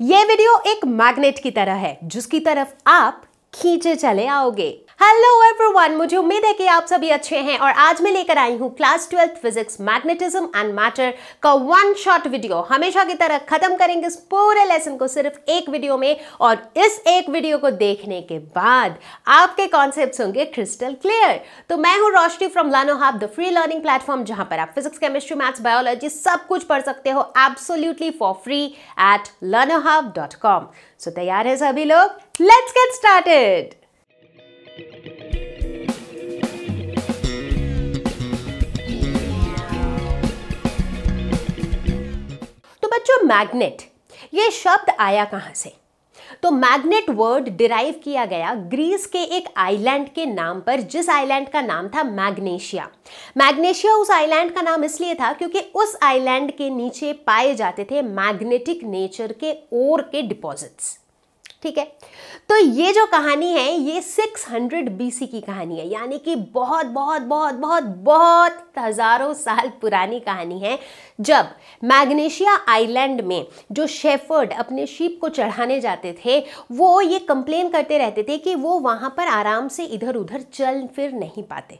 ये वीडियो एक मैग्नेट की तरह है जिसकी तरफ आप खींचे चले आओगे हेलो एवरीवन मुझे उम्मीद है कि आप सभी अच्छे हैं और आज मैं लेकर आई हूँ class twelfth physics magnetism and matter का वन शॉट वीडियो हमेशा की तरह खत्म करेंगे इस पूरे लेसन को सिर्फ एक वीडियो में और इस एक वीडियो को देखने के बाद आपके कॉन्सेप्ट होंगे क्रिस्टल क्लियर तो मैं हूँ रोशनी फ्रॉम लानो हाब द फ्री लर्निंग प्लेटफॉर्म जहाँ पर आप फिजिक्स केमिस्ट्री मैथ्स बायोलॉजी सब कुछ पढ़ सकते हो absolutely for free at Learno hub dot com so तैयार है सभी लोग लेट्स गेट स्टार्टेड तो बच्चों मैग्नेट ये शब्द आया कहां से तो मैग्नेट वर्ड डिराइव किया गया ग्रीस के एक आइलैंड के नाम पर जिस आइलैंड का नाम था मैग्नेशिया मैग्नेशिया उस आइलैंड का नाम इसलिए था क्योंकि उस आइलैंड के नीचे पाए जाते थे मैग्नेटिक नेचर के ओर के डिपॉजिट्स ठीक है तो ये जो कहानी है ये 600 बीसी की कहानी है यानी कि बहुत बहुत बहुत बहुत बहुत हज़ारों साल पुरानी कहानी है जब मैग्नेशिया आइलैंड में जो शेफर्ड अपने शीप को चढ़ाने जाते थे वो ये कंप्लेन करते रहते थे कि वो वहाँ पर आराम से इधर उधर चल फिर नहीं पाते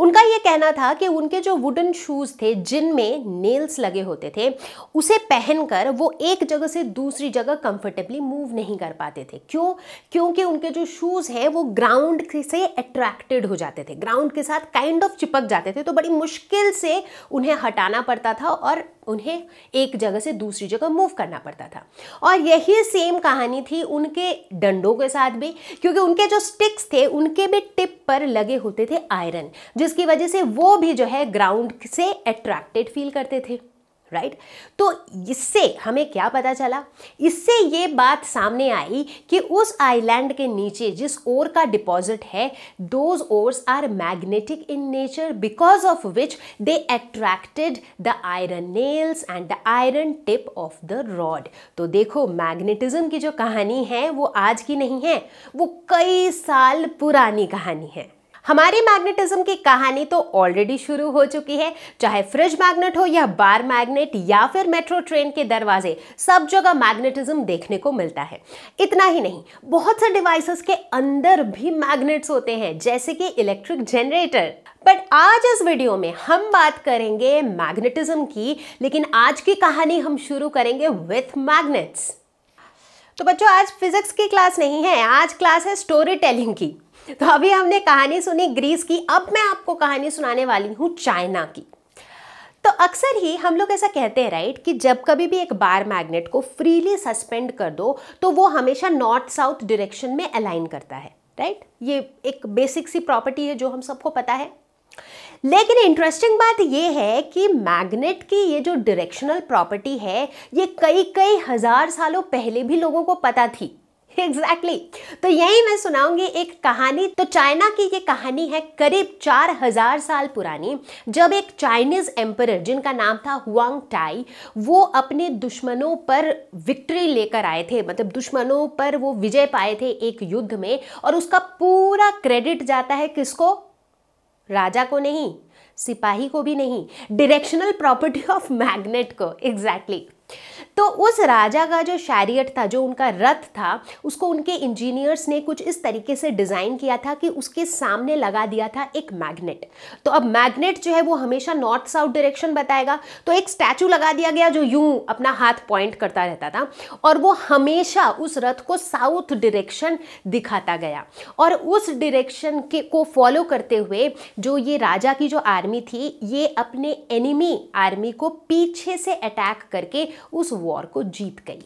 उनका ये कहना था कि उनके जो वुडन शूज़ थे जिनमें नेल्स लगे होते थे उसे पहनकर वो एक जगह से दूसरी जगह कंफर्टेबली मूव नहीं कर पाते थे क्यों क्योंकि उनके जो शूज़ हैं वो ग्राउंड से अट्रैक्टेड हो जाते थे ग्राउंड के साथ काइंड ऑफ चिपक जाते थे तो बड़ी मुश्किल से उन्हें हटाना पड़ता था और उन्हें एक जगह से दूसरी जगह मूव करना पड़ता था और यही सेम कहानी थी उनके डंडों के साथ भी क्योंकि उनके जो स्टिक्स थे उनके भी टिप पर लगे होते थे आयरन जिसकी वजह से वो भी जो है ग्राउंड से अट्रैक्टेड फील करते थे राइट तो इससे हमें क्या पता चला इससे ये बात सामने आई कि उस आइलैंड के नीचे जिस ओर का डिपॉजिट है those ores are magnetic in nature because of which they attracted the iron nails and the iron tip of the rod तो देखो मैग्नेटिज्म की जो कहानी है वो आज की नहीं है वो कई साल पुरानी कहानी है हमारी मैग्नेटिज्म की कहानी तो ऑलरेडी शुरू हो चुकी है चाहे फ्रिज मैग्नेट हो या बार मैग्नेट या फिर मेट्रो ट्रेन के दरवाजे सब जगह मैग्नेटिज्म देखने को मिलता है इतना ही नहीं बहुत से डिवाइसेस के अंदर भी मैग्नेट्स होते हैं जैसे कि इलेक्ट्रिक जनरेटर बट आज इस वीडियो में हम बात करेंगे मैग्नेटिज्म की लेकिन आज की कहानी हम शुरू करेंगे विथ मैग्नेट्स तो बच्चों आज फिजिक्स की क्लास नहीं है आज क्लास है स्टोरी टेलिंग की तो अभी हमने कहानी सुनी ग्रीस की अब मैं आपको कहानी सुनाने वाली हूँ चाइना की तो अक्सर ही हम लोग ऐसा कहते हैं राइट कि जब कभी भी एक बार मैग्नेट को फ्रीली सस्पेंड कर दो तो वो हमेशा नॉर्थ साउथ डायरेक्शन में अलाइन करता है राइट ये एक बेसिक सी प्रॉपर्टी है जो हम सबको पता है लेकिन इंटरेस्टिंग बात यह है कि मैग्नेट की ये जो डायरेक्शनल प्रॉपर्टी है ये कई कई हज़ार सालों पहले भी लोगों को पता थी एग्जैक्टली exactly. तो यही मैं सुनाऊंगी एक कहानी तो चाइना की ये कहानी है करीब चार हजार साल पुरानी जब एक चाइनीज एम्पर जिनका नाम था हुआंग टाई वो अपने दुश्मनों पर विक्ट्री लेकर आए थे मतलब दुश्मनों पर वो विजय पाए थे एक युद्ध में और उसका पूरा क्रेडिट जाता है किसको राजा को नहीं सिपाही को भी नहीं डिरेक्शनल प्रॉपर्टी ऑफ मैग्नेट को एग्जैक्टली exactly. तो उस राजा का जो शैरियट था जो उनका रथ था उसको उनके इंजीनियर्स ने कुछ इस तरीके से डिज़ाइन किया था कि उसके सामने लगा दिया था एक मैग्नेट तो अब मैग्नेट जो है वो हमेशा नॉर्थ साउथ डायरेक्शन बताएगा तो एक स्टैचू लगा दिया गया जो यूं अपना हाथ पॉइंट करता रहता था और वो हमेशा उस रथ को साउथ डायरेक्शन दिखाता गया और उस डायरेक्शन के को फॉलो करते हुए जो ये राजा की जो आर्मी थी ये अपने एनिमी आर्मी को पीछे से अटैक करके उस वॉर को जीत गई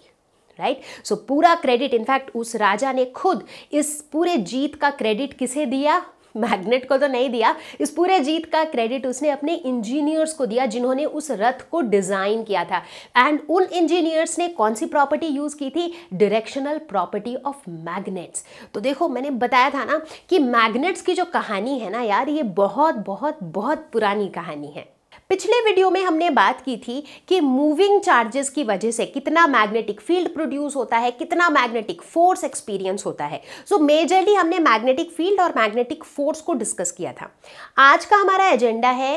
राइट right? सो so, पूरा क्रेडिट इनफैक्ट उस राजा ने खुद इस पूरे जीत का क्रेडिट किसे दिया मैग्नेट को तो नहीं दिया इस पूरे जीत का क्रेडिट उसने अपने इंजीनियर्स को दिया जिन्होंने उस रथ को डिज़ाइन किया था एंड उन इंजीनियर्स ने कौन सी प्रॉपर्टी यूज़ की थी डायरेक्शनल प्रॉपर्टी ऑफ मैग्नेट्स तो देखो मैंने बताया था ना कि मैग्नेट्स की जो कहानी है ना यार ये बहुत बहुत बहुत पुरानी कहानी है पिछले वीडियो में हमने बात की थी कि मूविंग चार्जेस की वजह से कितना मैग्नेटिक फील्ड प्रोड्यूस होता है कितना मैग्नेटिक फोर्स एक्सपीरियंस होता है सो so, मेजरली हमने मैग्नेटिक फील्ड और मैग्नेटिक फोर्स को डिस्कस किया था आज का हमारा एजेंडा है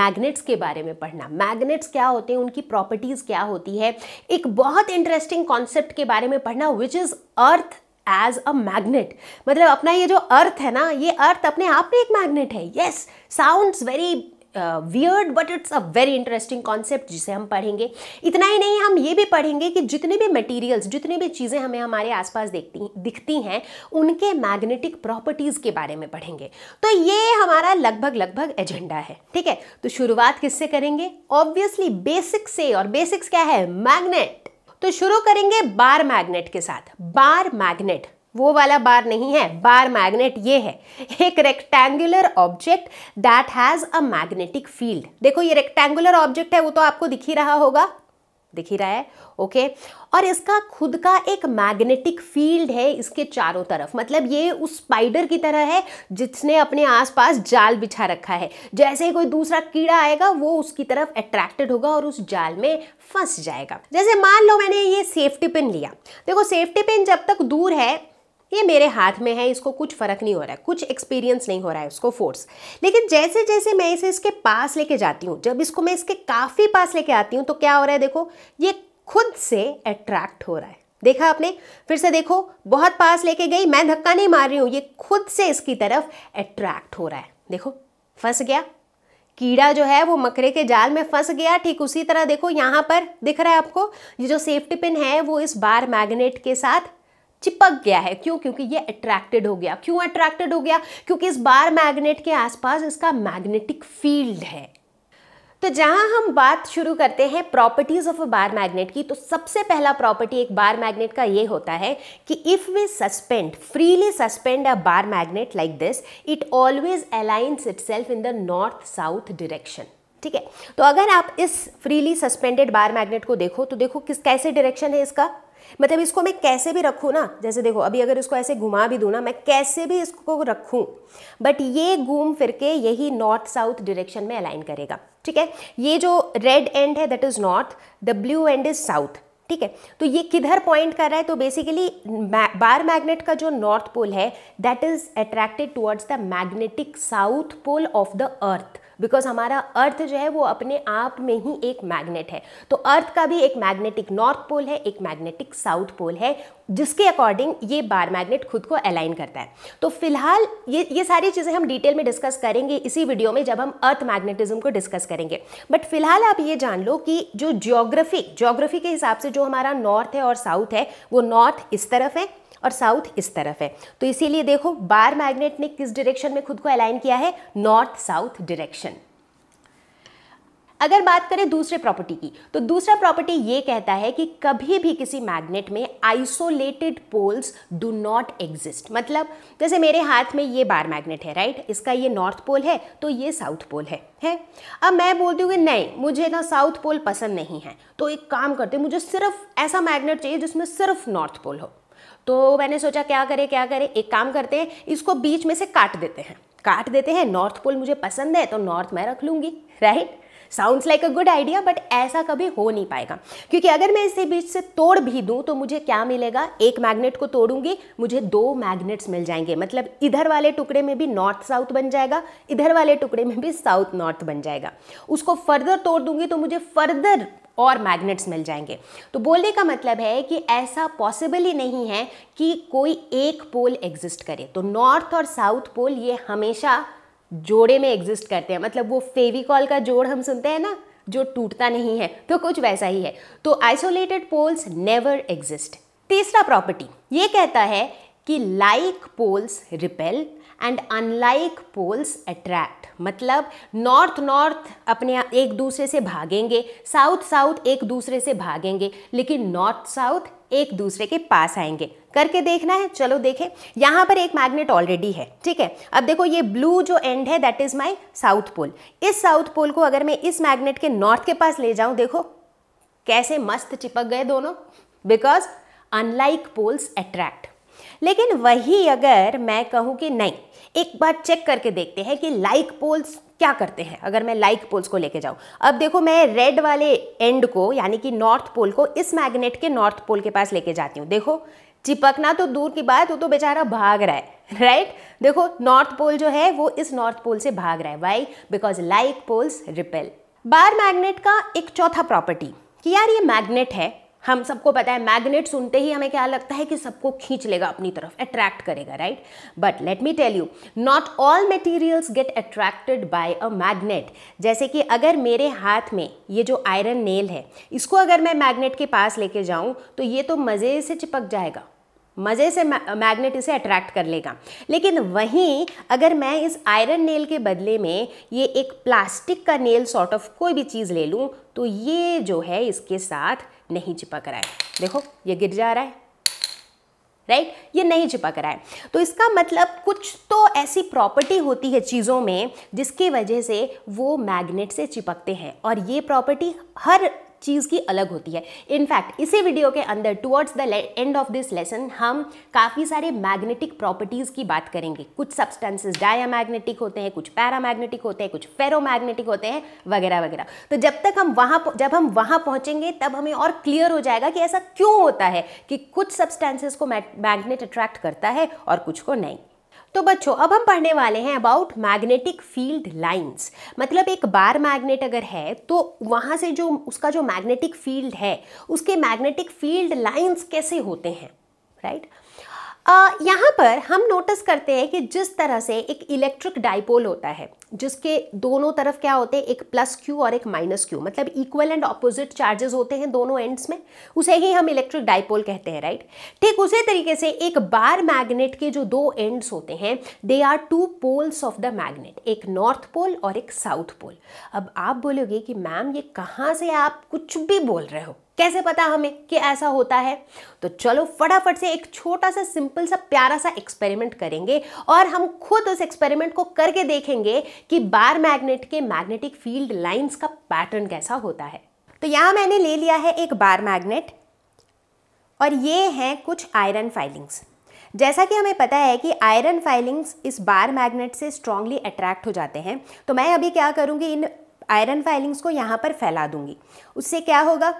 मैग्नेट्स के बारे में पढ़ना मैग्नेट्स क्या होते हैं उनकी प्रॉपर्टीज़ क्या होती है एक बहुत इंटरेस्टिंग कॉन्सेप्ट के बारे में पढ़ना which is earth as a magnet मतलब अपना ये जो अर्थ है ना ये अर्थ अपने आप में एक मैग्नेट है yes sounds very weird but it's a very interesting concept जिसे हम पढ़ेंगे इतना ही नहीं हम ये भी पढ़ेंगे कि जितने भी मटेरियल्स जितने भी चीज़ें हमें हमारे आसपास देखती दिखती हैं उनके मैग्नेटिक प्रॉपर्टीज़ के बारे में पढ़ेंगे तो ये हमारा लगभग लगभग एजेंडा है ठीक है तो शुरुआत किससे करेंगे ऑब्वियसली बेसिक्स से और बेसिक्स क्या है मैग्नेट तो शुरू करेंगे बार मैग्नेट के साथ बार मैग्नेट वो वाला बार नहीं है बार मैग्नेट ये है एक rectangular object that has a magnetic field देखो ये रेक्टेंगुलर ऑब्जेक्ट है वो तो आपको दिख ही रहा होगा दिख ही रहा है ओके और इसका खुद का एक मैग्नेटिक फील्ड है इसके चारों तरफ मतलब ये उस स्पाइडर की तरह है जिसने अपने आसपास जाल बिछा रखा है जैसे ही कोई दूसरा कीड़ा आएगा वो उसकी तरफ अट्रैक्टेड होगा और उस जाल में फंस जाएगा जैसे मान लो मैंने ये सेफ्टी पिन लिया देखो सेफ्टी पिन जब तक दूर है ये मेरे हाथ में है इसको कुछ फ़र्क नहीं हो रहा है कुछ एक्सपीरियंस नहीं हो रहा है उसको फोर्स लेकिन जैसे जैसे मैं इसे इसके पास लेके जाती हूँ जब इसको मैं इसके काफ़ी पास लेके आती हूँ तो क्या हो रहा है देखो ये खुद से अट्रैक्ट हो रहा है देखा आपने फिर से देखो बहुत पास लेके गई मैं धक्का नहीं मार रही हूँ ये खुद से इसकी तरफ अट्रैक्ट हो रहा है देखो फंस गया कीड़ा जो है वो मकरे के जाल में फंस गया ठीक उसी तरह देखो यहाँ पर दिख रहा है आपको ये जो सेफ्टी पिन है वो इस बार मैग्नेट के साथ चिपक गया है क्यों क्योंकि ये अट्रैक्टेड हो गया क्यों अट्रैक्टेड हो गया क्योंकि इस बार मैग्नेट के आसपास इसका मैग्नेटिक फील्ड है तो जहां हम बात शुरू करते हैं properties of a bar magnet की तो सबसे पहला प्रॉपर्टी एक बार मैग्नेट का ये होता है कि if we suspend freely suspend a bar magnet like this it always aligns it in the north south direction ठीक है तो अगर आप इस फ्रीली सस्पेंडेड बार मैग्नेट को देखो तो देखो किस कैसे डायरेक्शन है इसका मतलब इसको मैं कैसे भी रखूँ ना जैसे देखो अभी अगर इसको ऐसे घुमा भी दूँ ना मैं कैसे भी इसको रखूँ बट ये घूम फिर के यही नॉर्थ साउथ डिरेक्शन में अलाइन करेगा ठीक है ये जो रेड एंड है that is north the blue end is south ठीक है तो ये किधर पॉइंट कर रहा है तो बेसिकली बार मैग्नेट का जो नॉर्थ पोल है that is attracted towards the magnetic south pole of the earth because हमारा अर्थ जो है वो अपने आप में ही एक मैग्नेट है तो अर्थ का भी एक मैग्नेटिक नॉर्थ पोल है एक मैग्नेटिक साउथ पोल है जिसके अकॉर्डिंग ये बार मैग्नेट खुद को अलाइन करता है तो फिलहाल ये ये सारी चीज़ें हम डिटेल में डिस्कस करेंगे इसी वीडियो में जब हम अर्थ मैग्नेटिज्म को डिस्कस करेंगे बट फिलहाल आप ये जान लो कि जो ज्योग्राफी ज्योग्राफी के हिसाब से जो हमारा नॉर्थ है और साउथ है वो नॉर्थ इस तरफ है और साउथ इस तरफ है तो इसीलिए देखो बार मैग्नेट ने किस डायरेक्शन में खुद को अलाइन किया है नॉर्थ साउथ डायरेक्शन अगर बात करें दूसरे प्रॉपर्टी की तो दूसरा प्रॉपर्टी ये कहता है कि कभी भी किसी मैग्नेट में isolated poles do not exist मतलब जैसे मेरे हाथ में ये बार मैग्नेट है राइट इसका ये नॉर्थ पोल है तो ये साउथ पोल है है अब मैं बोलती हूँ कि नहीं मुझे ना साउथ पोल पसंद नहीं है तो एक काम करते मुझे सिर्फ ऐसा मैग्नेट चाहिए जिसमें सिर्फ नॉर्थ पोल हो तो मैंने सोचा क्या करें क्या करें एक काम करते हैं इसको बीच में से काट देते हैं काट देते हैं नॉर्थ पोल मुझे पसंद है तो नॉर्थ मैं रख लूँगी right sounds like a good idea but ऐसा कभी हो नहीं पाएगा क्योंकि अगर मैं इसे बीच से तोड़ भी दूँ तो मुझे क्या मिलेगा एक मैग्नेट को तोड़ूंगी मुझे दो मैग्नेट्स मिल जाएंगे मतलब इधर वाले टुकड़े में भी नॉर्थ साउथ बन जाएगा इधर वाले टुकड़े में भी साउथ नॉर्थ बन जाएगा उसको फर्दर तोड़ दूंगी तो मुझे फर्दर और मैग्नेट्स मिल जाएंगे तो बोलने का मतलब है कि ऐसा पॉसिबल ही नहीं है कि कोई एक पोल एग्जिस्ट करे तो नॉर्थ और साउथ पोल ये हमेशा जोड़े में एग्जिस्ट करते हैं मतलब वो फेविकॉल का जोड़ हम सुनते हैं ना जो टूटता नहीं है तो कुछ वैसा ही है तो आइसोलेटेड पोल्स नेवर एग्जिस्ट तीसरा प्रॉपर्टी ये कहता है कि like poles repel and unlike poles attract मतलब नॉर्थ नॉर्थ अपने एक दूसरे से भागेंगे साउथ साउथ एक दूसरे से भागेंगे लेकिन नॉर्थ साउथ एक दूसरे के पास आएंगे करके देखना है चलो देखें यहाँ पर एक मैग्नेट ऑलरेडी है ठीक है अब देखो ये ब्लू जो एंड है that is my south pole इस साउथ पोल को अगर मैं इस मैग्नेट के नॉर्थ के पास ले जाऊँ देखो कैसे मस्त चिपक गए दोनों बिकॉज अनलाइक पोल्स अट्रैक्ट लेकिन वही अगर मैं कहूँ कि नहीं एक बार चेक करके देखते हैं कि लाइक पोल्स क्या करते हैं अगर मैं लाइक पोल्स को लेके जाऊँ अब देखो मैं रेड वाले एंड को यानी कि नॉर्थ पोल को इस मैग्नेट के नॉर्थ पोल के पास लेके जाती हूँ देखो चिपकना तो दूर की बात वो तो बेचारा भाग रहा है राइट right? देखो नॉर्थ पोल जो है वो इस नॉर्थ पोल से भाग रहा है why because like poles repel bar magnet का एक चौथा प्रॉपर्टी कि यार ये मैग्नेट है हम सबको पता है मैग्नेट सुनते ही हमें क्या लगता है कि सबको खींच लेगा अपनी तरफ अट्रैक्ट करेगा right but let me tell you not all materials get attracted by a magnet जैसे कि अगर मेरे हाथ में ये जो आयरन नेल है इसको अगर मैं मैग्नेट के पास लेके जाऊँ तो ये तो मज़े से चिपक जाएगा मज़े से मैग्नेट इसे अट्रैक्ट कर लेगा लेकिन वहीं अगर मैं इस आयरन नेल के बदले में ये एक प्लास्टिक का नेल सॉर्ट ऑफ कोई भी चीज़ ले लूँ तो ये जो है इसके साथ नहीं चिपक रहा है देखो ये गिर जा रहा है राइट right? ये नहीं छिपा कराए तो इसका मतलब कुछ तो ऐसी प्रॉपर्टी होती है चीज़ों में जिसकी वजह से वो मैग्नेट से चिपकते हैं और ये प्रॉपर्टी हर चीज़ की अलग होती है इनफैक्ट इसी वीडियो के अंदर towards the end of this lesson हम काफ़ी सारे मैग्नेटिक प्रॉपर्टीज़ की बात करेंगे कुछ सब्सटेंसेस डायामैग्नेटिक होते हैं कुछ पैरामैग्नेटिक होते हैं कुछ फेरोमैग्नेटिक होते हैं वगैरह वगैरह तो जब तक हम वहाँ जब हम वहाँ पहुँचेंगे तब हमें और क्लियर हो जाएगा कि ऐसा क्यों होता है कि कुछ सब्सटेंसेज को मैग्नेट अट्रैक्ट करता है और कुछ को नहीं तो बच्चों अब हम पढ़ने वाले हैं अबाउट मैग्नेटिक फील्ड लाइंस मतलब एक बार मैग्नेट अगर है तो वहाँ से जो उसका जो मैग्नेटिक फील्ड है उसके मैग्नेटिक फील्ड लाइंस कैसे होते हैं राइट right? यहाँ पर हम नोटिस करते हैं कि जिस तरह से एक इलेक्ट्रिक डाइपोल होता है जिसके दोनों तरफ क्या होते हैं एक प्लस क्यू और एक माइनस क्यू मतलब इक्वल एंड ऑपोजिट चार्जेस होते हैं दोनों एंड्स में उसे ही हम इलेक्ट्रिक डाइपोल कहते हैं राइट ठीक उसी तरीके से एक बार मैग्नेट के जो दो एंड्स होते हैं they are two poles of the magnet एक नॉर्थ पोल और एक साउथ पोल अब आप बोलोगे कि मैम ये कहाँ से आप कुछ भी बोल रहे हो कैसे पता हमें कि ऐसा होता है तो चलो फटाफट से एक छोटा सा सिंपल सा प्यारा सा एक्सपेरिमेंट करेंगे और हम खुद उस एक्सपेरिमेंट को करके देखेंगे कि बार मैग्नेट के मैग्नेटिक फील्ड लाइंस का पैटर्न कैसा होता है तो यहाँ मैंने ले लिया है एक बार मैग्नेट और ये हैं कुछ आयरन फाइलिंग्स जैसा कि हमें पता है कि आयरन फाइलिंग्स इस बार मैग्नेट से स्ट्रांगली अट्रैक्ट हो जाते हैं तो मैं अभी क्या करूँगी इन आयरन फाइलिंग्स को यहाँ पर फैला दूंगी उससे क्या होगा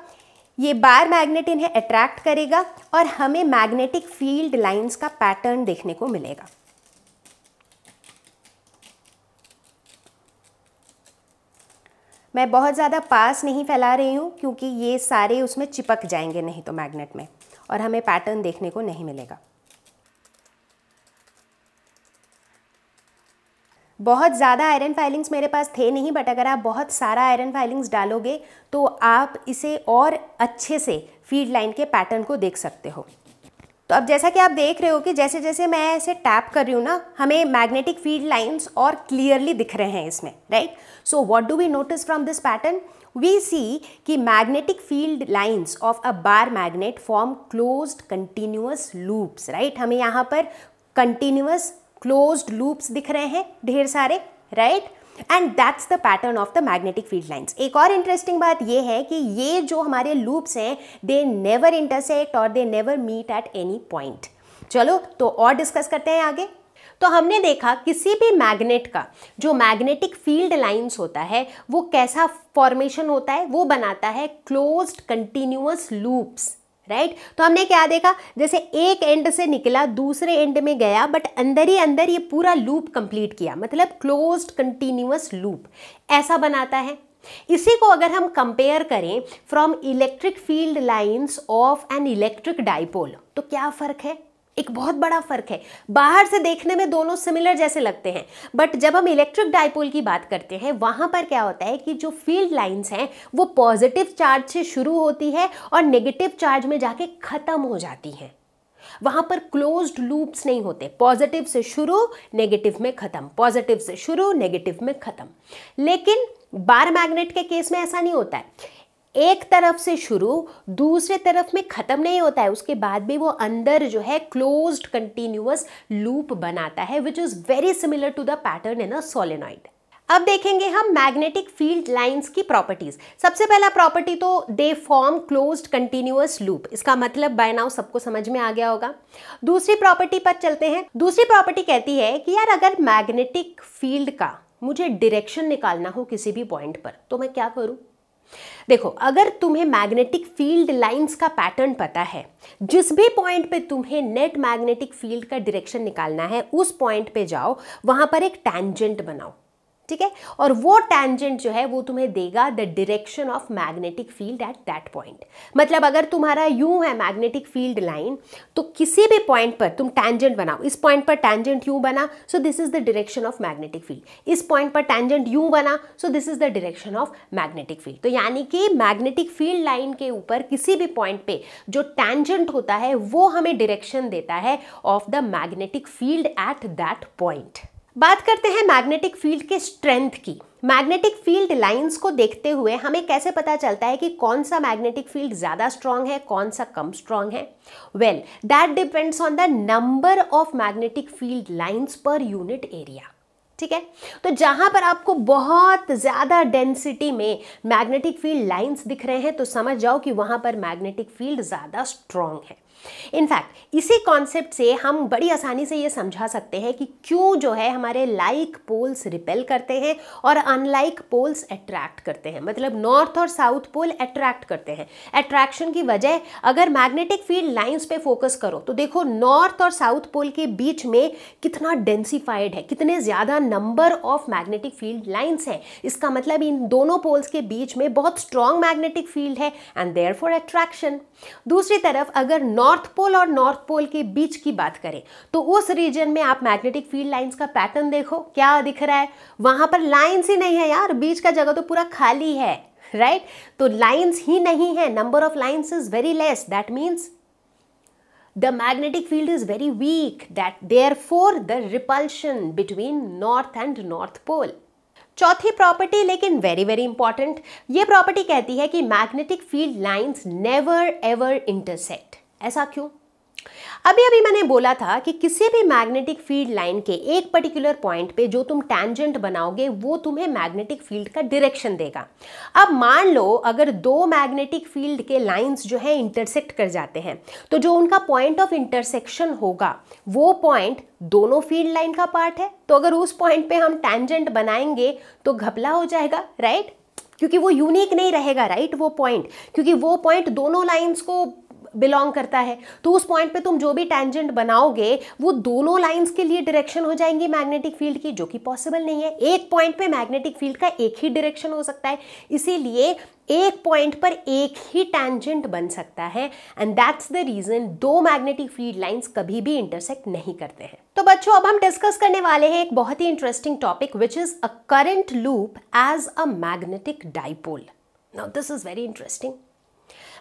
ये बार मैग्नेट इन्हें अट्रैक्ट करेगा और हमें मैग्नेटिक फील्ड लाइंस का पैटर्न देखने को मिलेगा मैं बहुत ज़्यादा पास नहीं फैला रही हूँ क्योंकि ये सारे उसमें चिपक जाएंगे नहीं तो मैग्नेट में और हमें पैटर्न देखने को नहीं मिलेगा बहुत ज़्यादा आयरन फाइलिंग्स मेरे पास थे नहीं बट अगर आप बहुत सारा आयरन फाइलिंग्स डालोगे तो आप इसे और अच्छे से फीड लाइन के पैटर्न को देख सकते हो तो अब जैसा कि आप देख रहे हो कि जैसे जैसे मैं ऐसे टैप कर रही हूँ ना हमें मैग्नेटिक फील्ड लाइंस और क्लियरली दिख रहे हैं इसमें right so what do we notice from this pattern we see कि magnetic field lines of a bar magnet form closed continuous loops right हमें यहाँ पर कंटिन्यूस क्लोज्ड लूप्स दिख रहे हैं ढेर सारे right and that's the pattern of the magnetic field lines एक और इंटरेस्टिंग बात यह है कि ये जो हमारे लूप्स हैं दे नेवर इंटरसेक्ट और they never meet at any point चलो तो और डिस्कस करते हैं आगे तो हमने देखा किसी भी मैग्नेट का जो मैग्नेटिक फील्ड लाइंस होता है वो कैसा फॉर्मेशन होता है वो बनाता है closed continuous loops right right? तो हमने क्या देखा जैसे एक एंड से निकला दूसरे एंड में गया बट अंदर ही अंदर ये पूरा लूप कंप्लीट किया मतलब क्लोज्ड कंटिन्यूस लूप ऐसा बनाता है इसी को अगर हम कंपेयर करें from electric field lines of an electric dipole तो क्या फ़र्क है एक बहुत बड़ा फर्क है बाहर से देखने में दोनों सिमिलर जैसे लगते हैं बट जब हम इलेक्ट्रिक डायपोल की बात करते हैं वहां पर क्या होता है कि जो फील्ड लाइंस हैं वो पॉजिटिव चार्ज से शुरू होती है और नेगेटिव चार्ज में जाके ख़त्म हो जाती हैं वहां पर क्लोज्ड लूप्स नहीं होते पॉजिटिव से शुरू नेगेटिव में ख़त्म पॉजिटिव से शुरू नेगेटिव में ख़त्म लेकिन बार मैग्नेट के केस में ऐसा नहीं होता है एक तरफ से शुरू दूसरे तरफ में ख़त्म नहीं होता है उसके बाद भी वो अंदर जो है क्लोज्ड कंटिन्यूस लूप बनाता है which is very similar to the pattern in a solenoid अब देखेंगे हम मैग्नेटिक फील्ड लाइंस की प्रॉपर्टीज सबसे पहला प्रॉपर्टी तो they form closed continuous loop इसका मतलब बाय नाउ सबको समझ में आ गया होगा दूसरी प्रॉपर्टी पर चलते हैं दूसरी प्रॉपर्टी कहती है कि यार अगर मैग्नेटिक फील्ड का मुझे डायरेक्शन निकालना हो किसी भी पॉइंट पर तो मैं क्या करूँ देखो अगर तुम्हें मैग्नेटिक फील्ड लाइंस का पैटर्न पता है जिस भी पॉइंट पे तुम्हें नेट मैग्नेटिक फील्ड का डायरेक्शन निकालना है उस पॉइंट पे जाओ वहां पर एक टैंजेंट बनाओ ठीक है और वो टैंजेंट जो है वो तुम्हें देगा the direction of magnetic field at that point मतलब अगर तुम्हारा यू है मैग्नेटिक फील्ड लाइन तो किसी भी पॉइंट पर तुम टैंजेंट बनाओ इस पॉइंट पर टैंजेंट यू बना so this is the direction of magnetic field इस पॉइंट पर टैंजेंट यू बना so this is the direction of magnetic field तो यानी कि मैग्नेटिक फील्ड लाइन के ऊपर किसी भी पॉइंट पे जो टैंजेंट होता है वो हमें डिरेक्शन देता है of the magnetic field at that point बात करते हैं मैग्नेटिक फील्ड के स्ट्रेंथ की मैग्नेटिक फील्ड लाइंस को देखते हुए हमें कैसे पता चलता है कि कौन सा मैग्नेटिक फील्ड ज़्यादा स्ट्रांग है कौन सा कम स्ट्रांग है well that depends on the number of magnetic field lines per unit area ठीक है तो जहां पर आपको बहुत ज़्यादा डेंसिटी में मैग्नेटिक फील्ड लाइंस दिख रहे हैं तो समझ जाओ कि वहां पर मैग्नेटिक फील्ड ज़्यादा स्ट्रांग है इनफैक्ट इसी कॉन्सेप्ट से हम बड़ी आसानी से ये समझा सकते हैं कि क्यों जो है हमारे लाइक पोल्स रिपेल करते हैं और अनलाइक पोल्स अट्रैक्ट करते हैं मतलब नॉर्थ और साउथ पोल अट्रैक्ट करते हैं अट्रैक्शन की वजह अगर मैग्नेटिक फील्ड लाइंस पे फोकस करो तो देखो नॉर्थ और साउथ पोल के बीच में कितना डेंसीफाइड है कितने ज़्यादा number of magnetic field lines हैं इसका मतलब इन दोनों पोल्स के बीच में बहुत स्ट्रॉन्ग मैग्नेटिक फील्ड है एंड देयर फॉर अट्रैक्शन दूसरी तरफ अगर नॉर्थ नॉर्थ पोल और नॉर्थ पोल के बीच की बात करें तो उस रीजन में आप मैग्नेटिक फील्ड लाइंस का पैटर्न देखो क्या दिख रहा है वहां पर लाइंस ही नहीं है यार बीच का जगह तो पूरा खाली है राइट right? तो लाइंस ही नहीं है number of lines is very less that means magnetic field is very weak that therefore the repulsion between north and north pole चौथी प्रॉपर्टी लेकिन वेरी वेरी इंपॉर्टेंट ये प्रॉपर्टी कहती है कि magnetic field lines never ever intersect ऐसा क्यों अभी अभी मैंने बोला था कि किसी भी मैग्नेटिक फील्ड लाइन के एक पर्टिकुलर पॉइंट पे जो तुम टैंजेंट बनाओगे वो तुम्हें मैग्नेटिक फील्ड का डायरेक्शन देगा अब मान लो अगर दो मैग्नेटिक फील्ड के लाइंस जो है इंटरसेक्ट कर जाते हैं तो जो उनका पॉइंट ऑफ इंटरसेक्शन होगा वो पॉइंट दोनों फील्ड लाइन का पार्ट है तो अगर उस पॉइंट पर हम टैंजेंट बनाएंगे तो घपला हो जाएगा राइट क्योंकि वो यूनिक नहीं रहेगा राइट वो पॉइंट क्योंकि वो पॉइंट दोनों लाइंस को बिलोंग करता है तो उस पॉइंट पे तुम जो भी टेंजेंट बनाओगे वो दोनों लाइंस के लिए डायरेक्शन हो जाएंगी मैग्नेटिक फील्ड की जो कि पॉसिबल नहीं है एक पॉइंट पे मैग्नेटिक फील्ड का एक ही डायरेक्शन हो सकता है इसीलिए एक पॉइंट पर एक ही टेंजेंट बन सकता है एंड दैट्स द रीजन दो मैग्नेटिक फील्ड लाइंस कभी भी इंटरसेक्ट नहीं करते हैं तो बच्चों अब हम डिस्कस करने वाले हैं एक बहुत ही interesting topic which is a current loop as a magnetic dipole now this is very interesting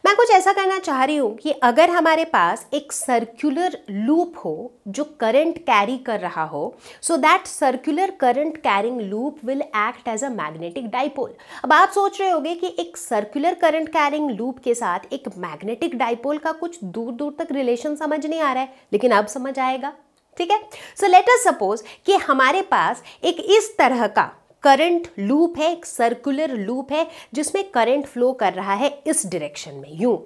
मैं कुछ ऐसा करना चाह रही हूँ कि अगर हमारे पास एक सर्कुलर लूप हो जो करंट कैरी कर रहा हो so that circular current carrying loop will act as a magnetic dipole अब आप सोच रहे होगे कि एक सर्कुलर करंट कैरिंग लूप के साथ एक मैग्नेटिक डाइपोल का कुछ दूर दूर तक रिलेशन समझ नहीं आ रहा है लेकिन अब समझ आएगा ठीक है सो लेटर सपोज कि हमारे पास एक इस तरह का करंट लूप है एक सर्कुलर लूप है जिसमें करंट फ्लो कर रहा है इस डायरेक्शन में यूं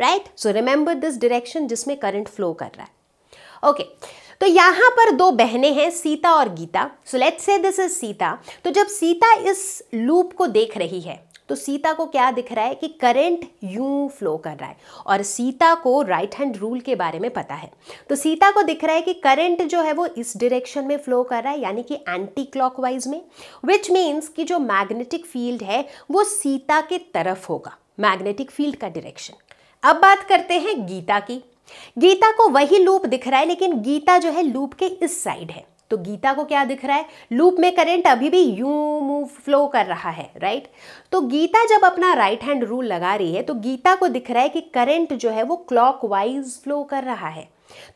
right so remember this direction जिसमें करंट फ्लो कर रहा है ओके okay. तो यहां पर दो बहनें हैं सीता और Gita so let's say this is Sita तो जब सीता इस लूप को देख रही है तो सीता को क्या दिख रहा है कि करंट यूं फ्लो कर रहा है और सीता को राइट हैंड रूल के बारे में पता है तो सीता को दिख रहा है कि करंट जो है वो इस डायरेक्शन में फ्लो कर रहा है यानी कि एंटी क्लॉकवाइज में विच मीन्स कि जो मैग्नेटिक फील्ड है वो सीता के तरफ होगा मैग्नेटिक फील्ड का डायरेक्शन अब बात करते हैं गीता की गीता को वही लूप दिख रहा है लेकिन गीता जो है लूप के इस साइड है तो गीता को क्या दिख रहा है लूप में करंट अभी भी यू मूव फ्लो कर रहा है राइट तो गीता जब अपना राइट हैंड रूल लगा रही है तो गीता को दिख रहा है कि करंट जो है वो क्लॉकवाइज फ्लो कर रहा है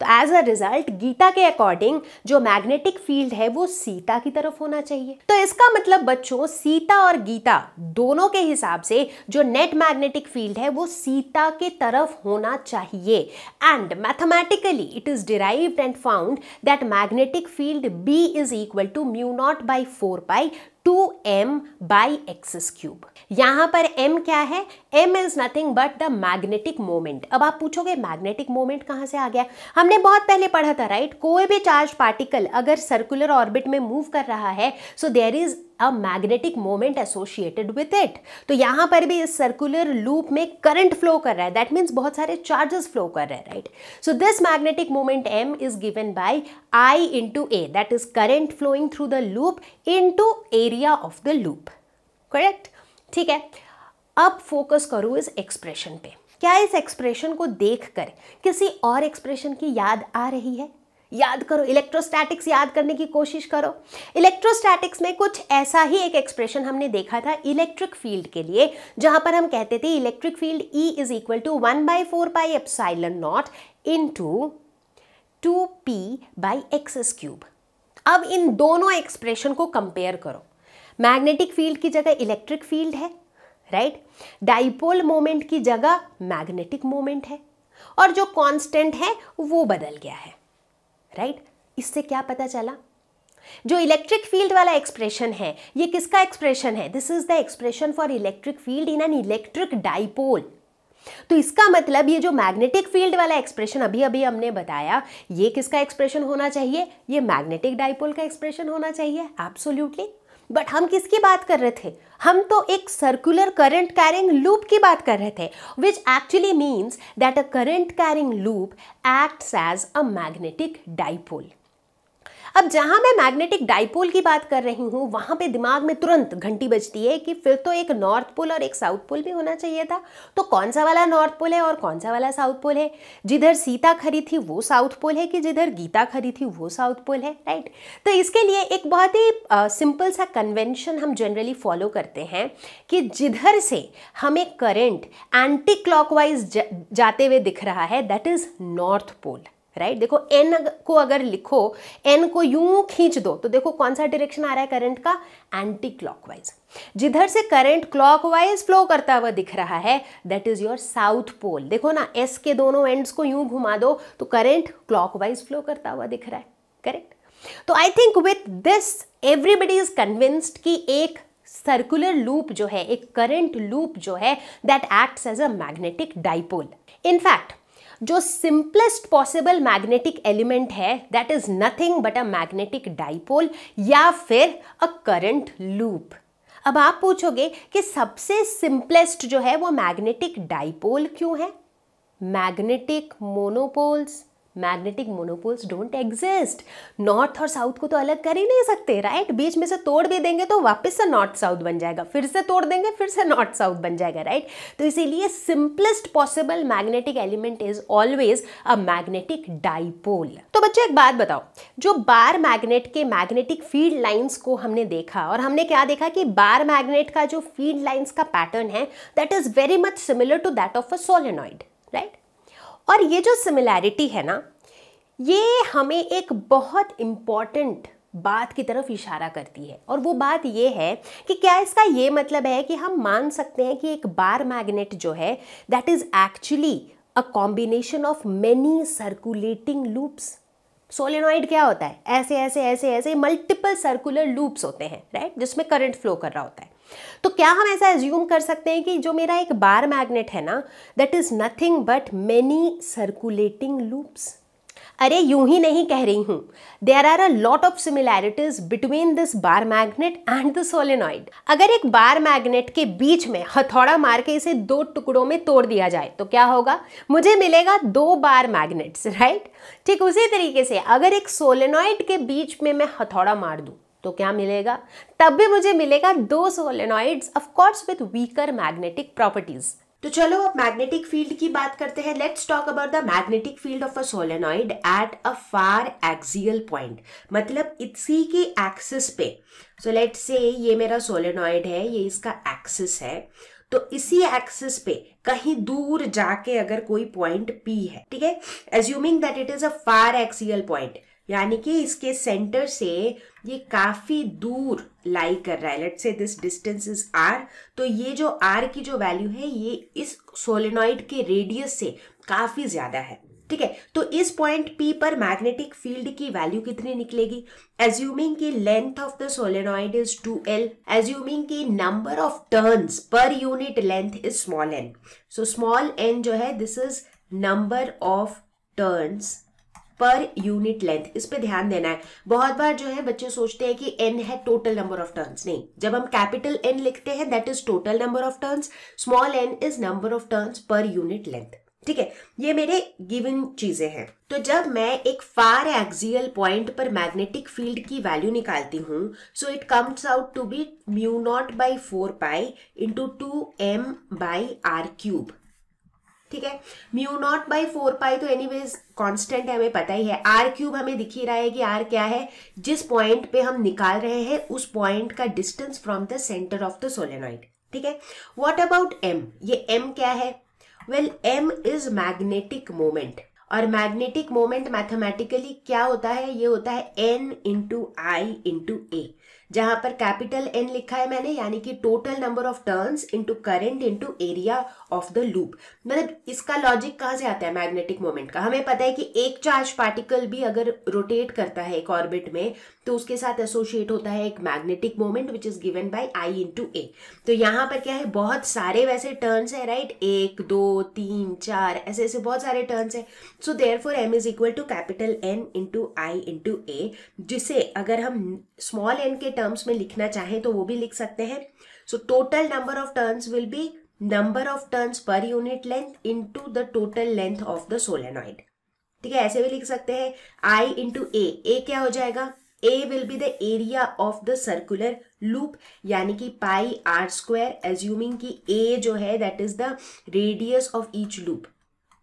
तो एज अ रिजल्ट गीता के अकॉर्डिंग जो मैग्नेटिक फील्ड है वो सीता की तरफ होना चाहिए तो इसका मतलब बच्चों सीता और गीता दोनों के हिसाब से जो नेट मैग्नेटिक फील्ड है वो सीता के तरफ होना चाहिए and mathematically it is derived and found that magnetic field B is equal to mu naught by four pi two M by axis cube यहां पर m क्या है m is nothing but the magnetic moment अब आप पूछोगे magnetic moment कहां से आ गया हमने बहुत पहले पढ़ा था राइट right? कोई भी चार्ज पार्टिकल अगर सर्कुलर ऑर्बिट में मूव कर रहा है so there is a magnetic moment associated with it तो यहां पर भी इस सर्कुलर लूप में करंट फ्लो कर रहा है दैट मीन्स बहुत सारे चार्जेस फ्लो कर रहे हैं right so this magnetic moment M is given by I into A that is current flowing through the loop into area of the loop correct ठीक है अब focus करूँ इस एक्सप्रेशन पे क्या इस एक्सप्रेशन को देखकर किसी और एक्सप्रेशन की याद आ रही है याद करो इलेक्ट्रोस्टैटिक्स याद करने की कोशिश करो इलेक्ट्रोस्टैटिक्स में कुछ ऐसा ही एक एक्सप्रेशन हमने देखा था इलेक्ट्रिक फील्ड के लिए जहां पर हम कहते थे electric field E is equal to one by four by epsilon naught into two P by X cube अब इन दोनों एक्सप्रेशन को कंपेयर करो मैग्नेटिक फील्ड की जगह इलेक्ट्रिक फील्ड है राइट डाइपोल मोमेंट की जगह मैग्नेटिक मोमेंट है और जो कांस्टेंट है वो बदल गया है राइट right? इससे क्या पता चला जो इलेक्ट्रिक फील्ड वाला एक्सप्रेशन है ये किसका एक्सप्रेशन है this is the expression for electric field in an electric dipole तो इसका मतलब ये जो मैग्नेटिक फील्ड वाला एक्सप्रेशन अभी अभी हमने बताया ये किसका एक्सप्रेशन होना चाहिए ये मैग्नेटिक डाइपोल का एक्सप्रेशन होना चाहिए एब्सोल्यूटली बट हम किसकी बात कर रहे थे हम तो एक सर्कुलर करंट कैरिंग लूप की बात कर रहे थे which actually means that a current carrying loop acts as a magnetic dipole अब जहां मैं मैग्नेटिक डाइपोल की बात कर रही हूँ वहां पे दिमाग में तुरंत घंटी बजती है कि फिर तो एक नॉर्थ पोल और एक साउथ पोल भी होना चाहिए था तो कौन सा वाला नॉर्थ पोल है और कौन सा वाला साउथ पोल है जिधर सीता खरी थी वो साउथ पोल है कि जिधर गीता खरी थी वो साउथ पोल है राइट तो इसके लिए एक बहुत ही सिंपल सा कन्वेंशन हम जनरली फॉलो करते हैं कि जिधर से हमें करेंट एंटी क्लॉकवाइज जाते हुए दिख रहा है that is north pole right देखो एन को अगर लिखो एन को यूं खींच दो तो देखो कौन सा डायरेक्शन आ रहा है करंट का एंटी क्लॉकवाइज जिधर से करंट क्लॉकवाइज फ्लो करता हुआ दिख रहा है that is your south pole देखो ना एस के दोनों एंड्स को यूं घुमा दो तो करंट क्लॉकवाइज फ्लो करता हुआ दिख रहा है करेक्ट तो I think with this everybody is convinced कि एक सर्कुलर लूप जो है एक करंट लूप जो है that acts as a magnetic dipole in fact जो सिंपलेस्ट पॉसिबल मैग्नेटिक एलिमेंट है that is nothing but a magnetic dipole या फिर अ करंट लूप अब आप पूछोगे कि सबसे सिंपलेस्ट जो है वो मैग्नेटिक डाइपोल क्यों है magnetic monopoles magnetic monopoles don't exist north और साउथ को तो अलग कर ही नहीं सकते राइट बीच में से तोड़ भी देंगे तो वापस से नॉर्थ साउथ बन जाएगा फिर से तोड़ देंगे फिर से नॉर्थ साउथ बन जाएगा राइट तो इसीलिए simplest possible magnetic element is always a magnetic dipole तो बच्चों एक बात बताओ जो बार मैग्नेट के मैग्नेटिक फील्ड लाइन्स को हमने देखा और हमने क्या देखा कि बार मैग्नेट का जो फील्ड लाइन्स का पैटर्न है that is very much similar to that of a solenoid right और ये जो सिमिलैरिटी है ना ये हमें एक बहुत इम्पॉर्टेंट बात की तरफ इशारा करती है और वो बात ये है कि क्या इसका ये मतलब है कि हम मान सकते हैं कि एक बार मैग्नेट जो है that is actually a combination of many circulating loops solenoid क्या होता है ऐसे ऐसे ऐसे ऐसे मल्टीपल सर्कुलर लूप्स होते हैं राइट जिसमें करंट फ्लो कर रहा होता है तो क्या हम ऐसा एज्यूम कर सकते हैं कि जो मेरा एक बार मैग्नेट है ना that is nothing but many circulating loops अरे यूं ही नहीं कह रही हूं there are a lot of similarities between this bar magnet and the solenoid अगर एक बार मैग्नेट के बीच में हथौड़ा मार के इसे दो टुकड़ों में तोड़ दिया जाए तो क्या होगा मुझे मिलेगा दो बार मैग्नेट्स राइट ठीक उसी तरीके से अगर एक सोलेनॉइड के बीच में मैं हथौड़ा मार दू तो क्या मिलेगा तब भी मुझे मिलेगा दो solenoids of course with weaker magnetic properties तो चलो अब मैग्नेटिक फील्ड की बात करते हैं let's talk about the magnetic field of a solenoid at a far axial point मतलब इसी की एक्सिस पे सो लेट्स से ये मेरा सोलेनॉइड है ये इसका एक्सिस है तो इसी एक्सिस पे कहीं दूर जाके अगर कोई पॉइंट पी है ठीक है assuming that it is a far axial point यानी कि इसके सेंटर से ये काफ़ी दूर लाई कर रहा है लेट से दिस डिस्टेंस इज आर तो ये जो आर की जो वैल्यू है ये इस सोलेनॉइड के रेडियस से काफ़ी ज़्यादा है ठीक है तो इस पॉइंट पी पर मैग्नेटिक फील्ड की वैल्यू कितनी निकलेगी एज्यूमिंग की length of the solenoid is two L assuming की नंबर ऑफ टर्न्स पर unit length is small n so small n जो है this is number of turns पर यूनिट लेंथ इस पे ध्यान देना है बहुत बार जो है बच्चे सोचते हैं कि एन है टोटल नंबर ऑफ टर्न्स नहीं जब हम कैपिटल एन लिखते हैं that is total number of turns small n is number of turns पर यूनिट लेंथ ठीक है ये मेरे गिवन चीजें हैं तो जब मैं एक फार एक्सियल पॉइंट पर मैग्नेटिक फील्ड की वैल्यू निकालती हूँ so it comes out to be mu naught by four pi into two M by R cube ठीक है mu naught by four pi तो एनी वेज कॉन्स्टेंट है हमें पता ही है आर क्यूब हमें दिख ही रहा है कि आर क्या है जिस पॉइंट पे हम निकाल रहे हैं उस पॉइंट का distance from the centre of the solenoid ठीक है वॉट अबाउट एम ये एम क्या है well M is magnetic moment और मैग्नेटिक मोमेंट मैथमेटिकली क्या होता है ये होता है N into I into A जहां पर कैपिटल एन लिखा है मैंने यानी कि total number of turns into current into area of the loop मतलब इसका लॉजिक कहाँ से आता है मैग्नेटिक मोमेंट का हमें पता है कि एक चार्ज पार्टिकल भी अगर रोटेट करता है एक ऑर्बिट में तो उसके साथ एसोशिएट होता है एक magnetic moment which is given by I into A तो यहाँ पर क्या है बहुत सारे वैसे टर्न्स है राइट एक दो तीन चार ऐसे ऐसे बहुत सारे टर्न्स है so therefore M is equal to capital N into I into A जिसे अगर हम स्मॉल एन के टर्म्स में लिखना चाहें तो वो भी लिख सकते हैं so total number of turns will be number of turns पर unit length into the total length of the solenoid ठीक है ऐसे भी लिख सकते हैं आई इंटू ए ए क्या हो जाएगा A will be the area of the circular loop यानी कि पाई आर स्क्वायर एज्यूमिंग कि ए जो है that is the radius of each loop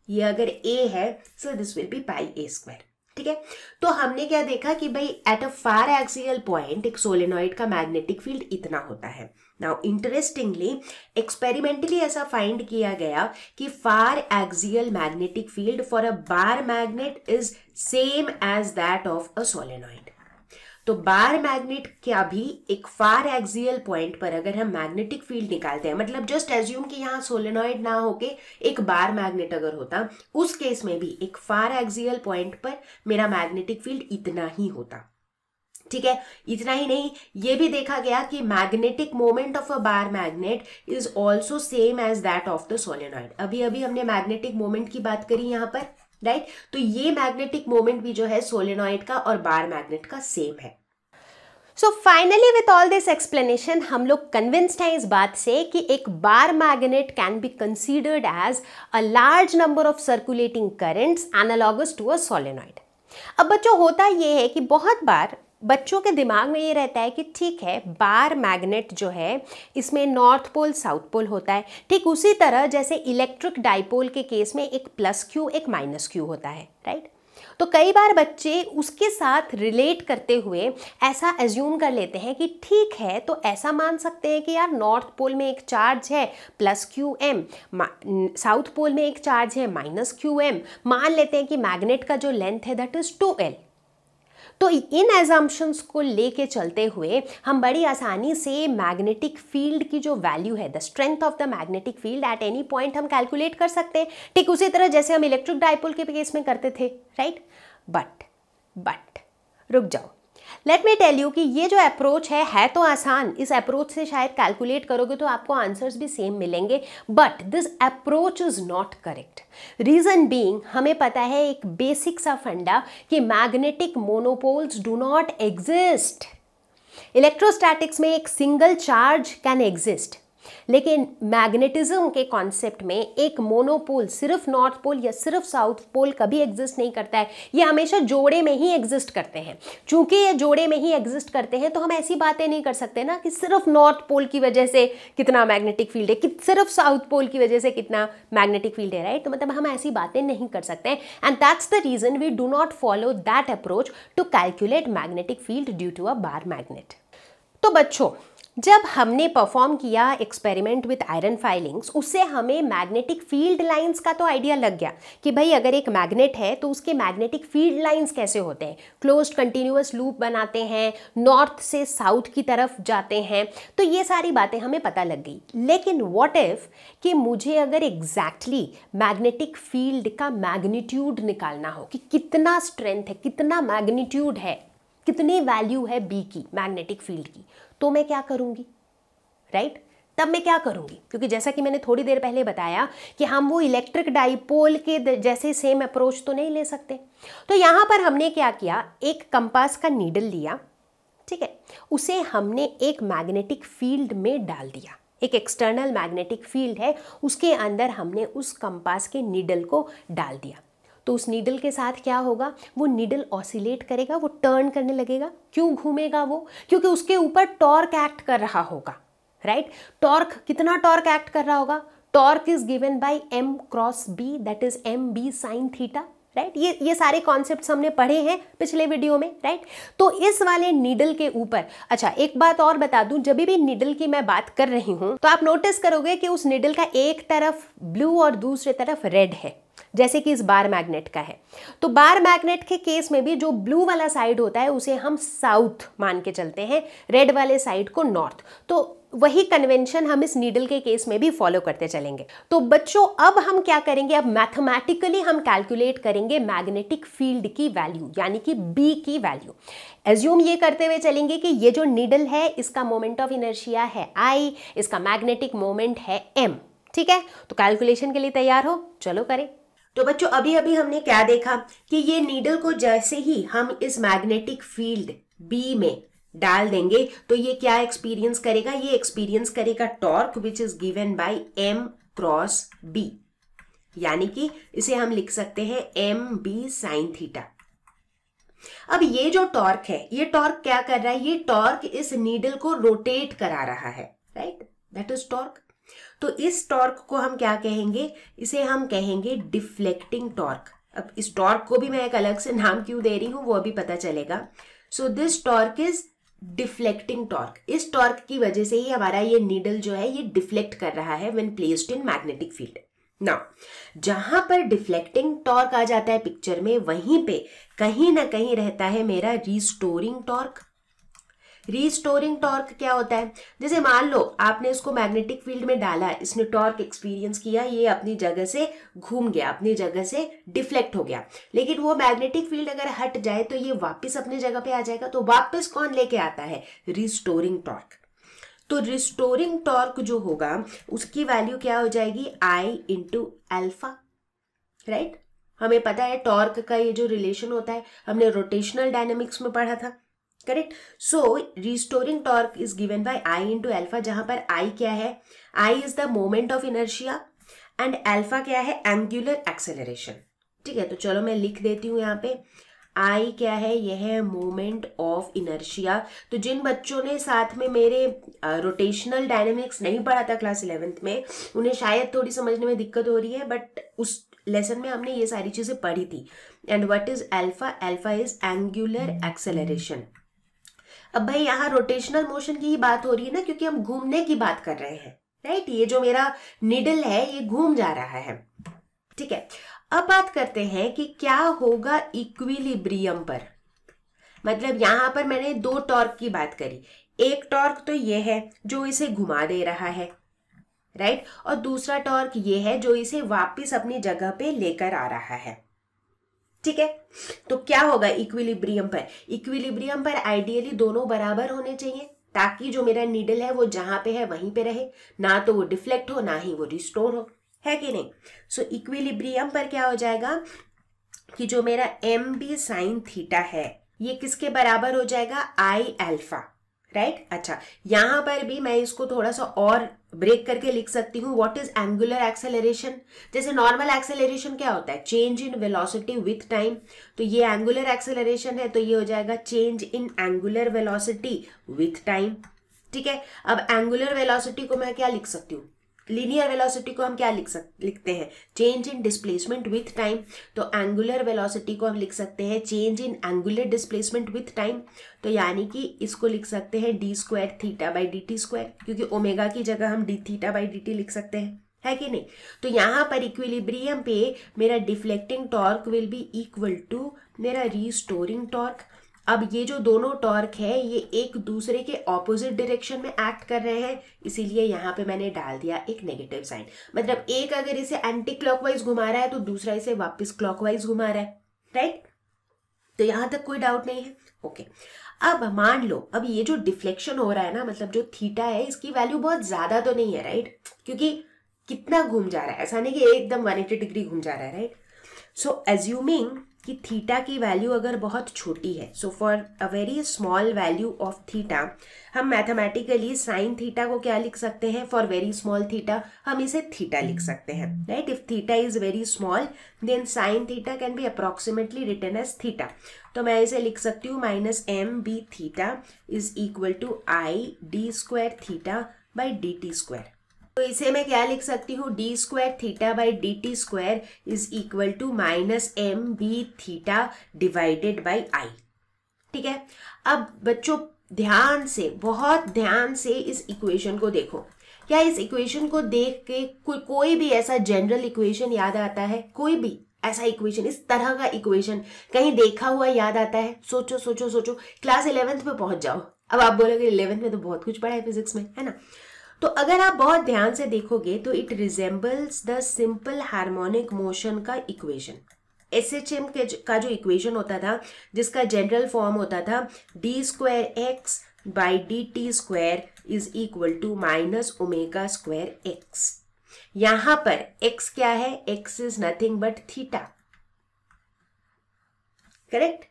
ये अगर ए है so this will be pi a square ठीक है तो हमने क्या देखा कि भाई at a far axial point एक सोलेनॉइड का मैग्नेटिक फील्ड इतना होता है नाउ इंटरेस्टिंगली एक्सपेरिमेंटली ऐसा फाइंड किया गया कि far axial magnetic field for a bar magnet is same as that of a solenoid तो बार मैग्नेट क्या भी एक फार एक्सियल पॉइंट पर अगर हम मैग्नेटिक फील्ड निकालते हैं मतलब जस्ट एज्यूम कि यहाँ सोलेनॉइड ना होके एक बार मैग्नेट अगर होता उस केस में भी एक फार एक्सियल पॉइंट पर मेरा मैग्नेटिक फील्ड इतना ही होता ठीक है इतना ही नहीं ये भी देखा गया कि magnetic moment of a bar magnet is also same as that of the solenoid अभी अभी हमने मैग्नेटिक मोमेंट की बात करी यहाँ पर राइट तो ये मैग्नेटिक मोमेंट भी जो है सोलेनॉइड का और बार मैग्नेट का सेम है so finally with all this explanation हम लोग कन्विंस्ड हैं इस बात से कि एक बार magnet can be considered as a large number of circulating currents analogous to a solenoid अब बच्चों होता ये है कि बहुत बार बच्चों के दिमाग में ये रहता है कि ठीक है बार मैग्नेट जो है इसमें नॉर्थ पोल साउथ पोल होता है ठीक उसी तरह जैसे इलेक्ट्रिक डाइपोल के केस में एक प्लस क्यू एक माइनस क्यू होता है राइट तो कई बार बच्चे उसके साथ रिलेट करते हुए ऐसा एज्यूम कर लेते हैं कि ठीक है तो ऐसा मान सकते हैं कि यार नॉर्थ पोल में एक चार्ज है plus Q M south pole में एक चार्ज है माइनस क्यू एम मान लेते हैं कि मैग्नेट का जो लेंथ है दैट इज़ टू एल तो इन एजाम्पन्स को लेके चलते हुए हम बड़ी आसानी से मैग्नेटिक फील्ड की जो वैल्यू है the strength of the magnetic field at any point हम कैलकुलेट कर सकते हैं ठीक उसी तरह जैसे हम इलेक्ट्रिक डायपोल के केस में करते थे राइट बट बट रुक जाओ लेट मी टेल यू कि ये जो अप्रोच है है तो आसान इस अप्रोच से शायद कैलकुलेट करोगे तो आपको आंसर्स भी सेम मिलेंगे but this approach is not correct reason being हमें पता है एक बेसिक सा फंडा कि magnetic monopoles do not exist electrostatics में एक सिंगल चार्ज कैन एग्जिस्ट लेकिन मैग्नेटिज्म के कॉन्सेप्ट में एक मोनोपोल सिर्फ नॉर्थ पोल या सिर्फ साउथ पोल कभी एग्जिस्ट नहीं करता है ये हमेशा जोड़े में ही एग्जिस्ट करते हैं चूंकि ये जोड़े में ही एग्जिस्ट करते हैं तो हम ऐसी बातें नहीं कर सकते ना कि सिर्फ नॉर्थ पोल की वजह से कितना मैग्नेटिक फील्ड है कि सिर्फ साउथ पोल की वजह से कितना मैग्नेटिक फील्ड है राइट तो मतलब हम ऐसी बातें नहीं कर सकते and that's the reason we do not follow that approach to calculate magnetic field due to a bar magnet तो बच्चों जब हमने परफॉर्म किया एक्सपेरिमेंट विद आयरन फाइलिंग्स उससे हमें मैग्नेटिक फील्ड लाइंस का तो आइडिया लग गया कि भाई अगर एक मैग्नेट है तो उसके मैग्नेटिक फील्ड लाइंस कैसे होते हैं क्लोज्ड कंटिन्यूस लूप बनाते हैं नॉर्थ से साउथ की तरफ जाते हैं तो ये सारी बातें हमें पता लग गई लेकिन वॉट इफ़ कि मुझे अगर एग्जैक्टली मैग्नेटिक फील्ड का मैग्नीट्यूड निकालना हो कि कितना स्ट्रेंथ है कितना मैग्नीट्यूड है कितनी वैल्यू है बी की मैग्नेटिक फील्ड की तो मैं क्या करूंगी राइट right? तब मैं क्या करूँगी क्योंकि जैसा कि मैंने थोड़ी देर पहले बताया कि हम वो इलेक्ट्रिक डाइपोल के जैसे सेम अप्रोच तो नहीं ले सकते तो यहाँ पर हमने क्या किया एक कंपास का नीडल लिया ठीक है उसे हमने एक मैग्नेटिक फील्ड में डाल दिया एक एक्सटर्नल मैग्नेटिक फील्ड है उसके अंदर हमने उस कंपास के नीडल को डाल दिया तो उस नीडल के साथ क्या होगा वो नीडल ऑसिलेट करेगा वो टर्न करने लगेगा क्यों घूमेगा वो क्योंकि उसके ऊपर टॉर्क एक्ट कर रहा होगा राइट टॉर्क कितना टॉर्क एक्ट कर रहा होगा torque is given by M cross B that is M B sine theta right ये ये सारे कॉन्सेप्ट हमने पढ़े हैं पिछले वीडियो में राइट तो इस वाले नीडल के ऊपर अच्छा एक बात और बता दूं जब भी नीडल की मैं बात कर रही हूं तो आप नोटिस करोगे कि उस नीडल का एक तरफ ब्लू और दूसरे तरफ रेड है जैसे कि इस बार मैग्नेट का है तो बार मैग्नेट के केस में भी जो ब्लू वाला साइड होता है उसे हम साउथ मान के चलते हैं रेड वाले साइड को नॉर्थ तो वही कन्वेंशन हम इस नीडल के केस में भी फॉलो करते चलेंगे तो बच्चों अब हम क्या करेंगे अब मैथमेटिकली हम कैलकुलेट करेंगे मैग्नेटिक फील्ड की वैल्यू यानी कि बी की वैल्यू एज्यूम ये करते हुए चलेंगे कि ये जो नीडल है इसका मोमेंट ऑफ इनर्शिया है आई इसका मैग्नेटिक मोमेंट है एम ठीक है तो कैलकुलेशन के लिए तैयार हो चलो करें तो बच्चों अभी अभी हमने क्या देखा कि ये नीडल को जैसे ही हम इस मैग्नेटिक फील्ड बी में डाल देंगे तो ये क्या एक्सपीरियंस करेगा ये एक्सपीरियंस करेगा torque which is given by M cross B यानी कि इसे हम लिख सकते हैं एम बी साइन थीटा अब ये जो टॉर्क है ये टॉर्क क्या कर रहा है ये टॉर्क इस नीडल को रोटेट करा रहा है राइट दैट इज टॉर्क तो इस टॉर्क को हम क्या कहेंगे इसे हम कहेंगे डिफ्लेक्टिंग टॉर्क अब इस टॉर्क को भी मैं एक अलग से नाम क्यों दे रही हूँ वो अभी पता चलेगा so this torque is deflecting torque इस टॉर्क की वजह से ही हमारा ये नीडल जो है ये डिफ्लेक्ट कर रहा है when placed in magnetic field now जहां पर डिफ्लेक्टिंग टॉर्क आ जाता है पिक्चर में वहीं पे कहीं ना कहीं रहता है मेरा रिस्टोरिंग टॉर्क रीस्टोरिंग टॉर्क क्या होता है जैसे मान लो आपने इसको मैग्नेटिक फील्ड में डाला इसने टॉर्क एक्सपीरियंस किया ये अपनी जगह से घूम गया अपनी जगह से डिफ्लेक्ट हो गया लेकिन वो मैग्नेटिक फील्ड अगर हट जाए तो ये वापस अपनी जगह पे आ जाएगा तो वापस कौन लेके आता है रिस्टोरिंग टॉर्क तो रिस्टोरिंग टॉर्क जो होगा उसकी वैल्यू क्या हो जाएगी आई इंटू एल्फा राइट हमें पता है टॉर्क का ये जो रिलेशन होता है हमने रोटेशनल डायनेमिक्स में पढ़ा था correct so restoring torque is given by I into alpha जहां पर आई क्या है I is the moment of inertia and alpha क्या है एंगुलर एक्सेलरेशन ठीक है तो चलो मैं लिख देती हूँ यहाँ पे आई क्या है यह है मोमेंट ऑफ इनर्शिया तो जिन बच्चों ने साथ में मेरे रोटेशनल डायनेमिक्स नहीं पढ़ा था क्लास इलेवेंथ में उन्हें शायद थोड़ी समझने में दिक्कत हो रही है बट उस लेसन में हमने ये सारी चीज़ें पढ़ी थी and what is alpha alpha is angular acceleration अब भाई यहाँ रोटेशनल मोशन की ही बात हो रही है ना क्योंकि हम घूमने की बात कर रहे हैं राइट ये जो मेरा निडल है ये घूम जा रहा है ठीक है अब बात करते हैं कि क्या होगा इक्विलिब्रियम पर मतलब यहां पर मैंने दो टॉर्क की बात करी एक टॉर्क तो ये है जो इसे घुमा दे रहा है राइट और दूसरा टॉर्क ये है जो इसे वापस अपनी जगह पे लेकर आ रहा है ठीक है तो क्या होगा इक्विलिब्रियम पर इक्विलिब्रियम पर आइडियली दोनों बराबर होने चाहिए ताकि जो मेरा नीडल है वो जहां पे है वहीं पे रहे ना तो वो डिफ्लेक्ट हो ना ही वो रिस्टोर हो है कि नहीं सो so, इक्विलिब्रियम पर क्या हो जाएगा कि जो मेरा एम बी साइन थीटा है ये किसके बराबर हो जाएगा आई एल्फा राइट right? अच्छा यहां पर भी मैं इसको थोड़ा सा और ब्रेक करके लिख सकती हूँ व्हाट इज एंगुलर एक्सेलरेशन जैसे नॉर्मल एक्सेलरेशन क्या होता है change in velocity with time तो ये एंगुलर एक्सेलरेशन है तो ये हो जाएगा change in angular velocity with time ठीक है अब एंगुलर वेलोसिटी को मैं क्या लिख सकती हूँ लीनियर वेलोसिटी को हम क्या लिख सक लिखते हैं change in displacement with time तो एंगुलर वेलोसिटी को हम लिख सकते हैं change in angular displacement with time तो यानी कि इसको लिख सकते हैं d square theta by D T square क्योंकि ओमेगा की जगह हम d theta by D t लिख सकते हैं है कि नहीं तो यहाँ पर इक्विलिब्रियम पे मेरा deflecting torque will be equal to मेरा रीस्टोरिंग टॉर्क अब ये जो दोनों टॉर्क है ये एक दूसरे के ऑपोजिट डायरेक्शन में एक्ट कर रहे हैं इसीलिए यहाँ पे मैंने डाल दिया एक नेगेटिव साइन मतलब एक अगर इसे एंटी क्लॉकवाइज घुमा रहा है तो दूसरा इसे वापस क्लॉकवाइज घुमा रहा है राइट तो यहां तक कोई डाउट नहीं है ओके अब मान लो अब ये जो डिफ्लेक्शन हो रहा है ना मतलब जो थीटा है इसकी वैल्यू बहुत ज़्यादा तो नहीं है राइट क्योंकि कितना घूम जा रहा है ऐसा नहीं कि एकदम वन डिग्री घूम जा रहा है राइट सो एज्यूमिंग कि थीटा की वैल्यू अगर बहुत छोटी है so for a very small value of theta हम मैथमेटिकली साइन थीटा को क्या लिख सकते हैं फॉर वेरी स्मॉल थीटा हम इसे थीटा लिख सकते हैं right if theta is very small then sine theta can be approximately written as theta तो मैं इसे लिख सकती हूँ minus M B theta is equal to I D square theta by D T square तो इसे मैं क्या लिख सकती हूँ D square theta by D T square is equal to minus M B theta divided by I ठीक है अब बच्चों ध्यान से बहुत ध्यान से इस इक्वेशन को देखो क्या इस इक्वेशन को देख के को, कोई भी ऐसा जनरल इक्वेशन याद आता है कोई भी ऐसा इक्वेशन इस तरह का इक्वेशन कहीं देखा हुआ याद आता है सोचो सोचो सोचो क्लास इलेवेंथ में पहुंच जाओ अब आप बोलोगे इलेवेंथ में तो बहुत कुछ पढ़ा है फिजिक्स में है ना तो अगर आप बहुत ध्यान से देखोगे तो it resembles the simple harmonic motion का इक्वेशन एस एच एम के का जो इक्वेशन होता था जिसका जनरल फॉर्म होता था D square X by D T square is equal to minus omega square X यहां पर एक्स क्या है X is nothing but theta correct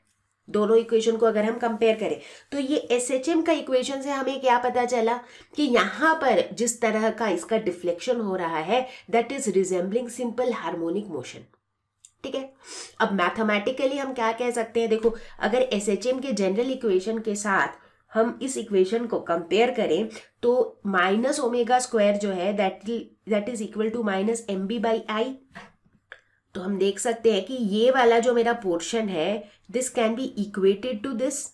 दोनों इक्वेशन को अगर हम कंपेयर करें तो ये एस एच एम का इक्वेशन से हमें क्या पता चला कि यहाँ पर जिस तरह का इसका डिफ्लेक्शन हो रहा है that is resembling simple harmonic motion ठीक है अब मैथमेटिकली हम क्या कह सकते हैं देखो अगर एस एच एम के जनरल इक्वेशन के साथ हम इस इक्वेशन को कंपेयर करें तो माइनस ओमेगा स्क्वायर जो है that that is equal to minus M B by I तो हम देख सकते हैं कि ये वाला जो मेरा पोर्शन है this can be equated to this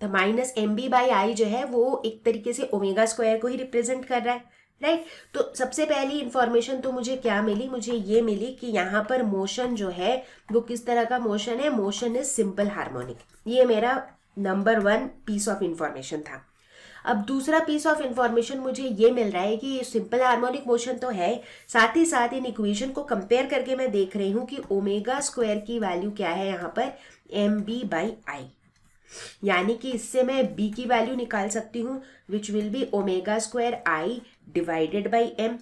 तो minus M B by I जो है वो एक तरीके से ओमेगा स्क्वायर को ही रिप्रेजेंट कर रहा है राइट right? तो सबसे पहली इन्फॉर्मेशन तो मुझे क्या मिली मुझे ये मिली कि यहाँ पर मोशन जो है वो किस तरह का मोशन है मोशन इज सिंपल हार्मोनिक ये मेरा number one piece of information था अब दूसरा पीस ऑफ इंफॉर्मेशन मुझे ये मिल रहा है कि ये सिंपल हार्मोनिक मोशन तो है साथ ही साथ इन इक्वेशन को कंपेयर करके मैं देख रही हूँ कि ओमेगा स्क्वायर की वैल्यू क्या है यहाँ पर एम बी बाई आई यानी कि इससे मैं बी की वैल्यू निकाल सकती हूँ which will be omega square I divided by M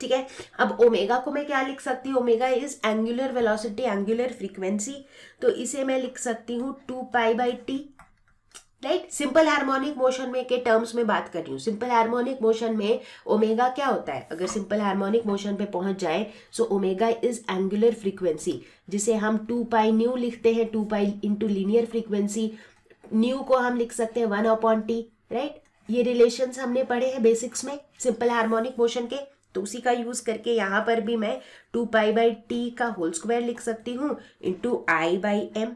ठीक है अब ओमेगा को मैं क्या लिख सकती हूँ omega is angular velocity angular frequency तो इसे मैं लिख सकती हूँ two pi by T right simple harmonic motion में के टर्म्स में बात कर रही हूँ सिंपल हार्मोनिक मोशन में ओमेगा क्या होता है अगर सिंपल हार्मोनिक मोशन पे पहुंच जाए so omega is angular frequency जिसे हम टू पाई न्यू लिखते हैं two pi into linear frequency nu को हम लिख सकते हैं वन अपॉन टी राइट ये रिलेशन हमने पढ़े हैं बेसिक्स में सिंपल हार्मोनिक मोशन के तो उसी का यूज करके यहाँ पर भी मैं टू पाई बाई टी का होल स्क्वायर लिख सकती हूँ into I by M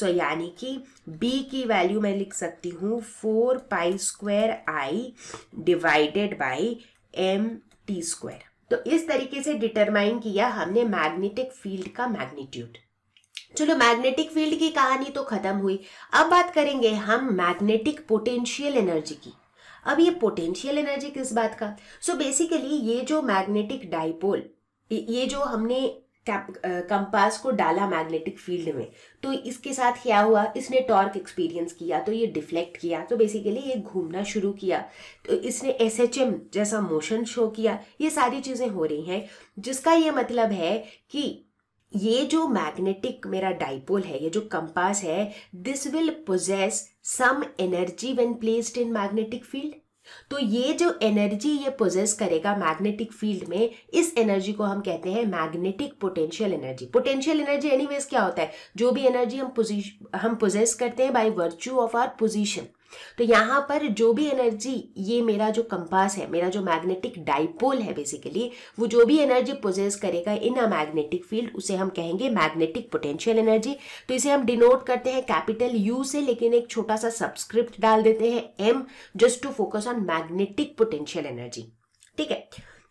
so so, यानी कि b की वैल्यू मैं लिख सकती हूँ four pi square i divided by M T square तो इस तरीके से डिटरमाइन किया हमने मैग्नेटिक फील्ड का मैग्नीट्यूड चलो मैग्नेटिक फील्ड की कहानी तो खत्म हुई अब बात करेंगे हम मैग्नेटिक पोटेंशियल एनर्जी की अब ये पोटेंशियल एनर्जी किस बात का सो so बेसिकली ये जो मैग्नेटिक डाइपोल ये जो हमने कंपास को डाला मैग्नेटिक फील्ड में तो इसके साथ क्या हुआ इसने टॉर्क एक्सपीरियंस किया तो ये डिफ्लेक्ट किया तो बेसिकली ये घूमना शुरू किया तो इसने एस जैसा मोशन शो किया ये सारी चीज़ें हो रही हैं जिसका ये मतलब है कि ये जो मैग्नेटिक मेरा डाइपोल है ये जो कंपास है this will possess some energy when placed in magnetic field तो ये जो एनर्जी ये पोजेस करेगा मैग्नेटिक फील्ड में इस एनर्जी को हम कहते हैं magnetic potential energy potential energy anyways क्या होता है जो भी एनर्जी हम पोजिश हम पोजेस करते हैं by virtue of our position तो यहाँ पर जो भी एनर्जी ये मेरा जो कंपास है मेरा जो मैग्नेटिक डाइपोल है बेसिकली वो जो भी एनर्जी प्रोजेस करेगा इन अ मैग्नेटिक फील्ड उसे हम कहेंगे मैग्नेटिक पोटेंशियल एनर्जी तो इसे हम डिनोट करते हैं कैपिटल यू से लेकिन एक छोटा सा सब्सक्रिप्ट डाल देते हैं M just to focus on magnetic potential energy ठीक है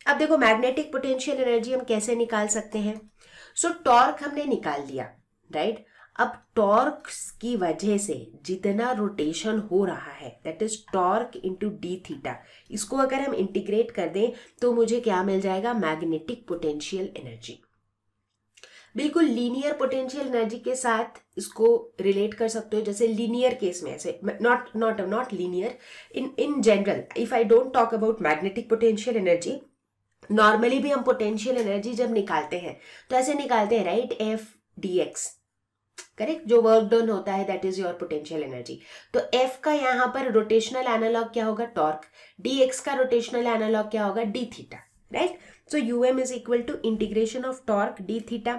अब देखो मैग्नेटिक पोटेंशियल एनर्जी हम कैसे निकाल सकते हैं सो so, टॉर्क हमने निकाल लिया राइट right? अब टॉर्क की वजह से जितना रोटेशन हो रहा है that is torque into D theta इसको अगर हम इंटीग्रेट कर दें तो मुझे क्या मिल जाएगा मैग्नेटिक पोटेंशियल एनर्जी बिल्कुल लीनियर पोटेंशियल एनर्जी के साथ इसको रिलेट कर सकते हो जैसे लीनियर केस में ऐसे not not not linear in in general if I don't talk about magnetic potential energy normally भी हम पोटेंशियल एनर्जी जब निकालते हैं तो ऐसे निकालते हैं right F D X correct जो वर्क डन होता है that is your potential energy तो एफ का यहां पर रोटेशनल एनालॉग क्या होगा टॉर्क डी एक्स का रोटेशनल एनालॉग क्या होगा D theta right so U M is equal to integration of torque D theta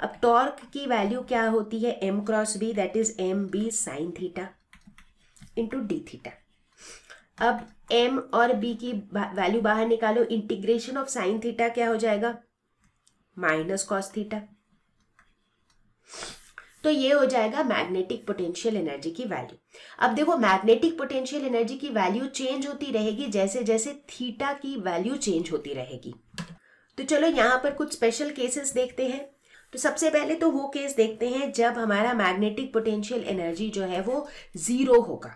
अब टॉर्क की वैल्यू क्या होती है M cross B that is M B sine theta into D theta अब M और B की वैल्यू बाहर निकालो इंटीग्रेशन ऑफ साइन थीटा क्या हो जाएगा माइनस कॉस थीटा तो ये हो जाएगा मैग्नेटिक पोटेंशियल एनर्जी की वैल्यू अब देखो मैग्नेटिक पोटेंशियल एनर्जी की वैल्यू चेंज होती रहेगी जैसे जैसे थीटा की वैल्यू चेंज होती रहेगी तो चलो यहाँ पर कुछ स्पेशल केसेस देखते हैं तो सबसे पहले तो वो केस देखते हैं जब हमारा मैग्नेटिक पोटेंशियल एनर्जी जो है वो जीरो होगा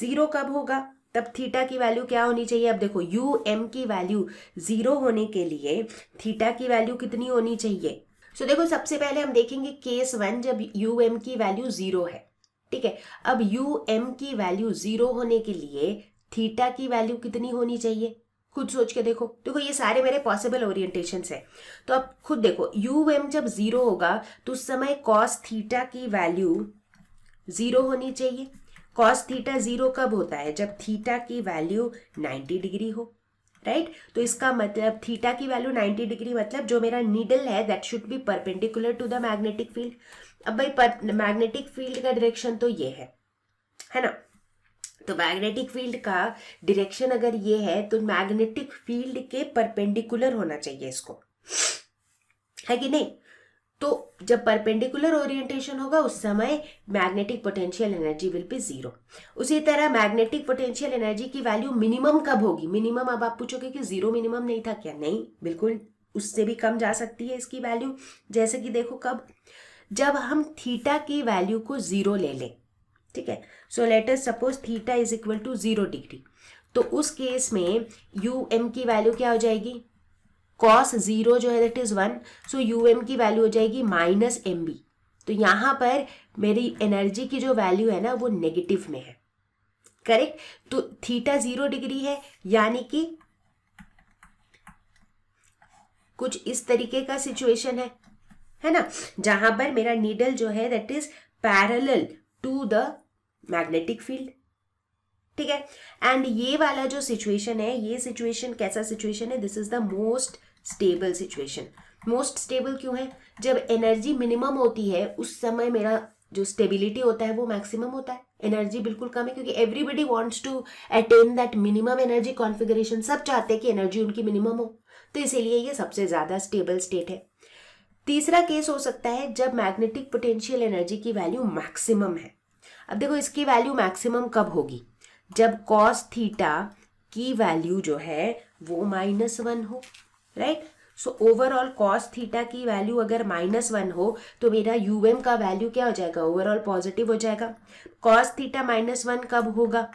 जीरो कब होगा तब थीटा की वैल्यू क्या होनी चाहिए अब देखो यू एम की वैल्यू जीरो होने के लिए थीटा की वैल्यू कितनी होनी चाहिए सो so, देखो सबसे पहले हम देखेंगे केस वन जब यू एम की वैल्यू ज़ीरो है ठीक है अब यू एम की वैल्यू ज़ीरो होने के लिए थीटा की वैल्यू कितनी होनी चाहिए खुद सोच के देखो देखो ये सारे मेरे पॉसिबल ओरिएंटेशन है तो अब खुद देखो यू एम जब ज़ीरो होगा तो उस समय कॉस थीटा की वैल्यू ज़ीरो होनी चाहिए कॉस थीटा ज़ीरो कब होता है जब थीटा की वैल्यू नाइन्टी डिग्री हो राइट right? तो इसका मतलब थीटा की वैल्यू 90 डिग्री मतलब जो मेरा नीडल है that should be perpendicular to the magnetic field अब भाई मैग्नेटिक फील्ड का डायरेक्शन तो ये है है ना तो मैग्नेटिक फील्ड का डायरेक्शन अगर ये है तो मैग्नेटिक फील्ड के परपेंडिकुलर होना चाहिए इसको है कि नहीं तो जब परपेंडिकुलर ओरिएंटेशन होगा उस समय magnetic potential energy will be zero उसी तरह मैग्नेटिक पोटेंशियल एनर्जी की वैल्यू मिनिमम कब होगी मिनिमम अब आप पूछोगे कि जीरो मिनिमम नहीं था क्या नहीं बिल्कुल उससे भी कम जा सकती है इसकी वैल्यू जैसे कि देखो कब जब हम थीटा की वैल्यू को जीरो ले लें ठीक है so let us suppose theta is equal to zero degree तो उस केस में यू एम की वैल्यू क्या हो जाएगी कॉस जीरो जो है that is one so U M की वैल्यू हो जाएगी माइनस एम बी तो यहाँ पर मेरी एनर्जी की जो वैल्यू है ना वो नेगेटिव में है करेक्ट तो थीटा जीरो डिग्री है यानी कि कुछ इस तरीके का सिचुएशन है है ना जहां पर मेरा नीडल जो है that is parallel to the magnetic field ठीक है एंड ये वाला जो सिचुएशन है ये सिचुएशन कैसा सिचुएशन है this is the most stable situation most stable क्यों है जब एनर्जी मिनिमम होती है उस समय मेरा जो स्टेबिलिटी होता है वो मैक्सिमम होता है एनर्जी बिल्कुल कम है क्योंकि everybody wants to attain that minimum energy configuration सब चाहते हैं कि एनर्जी उनकी मिनिमम हो तो इसीलिए ये सबसे ज़्यादा स्टेबल स्टेट है तीसरा केस हो सकता है जब मैग्नेटिक पोटेंशियल एनर्जी की वैल्यू मैक्सिमम है अब देखो इसकी वैल्यू मैक्सिमम कब होगी जब कॉस थीटा की वैल्यू जो है वो माइनस वन हो right so overall cos theta की वैल्यू अगर माइनस वन हो तो मेरा यू एम का वैल्यू क्या हो जाएगा ओवरऑल पॉजिटिव हो जाएगा कॉस थीटा माइनस वन कब होगा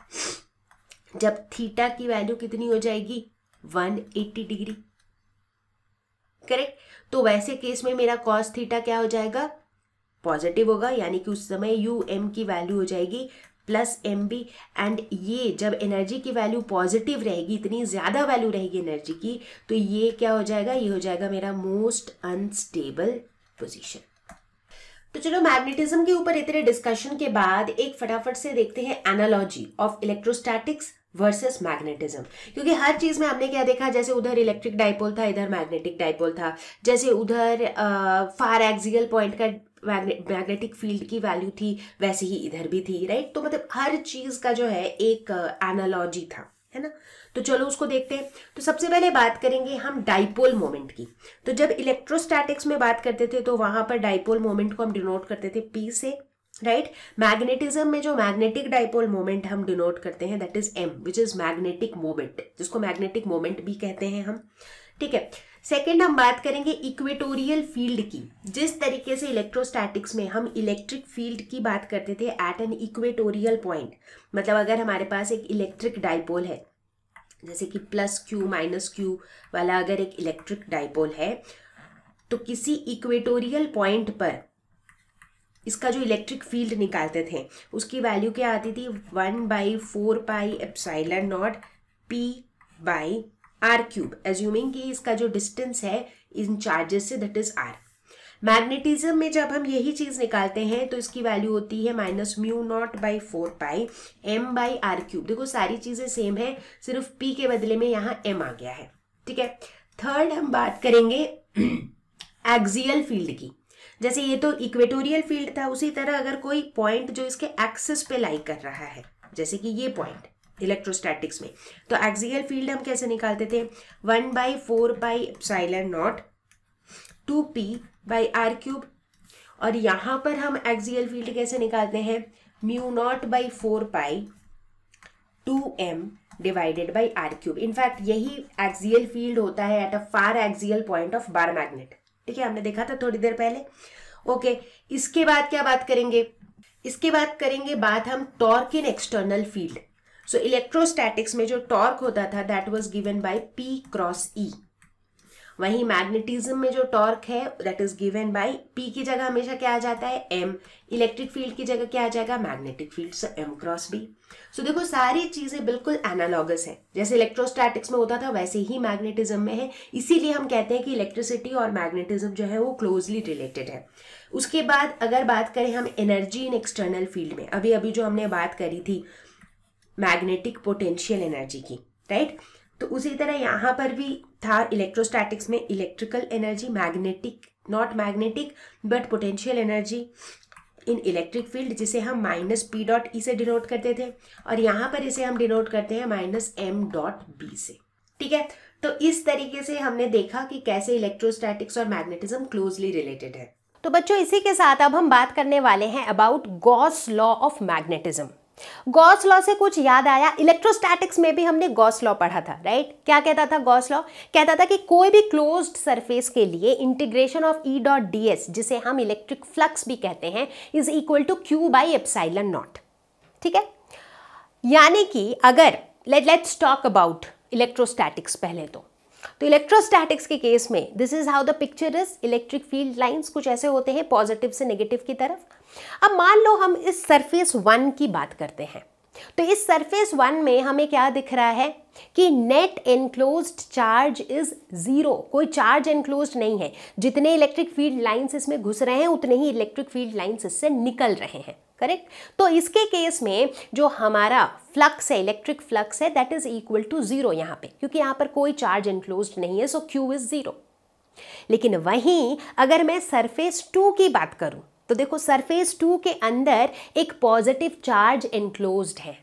जब थीटा की वैल्यू कितनी हो जाएगी वन एट्टी डिग्री करेक्ट तो वैसे केस में मेरा कॉस थीटा क्या हो जाएगा पॉजिटिव होगा यानी कि उस समय यू एम की वैल्यू हो जाएगी प्लस एम बी एंड ये जब एनर्जी की वैल्यू पॉजिटिव रहेगी इतनी ज़्यादा वैल्यू रहेगी एनर्जी की तो ये क्या हो जाएगा ये हो जाएगा मेरा मोस्ट अनस्टेबल पोजिशन तो चलो मैग्नेटिज्म के ऊपर इतने डिस्कशन के बाद एक फटाफट से देखते हैं analogy of electrostatics versus magnetism क्योंकि हर चीज में हमने क्या देखा जैसे उधर इलेक्ट्रिक डाइपोल था इधर मैग्नेटिक डाइपोल था जैसे उधर फार एक्सियल पॉइंट का मैग्नेटिक फील्ड की वैल्यू थी वैसे ही इधर भी थी राइट तो मतलब हर चीज़ का जो है एक एनालॉजी uh, था है ना तो चलो उसको देखते हैं तो सबसे पहले बात करेंगे हम डाइपोल मोमेंट की तो जब इलेक्ट्रोस्टैटिक्स में बात करते थे तो वहां पर डाइपोल मोमेंट को हम डिनोट करते थे पी से राइट right? मैग्नेटिज्म में जो मैग्नेटिक डाइपोल मोमेंट हम डिनोट करते हैं that is M which is magnetic moment जिसको मैग्नेटिक मोमेंट भी कहते हैं हम ठीक है सेकेंड हम बात करेंगे इक्वेटोरियल फील्ड की जिस तरीके से इलेक्ट्रोस्टैटिक्स में हम इलेक्ट्रिक फील्ड की बात करते थे एट एन इक्वेटोरियल पॉइंट मतलब अगर हमारे पास एक इलेक्ट्रिक डाइपोल है जैसे कि प्लस क्यू माइनस क्यू वाला अगर एक इलेक्ट्रिक डाइपोल है तो किसी इक्वेटोरियल पॉइंट पर इसका जो इलेक्ट्रिक फील्ड निकालते थे उसकी वैल्यू क्या आती थी one by four pi epsilon naught P by R cube assuming कि इसका जो डिस्टेंस है इन चार्जेस से दट इज आर मैग्नेटिज्म में जब हम यही चीज़ निकालते हैं तो इसकी वैल्यू होती है minus mu naught by four pi M by R cube देखो सारी चीज़ें सेम है सिर्फ पी के बदले में यहाँ एम आ गया है ठीक है थर्ड हम बात करेंगे एक्सियल फील्ड की जैसे ये तो इक्वेटोरियल फील्ड था उसी तरह अगर कोई पॉइंट जो इसके एक्सिस पे लाई कर रहा है जैसे कि ये पॉइंट इलेक्ट्रोस्टैटिक्स में तो एक्सियल फील्ड हम कैसे निकालते थे one by four by epsilon naught two P by R cube और यहाँ पर हम एक्सियल फील्ड कैसे निकालते हैं mu naught by four pi two M divided by R cube in fact यही एक्सियल फील्ड होता है at a far axial point of bar magnet ठीक है हमने देखा था थोड़ी देर पहले ओके okay, इसके बाद क्या बात करेंगे इसके बाद करेंगे बात हम torque in external field so electrostatics में जो टॉर्क होता था that was given by P cross E वहीं मैग्नेटिज्म में जो टॉर्क है that is given by P की जगह हमेशा क्या आ जाता है एम इलेक्ट्रिक फील्ड की जगह क्या आ जाएगा magnetic field so M cross B so देखो सारी चीजें बिल्कुल एनालॉगस है जैसे इलेक्ट्रोस्टैटिक्स में होता था वैसे ही मैग्नेटिज्म में है इसीलिए हम कहते हैं कि इलेक्ट्रिसिटी और मैग्नेटिज्म जो है वो क्लोजली रिलेटेड है उसके बाद अगर बात करें हम एनर्जी इन एक्सटर्नल फील्ड में अभी अभी जो हमने बात करी थी मैग्नेटिक पोटेंशियल एनर्जी की राइट तो उसी तरह यहाँ पर भी था इलेक्ट्रोस्टैटिक्स में electrical energy magnetic not magnetic but potential energy in electric field जिसे हम माइनस पी डॉट ई से डिनोट करते थे और यहाँ पर इसे हम डिनोट करते हैं माइनस एम डॉट बी से ठीक है तो इस तरीके से हमने देखा कि कैसे इलेक्ट्रोस्टैटिक्स और मैग्नेटिज्म क्लोजली रिलेटेड है तो बच्चों इसी के साथ अब हम बात करने वाले हैं about Gauss law of magnetism Gauss law से कुछ याद आया इलेक्ट्रोस्टैटिक्स में भी हमने गॉस लॉ पढ़ा था राइट क्या कहता था गॉस लॉ कहता था कि कोई भी क्लोज्ड सरफेस के लिए integration of E dot D S जिसे हम इलेक्ट्रिक फ्लक्स भी कहते हैं is equal to Q by epsilon naught ठीक है यानी कि अगर let let's talk about electrostatics पहले तो तो इलेक्ट्रोस्टैटिक्स के केस में this is how the picture is electric field lines कुछ ऐसे होते हैं पॉजिटिव से नेगेटिव की तरफ अब मान लो हम इस सरफेस वन की बात करते हैं तो इस सरफेस वन में हमें क्या दिख रहा है कि net enclose charge is zero कोई चार्ज एनक्लोज नहीं है जितने इलेक्ट्रिक फील्ड लाइन्स इसमें घुस रहे हैं उतने ही इलेक्ट्रिक फील्ड लाइन्स इससे निकल रहे हैं करेक्ट तो इसके केस में जो हमारा फ्लक्स है इलेक्ट्रिक फ्लक्स है that is equal to zero यहां पे क्योंकि यहां पर कोई चार्ज एनक्लोज नहीं है सो क्यू इज़ ज़ीरो लेकिन वहीं अगर मैं सरफेस टू की बात करूं तो देखो सरफेस टू के अंदर एक पॉजिटिव चार्ज एनक्लोज है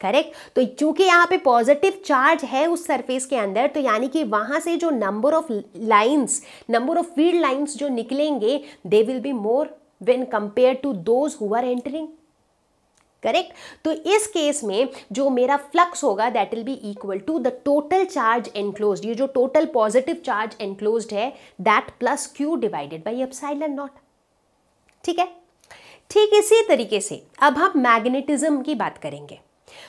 करेक्ट तो चूंकि यहाँ पे पॉजिटिव चार्ज है उस सरफेस के अंदर तो यानी कि वहाँ से जो number of lines number of field lines जो निकलेंगे they will be more when compared to those who are entering correct तो इस केस में जो मेरा फ्लक्स होगा that will be equal to the total charge enclose ये जो टोटल पॉजिटिव चार्ज एनक्लोज है that plus Q divided by epsilon naught ठीक है ठीक इसी तरीके से अब हम मैग्नेटिज्म की बात करेंगे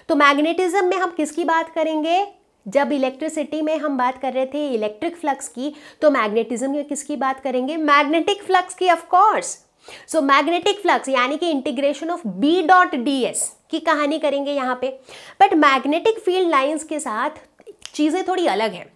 तो मैग्नेटिज्म में हम किसकी बात करेंगे जब इलेक्ट्रिसिटी में हम बात कर रहे थे इलेक्ट्रिक फ्लक्स की तो मैग्नेटिज्म में किसकी बात करेंगे मैग्नेटिक फ्लक्स की of course so magnetic flux यानी कि integration of B dot D S की कहानी करेंगे यहाँ पे बट मैग्नेटिक फील्ड लाइंस के साथ चीज़ें थोड़ी अलग हैं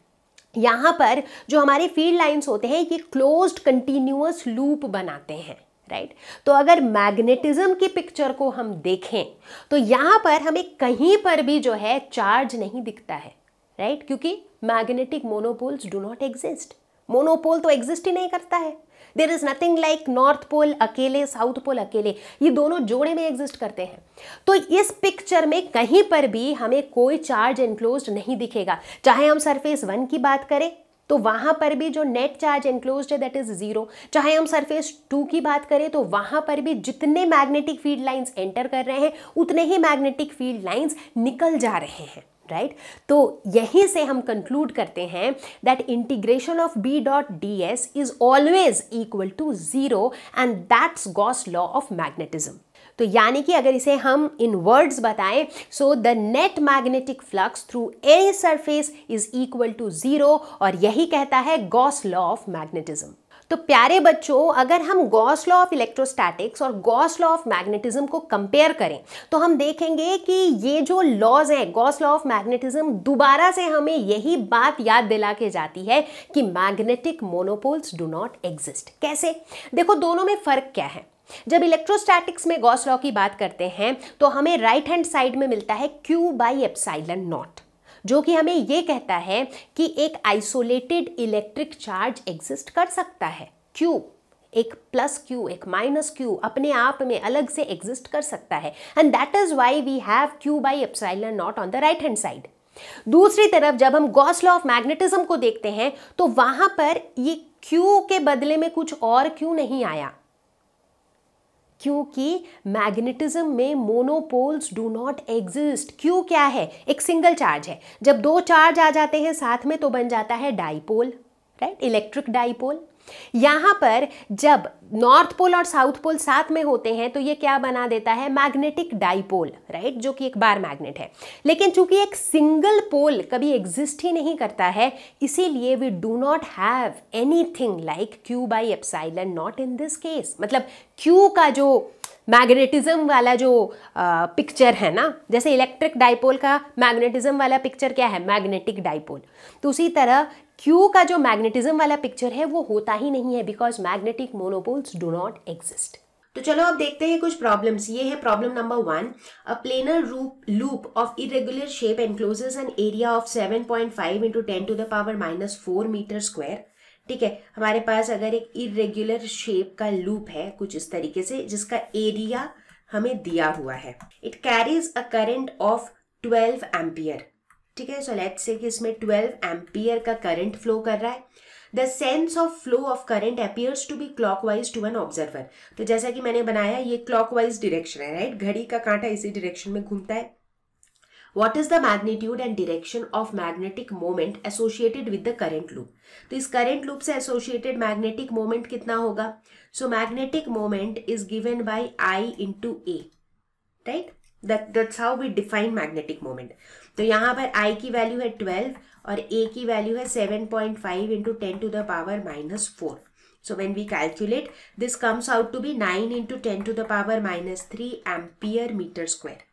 यहाँ पर जो हमारे फील्ड लाइंस होते हैं ये क्लोज्ड कंटिन्यूस लूप बनाते हैं राइट right? तो अगर मैग्नेटिज्म की पिक्चर को हम देखें तो यहां पर हमें कहीं पर भी जो है चार्ज नहीं दिखता है राइट right? क्योंकि magnetic monopoles do not exist monopole तो एग्जिस्ट ही नहीं करता है there is nothing like north pole अकेले साउथ पोल अकेले ये दोनों जोड़े में एग्जिस्ट करते हैं तो इस पिक्चर में कहीं पर भी हमें कोई चार्ज एनक्लोज नहीं दिखेगा चाहे हम सरफेस वन की बात करें तो वहाँ पर भी जो नेट चार्ज एनक्लोज है दैट इज जीरो चाहे हम सरफेस टू की बात करें तो वहाँ पर भी जितने मैग्नेटिक फील्ड लाइंस एंटर कर रहे हैं उतने ही मैग्नेटिक फील्ड लाइंस निकल जा रहे हैं राइट right? तो यहीं से हम कंक्लूड करते हैं that integration of B dot D S is always equal to zero and that's Gauss law of magnetism तो यानी कि अगर इसे हम इन वर्ड्स बताएं so the net magnetic flux through any surface is equal to zero और यही कहता है गॉस लॉ ऑफ मैग्नेटिज्म तो प्यारे बच्चों अगर हम गॉस लॉ ऑफ इलेक्ट्रोस्टैटिक्स और गॉस लॉ ऑफ मैग्नेटिज्म को कंपेयर करें तो हम देखेंगे कि ये जो लॉज हैं गॉस लॉ ऑफ मैग्नेटिज्म दोबारा से हमें यही बात याद दिला के जाती है कि magnetic monopoles do not exist कैसे देखो दोनों में फ़र्क क्या है जब इलेक्ट्रोस्टैटिक्स में गॉस लॉ की बात करते हैं तो हमें राइट हैंड साइड में मिलता है क्यू बाई एप्साइलन नॉट जो कि हमें ये कहता है कि एक आइसोलेटेड इलेक्ट्रिक चार्ज एग्जिस्ट कर सकता है क्यू एक प्लस क्यू एक माइनस क्यू अपने आप में अलग से एग्जिस्ट कर सकता है and that is why we have Q by epsilon not on the right hand side दूसरी तरफ जब हम गॉस लॉ ऑफ मैग्नेटिज्म को देखते हैं तो वहां पर ये क्यू के बदले में कुछ और क्यू नहीं आया क्योंकि मैग्नेटिज्म में मोनोपोल्स डू नॉट एग्जिस्ट क्यों क्या है एक सिंगल चार्ज है जब दो चार्ज आ जाते हैं साथ में तो बन जाता है डाइपोल राइट इलेक्ट्रिक डाइपोल यहां पर जब नॉर्थ पोल और साउथ पोल साथ में होते हैं तो ये क्या बना देता है मैग्नेटिक डाइपोल राइट जो कि एक बार मैग्नेट है लेकिन चूंकि एक सिंगल पोल कभी एग्जिस्ट ही नहीं करता है इसीलिए we do not have anything like Q by epsilon not in this case मतलब क्यू का जो मैग्नेटिज्म वाला जो पिक्चर है ना जैसे इलेक्ट्रिक डाइपोल का मैग्नेटिज्म वाला पिक्चर क्या है मैग्नेटिक डाइपोल तो उसी तरह क्यू का जो मैग्नेटिज्म वाला पिक्चर है वो होता ही नहीं है because magnetic monopoles do not exist तो चलो अब देखते हैं कुछ प्रॉब्लम्स ये है problem number one a planar रूप loop of irregular shape encloses an area of seven point five into ten to the power minus four metre square ठीक है हमारे पास अगर एक इरेगुलर शेप का लूप है कुछ इस तरीके से जिसका एरिया हमें दिया हुआ है it carries a current of twelve ampere ठीक है सो लेट्स से कि इसमें 12 एम्पियर का करंट फ्लो कर रहा है the sense of flow of current appears to be clockwise to an observer तो जैसा कि मैंने बनाया ये क्लॉक वाइज डिरेक्शन है राइट right? घड़ी का कांटा इसी डिरेक्शन में घूमता है what is the magnitude and direction of magnetic moment associated with the current loop तो इस करेंट लूप से एसोसिएटेड मैग्नेटिक मोमेंट कितना होगा so magnetic moment is given by I into A right that's how we define magnetic moment तो यहाँ पर आई की value है ट्वेल्व और ए की वैल्यू है seven point five into ten to the power minus four so when we calculate this comes out to be nine into ten to the power minus three ampere metre square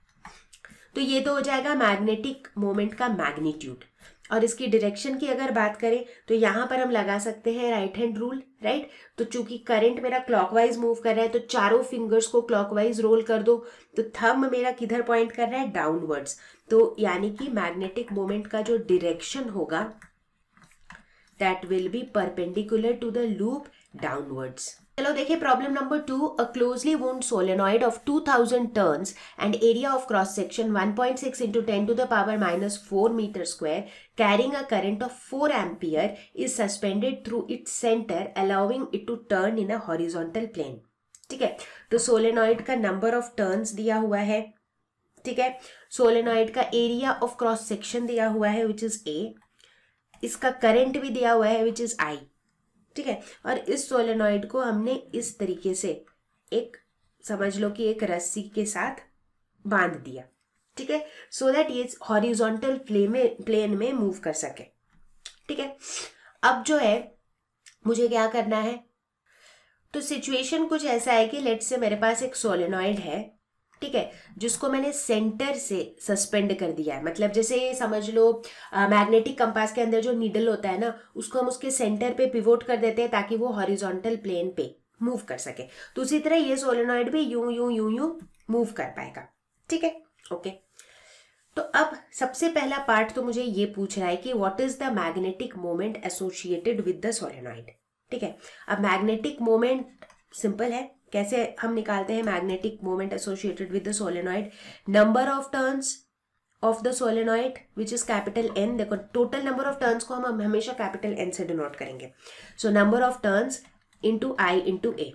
तो ये तो हो जाएगा magnetic moment का magnitude और इसकी direction की अगर बात करें तो यहाँ पर हम लगा सकते हैं राइट हैंड रूल राइट तो चूंकि करंट मेरा क्लॉकवाइज मूव कर रहा है तो चारों फिंगर्स को क्लॉकवाइज रोल कर दो तो थंब मेरा किधर पॉइंट कर रहा है डाउनवर्ड्स तो यानी कि मैग्नेटिक मोमेंट का जो डिरेक्शन होगा that will be perpendicular to the loop downwards चलो देखिए problem number two a closely wound solenoid of 2000 turns and area of cross section 1.6 point six into ten to the power minus four metre square carrying a current of four ampere is suspended through its centre allowing it to turn in a horizontal plane ठीक है तो solenoid का number of turns दिया हुआ है ठीक है solenoid का एरिया ऑफ क्रॉस सेक्शन दिया हुआ है विच इज ए इसका करंट भी दिया हुआ है विच इज आई ठीक है और इस सोलेनॉइड को हमने इस तरीके से एक समझ लो कि एक रस्सी के साथ बांध दिया ठीक है सो दैट ये हॉरिजोंटल प्ले में प्लेन में मूव कर सके ठीक है अब जो है मुझे क्या करना है तो सिचुएशन कुछ ऐसा है कि लेट से मेरे पास एक सोलेनॉइड है ठीक है जिसको मैंने सेंटर से सस्पेंड कर दिया है मतलब जैसे समझ लो मैग्नेटिक कंपास के अंदर जो नीडल होता है ना उसको हम उसके सेंटर पे पिवोट कर देते हैं ताकि वो हॉरिजॉन्टल प्लेन पे मूव कर सके तो उसी तरह ये सोलेनॉइड भी यू यू यू यू मूव कर पाएगा ठीक है ओके तो अब सबसे पहला पार्ट तो मुझे ये पूछ रहा है कि what is the magnetic moment associated with the solenoid ठीक है अब मैग्नेटिक मोमेंट सिंपल है कैसे हम निकालते हैं magnetic moment associated with the solenoid number of turns of the solenoid which is capital N देखो टोटल नंबर ऑफ टर्न्स को हम हमेशा कैपिटल एन से डिनोट करेंगे so number of turns into I into A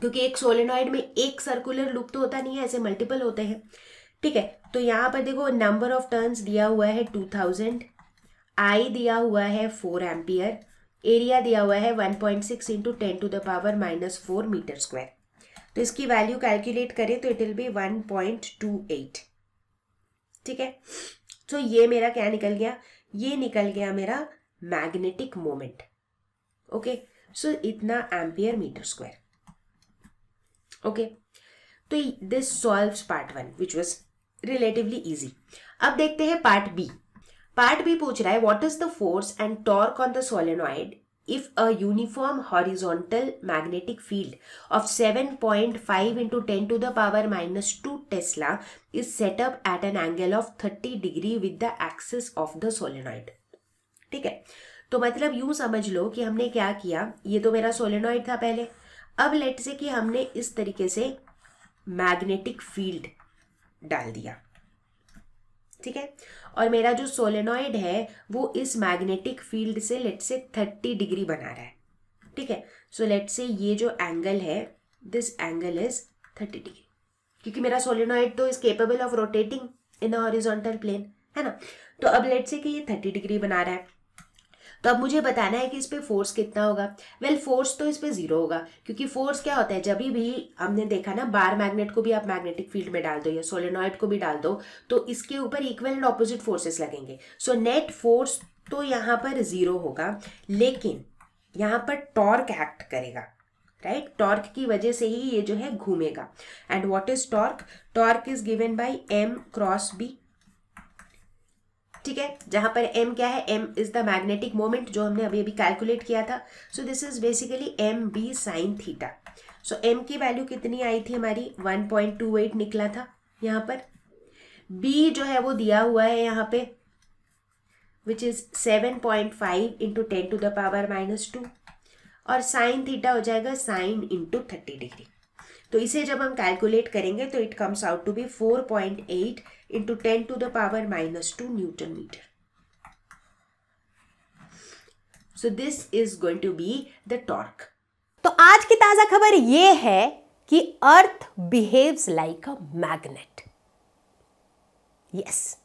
क्योंकि एक solenoid में एक सर्कुलर लुक तो होता नहीं है ऐसे मल्टीपल होते हैं ठीक है तो यहाँ पर देखो नंबर ऑफ टर्न्स दिया हुआ है टू थाउजेंड आई दिया हुआ है फोर एम्पियर एरिया दिया हुआ है 1.6 point six into ten to the power minus four metre square तो इसकी वैल्यू कैलकुलेट करें तो इट विल बी 1.28 ठीक है तो ये मेरा क्या निकल गया ये निकल गया मेरा मैग्नेटिक मोमेंट ओके सो इतना एम्पियर मीटर स्क्वायर ओके तो this solves part one which was relatively easy अब देखते हैं पार्ट बी पार्ट भी पूछ रहा है what is the force and torque on the solenoid if a uniform horizontal magnetic field of 7.5 point five into ten to the power minus two tesla is set up at an angle of thirty degree with the axis of the solenoid ठीक है तो मतलब you समझ लो कि हमने क्या किया ये तो मेरा सोलेनॉइड था पहले अब लेट से कि हमने इस तरीके से मैग्नेटिक फील्ड डाल दिया ठीक है और मेरा जो सोलेनॉइड है वो इस मैग्नेटिक फील्ड से लेट से थर्टी डिग्री बना रहा है ठीक है सो लेट से ये जो एंगल है this angle is thirty degree क्योंकि मेरा सोलेनॉइड तो is capable of rotating in a horizontal plane है ना तो अब लेट से कि ये थर्टी डिग्री बना रहा है तो अब मुझे बताना है कि इस पर फोर्स कितना होगा वेल well, फोर्स तो इस पर ज़ीरो होगा क्योंकि फोर्स क्या होता है जब भी हमने देखा ना बार मैग्नेट को भी आप मैग्नेटिक फील्ड में डाल दो या सोलेनॉइड को भी डाल दो तो इसके ऊपर इक्वल एंड ऑपोजिट फोर्सेस लगेंगे सो नेट फोर्स तो यहाँ पर ज़ीरो होगा लेकिन यहाँ पर टॉर्क एक्ट करेगा राइट right? टॉर्क की वजह से ही ये जो है घूमेगा and what is torque torque is given by M cross B ठीक है जहाँ पर m क्या है m is the magnetic moment जो हमने अभी अभी कैलकुलेट किया था so this is basically M B sine theta सो m की वैल्यू कितनी आई थी हमारी 1.28 निकला था यहाँ पर b जो है वो दिया हुआ है यहाँ पे which is 7.5 point five into ten to the power minus two और साइन थीटा हो जाएगा साइन इंटू थर्टी डिग्री तो इसे जब हम कैलकुलेट करेंगे तो it comes out to be four point eight into ten to the power minus two newton metre so this is going to be the torque तो आज की ताज़ा खबर ये है कि earth behaves like a magnet yes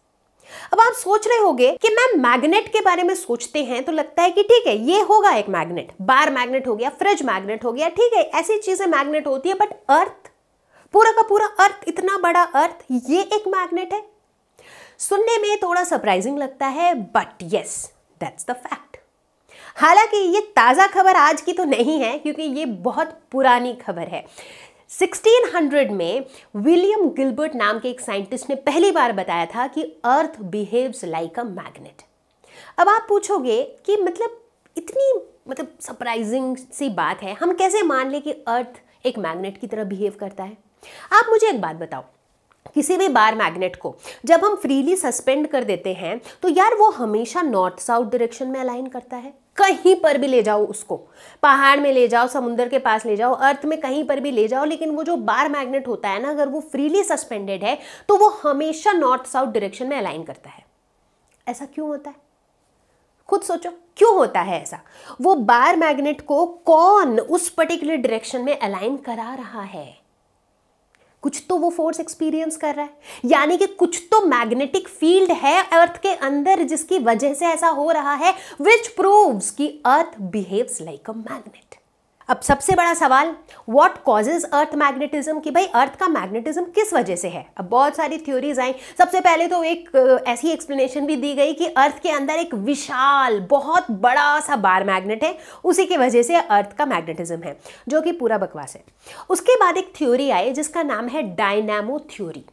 अब आप सोच रहे होंगे कि मैम मैग्नेट के बारे में सोचते हैं तो लगता है कि ठीक है ये होगा एक मैग्नेट बार मैग्नेट हो गया फ्रिज मैग्नेट हो गया ठीक है ऐसी चीजें मैग्नेट होती है बट अर्थ पूरा का पूरा अर्थ इतना बड़ा अर्थ ये एक मैग्नेट है सुनने में थोड़ा सरप्राइजिंग लगता है but yes that's the fact हालांकि ये ताज़ा खबर आज की तो नहीं है क्योंकि ये बहुत पुरानी खबर है 1600 में विलियम गिलबर्ट नाम के एक साइंटिस्ट ने पहली बार बताया था कि earth behaves like a magnet अब आप पूछोगे कि मतलब इतनी मतलब सरप्राइजिंग सी बात है हम कैसे मान लें कि अर्थ एक मैग्नेट की तरह बिहेव करता है आप मुझे एक बात बताओ किसी भी बार मैग्नेट को जब हम फ्रीली सस्पेंड कर देते हैं तो यार वो हमेशा नॉर्थ साउथ डायरेक्शन में अलाइन करता है कहीं पर भी ले जाओ उसको पहाड़ में ले जाओ समुद्र के पास ले जाओ अर्थ में कहीं पर भी ले जाओ लेकिन वो जो बार मैग्नेट होता है ना अगर वो फ्रीली सस्पेंडेड है तो वो हमेशा नॉर्थ साउथ डायरेक्शन में अलाइन करता है ऐसा क्यों होता है खुद सोचो क्यों होता है ऐसा वो बार मैग्नेट को कौन उस पर्टिकुलर डायरेक्शन में अलाइन करा रहा है कुछ तो वो फोर्स एक्सपीरियंस कर रहा है यानी कि कुछ तो मैग्नेटिक फील्ड है अर्थ के अंदर जिसकी वजह से ऐसा हो रहा है विच प्रूव्स कि earth behaves like a magnet अब सबसे बड़ा सवाल व्हाट कॉजेज अर्थ मैग्नेटिज्म कि भाई अर्थ का मैग्नेटिज्म किस वजह से है अब बहुत सारी थ्योरीज आई सबसे पहले तो एक ऐसी एक्सप्लेनेशन भी दी गई कि अर्थ के अंदर एक विशाल बहुत बड़ा सा बार मैग्नेट है उसी की वजह से अर्थ का मैग्नेटिज्म है जो कि पूरा बकवास है उसके बाद एक थ्योरी आई जिसका नाम है डायनामो थ्योरी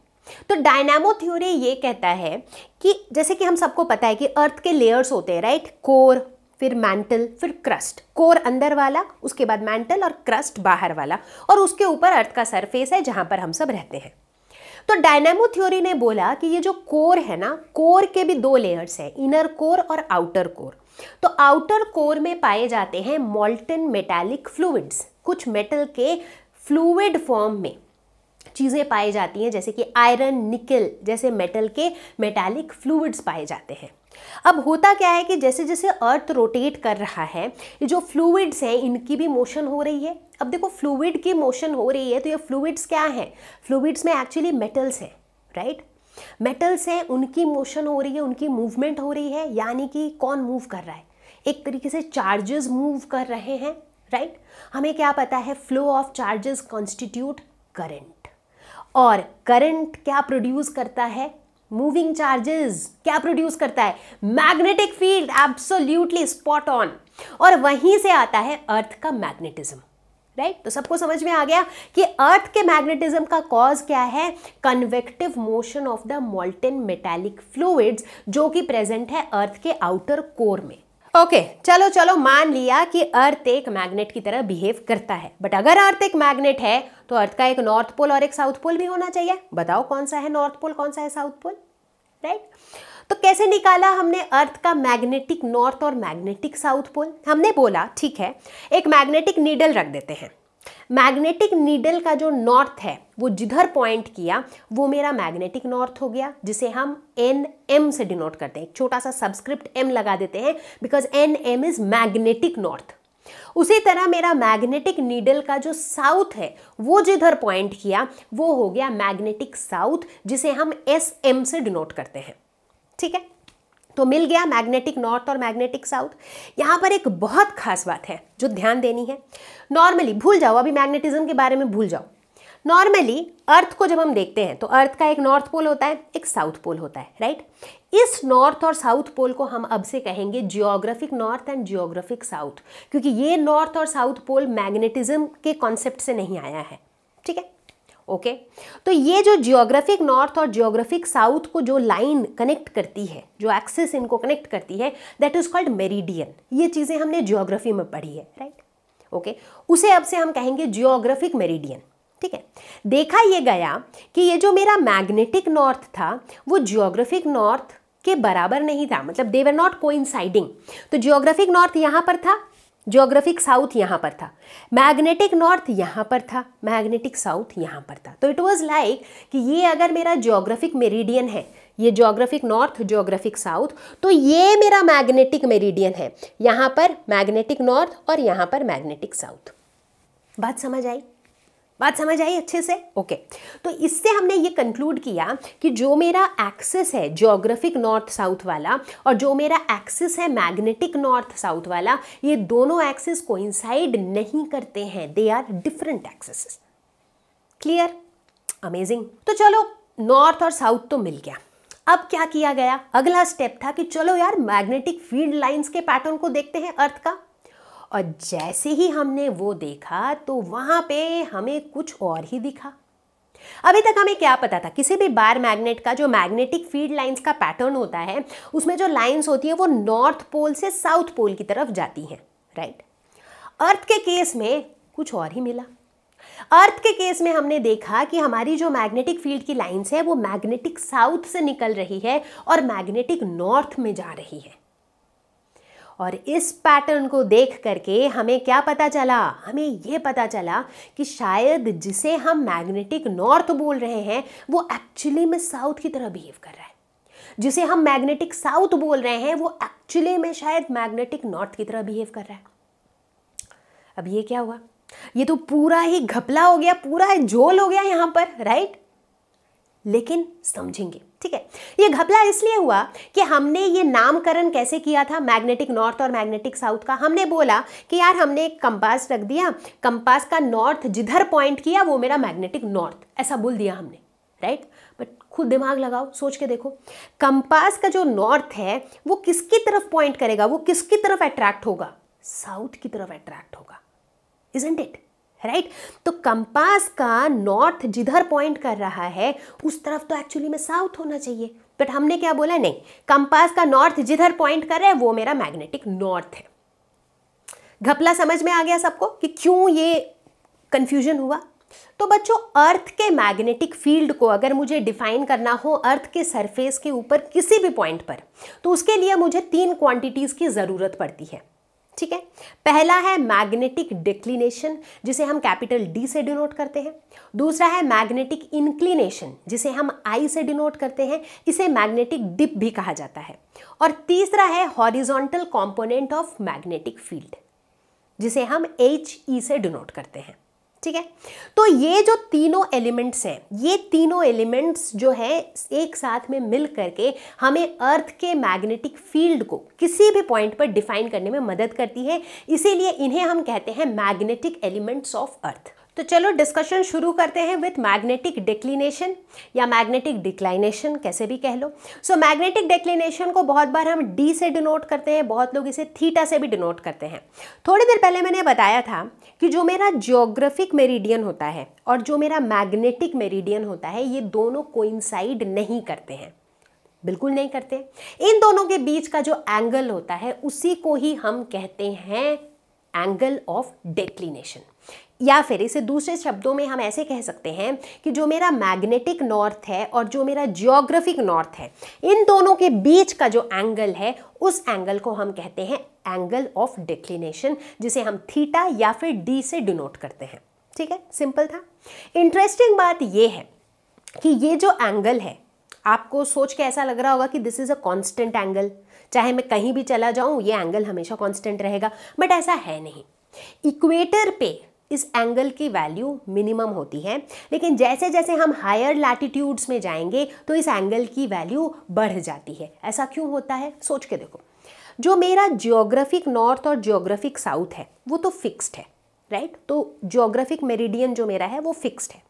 तो डायनामो थ्योरी ये कहता है कि जैसे कि हम सबको पता है कि अर्थ के लेयर्स होते हैं राइट कोर फिर मैंटल फिर क्रस्ट कोर अंदर वाला उसके बाद मैंटल और क्रस्ट बाहर वाला और उसके ऊपर अर्थ का सरफेस है जहाँ पर हम सब रहते हैं तो डायनेमो थ्योरी ने बोला कि ये जो कोर है ना कोर के भी दो लेयर्स हैं इनर कोर और आउटर कोर तो आउटर कोर में पाए जाते हैं मोल्टन मेटालिक फ्लूइड्स कुछ मेटल के फ्लूइड फॉर्म में चीज़ें पाई जाती हैं जैसे कि आयरन निकल जैसे मेटल के मेटालिक फ्लूइड्स पाए जाते हैं अब होता क्या है कि जैसे जैसे अर्थ रोटेट कर रहा है जो फ्लूइड्स हैं इनकी भी मोशन हो रही है अब देखो फ्लूइड की मोशन हो रही है तो ये फ्लूइड्स क्या हैं फ्लूइड्स में एक्चुअली मेटल्स हैं राइट मेटल्स हैं उनकी मोशन हो रही है उनकी मूवमेंट हो रही है यानी कि कौन मूव कर रहा है एक तरीके से चार्जेस मूव कर रहे हैं राइट हमें क्या पता है flow of charges constitute current और करंट क्या प्रोड्यूस करता है मूविंग चार्जेस क्या प्रोड्यूस करता है magnetic field absolutely spot on और वहीं से आता है अर्थ का मैग्नेटिज्म राइट right? तो सबको समझ में आ गया कि अर्थ के मैग्नेटिज्म का कॉज क्या है convective motion of the molten metallic fluids जो कि प्रेजेंट है अर्थ के आउटर कोर में ओके okay, चलो चलो मान लिया कि अर्थ एक मैग्नेट की तरह बिहेव करता है बट अगर अर्थ एक मैग्नेट है तो अर्थ का एक नॉर्थ पोल और एक साउथ पोल भी होना चाहिए बताओ कौन सा है नॉर्थ पोल कौन सा है साउथ पोल राइट तो कैसे निकाला हमने अर्थ का मैग्नेटिक नॉर्थ और मैग्नेटिक साउथ पोल हमने बोला ठीक है एक मैग्नेटिक नीडल रख देते हैं मैग्नेटिक नीडल का जो नॉर्थ है वो जिधर पॉइंट किया वो मेरा मैग्नेटिक नॉर्थ हो गया जिसे हम एन एम से डिनोट करते हैं एक छोटा सा सब्सक्रिप्ट एम लगा देते हैं because N M is magnetic north उसी तरह मेरा मैग्नेटिक नीडल का जो साउथ है वो जिधर पॉइंट किया वो हो गया मैग्नेटिक साउथ जिसे हम एस एम से डिनोट करते हैं ठीक है तो मिल गया मैग्नेटिक नॉर्थ और मैग्नेटिक साउथ यहाँ पर एक बहुत खास बात है जो ध्यान देनी है नॉर्मली भूल जाओ अभी मैग्नेटिज्म के बारे में भूल जाओ नॉर्मली अर्थ को जब हम देखते हैं तो अर्थ का एक नॉर्थ पोल होता है एक साउथ पोल होता है राइट इस नॉर्थ और साउथ पोल को हम अब से कहेंगे geographic north and geographic south क्योंकि ये नॉर्थ और साउथ पोल मैग्नेटिज्म के कॉन्सेप्ट से नहीं आया है ठीक है ओके तो ये जो जियोग्राफिक नॉर्थ और जियोग्राफिक साउथ को जो लाइन कनेक्ट करती है जो एक्सेस इनको कनेक्ट करती है दैट इज कॉल्ड मेरीडियन ये चीज़ें हमने जियोग्राफी में पढ़ी है राइट ओके okay? उसे अब से हम कहेंगे जियोग्राफिक मेरीडियन ठीक है देखा ये गया कि ये जो मेरा मैग्नेटिक नॉर्थ था वो जियोग्राफिक नॉर्थ के बराबर नहीं था मतलब दे वर नॉट कोइंसाइडिंग तो जियोग्राफिक नॉर्थ यहाँ पर था जियोग्राफिक साउथ यहाँ पर था मैग्नेटिक नॉर्थ यहाँ पर था मैग्नेटिक साउथ यहाँ पर था तो इट वॉज़ लाइक कि ये अगर मेरा जियोग्राफिक मेरिडियन है ये जोग्राफिक नॉर्थ जोग्राफिक साउथ तो ये मेरा मैग्नेटिक मेरिडियन है यहाँ पर मैग्नेटिक नॉर्थ और यहाँ पर मैग्नेटिक साउथ बात समझ आई बात समझ आई अच्छे से ओके okay. तो इससे हमने ये कंक्लूड किया कि जो मेरा एक्सिस है जोग्राफिक नॉर्थ साउथ वाला और जो मेरा एक्सिस है मैग्नेटिक नॉर्थ साउथ वाला ये दोनों एक्सिस कोइंसाइड नहीं करते हैं they are different axes clear amazing तो चलो नॉर्थ और साउथ तो मिल गया अब क्या किया गया अगला स्टेप था कि चलो यार मैग्नेटिक फील्ड लाइंस के पैटर्न को देखते हैं अर्थ का और जैसे ही हमने वो देखा तो वहाँ पे हमें कुछ और ही दिखा अभी तक हमें क्या पता था किसी भी बार मैग्नेट का जो मैग्नेटिक फील्ड लाइंस का पैटर्न होता है उसमें जो लाइंस होती है वो नॉर्थ पोल से साउथ पोल की तरफ जाती हैं राइट अर्थ के केस में कुछ और ही मिला अर्थ के केस में हमने देखा कि हमारी जो मैग्नेटिक फील्ड की लाइंस है वो मैग्नेटिक साउथ से निकल रही है और मैग्नेटिक नॉर्थ में जा रही है और इस पैटर्न को देख करके हमें क्या पता चला हमें यह पता चला कि शायद जिसे हम मैग्नेटिक नॉर्थ बोल रहे हैं वो एक्चुअली में साउथ की तरह बिहेव कर रहा है जिसे हम मैग्नेटिक साउथ बोल रहे हैं वो एक्चुअली में शायद मैग्नेटिक नॉर्थ की तरह बिहेव कर रहा है अब ये क्या हुआ ये तो पूरा ही घपला हो गया पूरा ही झोल हो गया यहां पर राइट लेकिन समझेंगे ठीक है ये घपला इसलिए हुआ कि हमने ये नामकरण कैसे किया था मैग्नेटिक नॉर्थ और मैग्नेटिक साउथ का हमने बोला कि यार हमने एक कंपास रख दिया कंपास का नॉर्थ जिधर पॉइंट किया वो मेरा मैग्नेटिक नॉर्थ ऐसा बोल दिया हमने राइट बट खुद दिमाग लगाओ सोच के देखो कंपास का जो नॉर्थ है वो किसकी तरफ पॉइंट करेगा वो किसकी तरफ अट्रैक्ट होगा साउथ की तरफ अट्रैक्ट होगा इजेंट इट राइट तो कंपास का नॉर्थ जिधर पॉइंट कर रहा है उस तरफ तो एक्चुअली में साउथ होना चाहिए बट हमने क्या बोला नहीं कंपास का नॉर्थ जिधर पॉइंट कर रहा है वो मेरा मैग्नेटिक नॉर्थ है घपला समझ में आ गया सबको कि क्यों ये कंफ्यूजन हुआ तो बच्चों अर्थ के मैग्नेटिक फील्ड को अगर मुझे डिफाइन करना हो अर्थ के सरफेस के ऊपर किसी भी पॉइंट पर तो उसके लिए मुझे तीन क्वांटिटीज़ की ज़रूरत पड़ती है ठीक है पहला है मैग्नेटिक डिक्लिनेशन जिसे हम कैपिटल डी से डिनोट करते हैं दूसरा है मैग्नेटिक इंक्लिनेशन जिसे हम आई से डिनोट करते हैं इसे मैग्नेटिक डिप भी कहा जाता है और तीसरा है horizontal component of magnetic field जिसे हम एच ई से डिनोट करते हैं ठीक है तो ये जो तीनों एलिमेंट्स हैं ये तीनों एलिमेंट्स जो है एक साथ में मिल करके हमें अर्थ के मैग्नेटिक फील्ड को किसी भी पॉइंट पर डिफाइन करने में मदद करती है इसीलिए इन्हें हम कहते हैं मैग्नेटिक एलिमेंट्स ऑफ अर्थ तो चलो डिस्कशन शुरू करते हैं विथ मैग्नेटिक डिक्लिनेशन या मैग्नेटिक डिक्लाइनेशन कैसे भी कह लो सो मैग्नेटिक डिक्लिनेशन को बहुत बार हम डी से डिनोट करते हैं बहुत लोग इसे थीटा से भी डिनोट करते हैं थोड़ी देर पहले मैंने बताया था कि जो मेरा जियोग्राफिक मेरीडियन होता है और जो मेरा मैग्नेटिक मेरीडियन होता है ये दोनों कोइंसाइड नहीं करते हैं बिल्कुल नहीं करते इन दोनों के बीच का जो एंगल होता है उसी को ही हम कहते हैं एंगल ऑफ डेक्लिनेशन या फिर इसे दूसरे शब्दों में हम ऐसे कह सकते हैं कि जो मेरा मैग्नेटिक नॉर्थ है और जो मेरा जियोग्राफिक नॉर्थ है इन दोनों के बीच का जो एंगल है उस एंगल को हम कहते हैं एंगल ऑफ डिक्लिनेशन जिसे हम थीटा या फिर डी से डिनोट करते हैं ठीक है सिंपल था इंटरेस्टिंग बात यह है कि ये जो एंगल है आपको सोच के ऐसा लग रहा होगा कि this is a constant angle चाहे मैं कहीं भी चला जाऊं ये एंगल हमेशा कांस्टेंट रहेगा बट ऐसा है नहीं इक्वेटर पे इस एंगल की वैल्यू मिनिमम होती है लेकिन जैसे जैसे हम हायर लैटिट्यूड्स में जाएंगे तो इस एंगल की वैल्यू बढ़ जाती है ऐसा क्यों होता है सोच के देखो जो मेरा जियोग्राफिक नॉर्थ और जियोग्राफिक साउथ है वो तो फिक्स्ड है राइट तो जियोग्राफिक मेरिडियन जो मेरा है वो फिक्स्ड है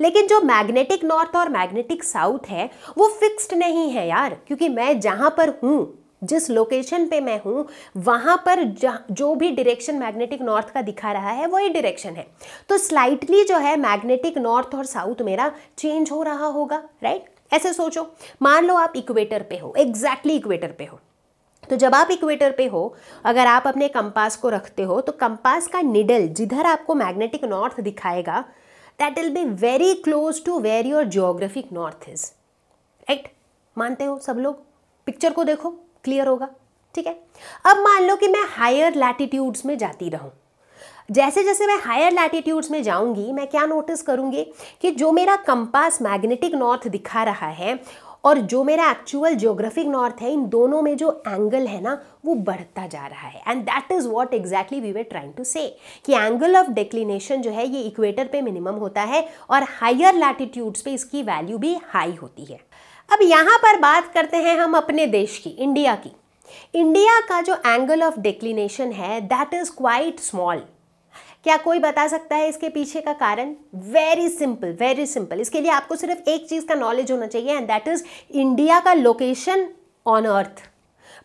लेकिन जो मैग्नेटिक नॉर्थ और मैग्नेटिक साउथ है वो फिक्स्ड नहीं है यार क्योंकि मैं जहाँ पर हूँ जिस लोकेशन पे मैं हूँ वहाँ पर जो भी डायरेक्शन मैग्नेटिक नॉर्थ का दिखा रहा है वही डायरेक्शन है तो स्लाइटली जो है मैग्नेटिक नॉर्थ और साउथ मेरा चेंज हो रहा होगा राइट ऐसे सोचो मान लो आप इक्वेटर पे हो एग्जैक्टली इक्वेटर पे हो तो जब आप इक्वेटर पे हो अगर आप अपने कंपास को रखते हो तो कंपास का निडल जिधर आपको मैग्नेटिक नॉर्थ दिखाएगा that will be very close to where your geographic north is right मानते हो सब लोग पिक्चर को देखो क्लियर होगा ठीक है अब मान लो कि मैं हायर लैटिट्यूड्स में जाती रहूं जैसे जैसे मैं हायर लैटिट्यूड्स में जाऊंगी मैं क्या नोटिस करूंगी कि जो मेरा कंपास मैग्नेटिक नॉर्थ दिखा रहा है और जो मेरा एक्चुअल ज्योग्राफिक नॉर्थ है इन दोनों में जो एंगल है ना वो बढ़ता जा रहा है and that is what exactly we were trying to say कि एंगल ऑफ डेक्लिनेशन जो है ये इक्वेटर पे मिनिमम होता है और हायर लैटिट्यूड्स पे इसकी वैल्यू भी हाई होती है अब यहाँ पर बात करते हैं हम अपने देश की इंडिया की इंडिया का जो एंगल ऑफ डिक्लिनेशन है दैट इज़ क्वाइट स्मॉल क्या कोई बता सकता है इसके पीछे का कारण वेरी सिंपल वेरी सिंपल इसके लिए आपको सिर्फ एक चीज़ का नॉलेज होना चाहिए एंड दैट इज़ इंडिया का लोकेशन ऑन अर्थ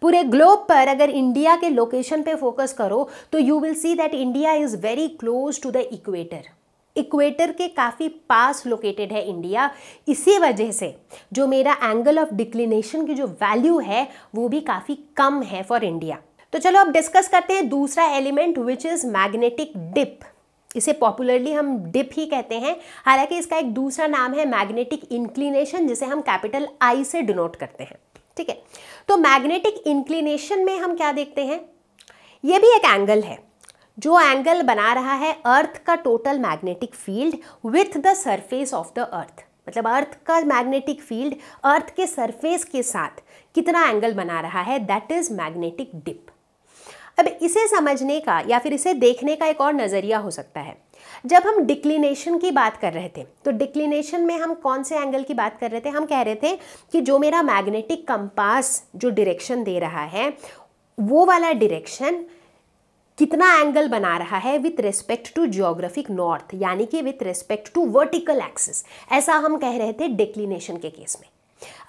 पूरे ग्लोब पर अगर इंडिया के लोकेशन पे फोकस करो तो you will see that India is very close to the equator equator के काफ़ी पास लोकेटेड है इंडिया इसी वजह से जो मेरा एंगल ऑफ डिक्लिनेशन की जो वैल्यू है वो भी काफ़ी कम है फॉर इंडिया तो चलो अब डिस्कस करते हैं दूसरा element which is magnetic dip इसे पॉपुलरली हम डिप ही कहते हैं हालांकि इसका एक दूसरा नाम है मैग्नेटिक इंक्लिनेशन जिसे हम कैपिटल आई से डिनोट करते हैं ठीक है तो मैग्नेटिक इंक्लिनेशन में हम क्या देखते हैं ये भी एक एंगल है जो एंगल बना रहा है अर्थ का total magnetic field with the surface of the earth मतलब अर्थ का मैग्नेटिक फील्ड अर्थ के सरफेस के साथ कितना एंगल बना रहा है दैट इज मैग्नेटिक डिप अब इसे समझने का या फिर इसे देखने का एक और नज़रिया हो सकता है जब हम डिक्लिनेशन की बात कर रहे थे तो डिक्लिनेशन में हम कौन से एंगल की बात कर रहे थे हम कह रहे थे कि जो मेरा मैग्नेटिक कंपास जो डायरेक्शन दे रहा है वो वाला डायरेक्शन कितना एंगल बना रहा है with respect to geographic north यानी कि with respect to vertical axis ऐसा हम कह रहे थे डिक्लिनेशन के केस में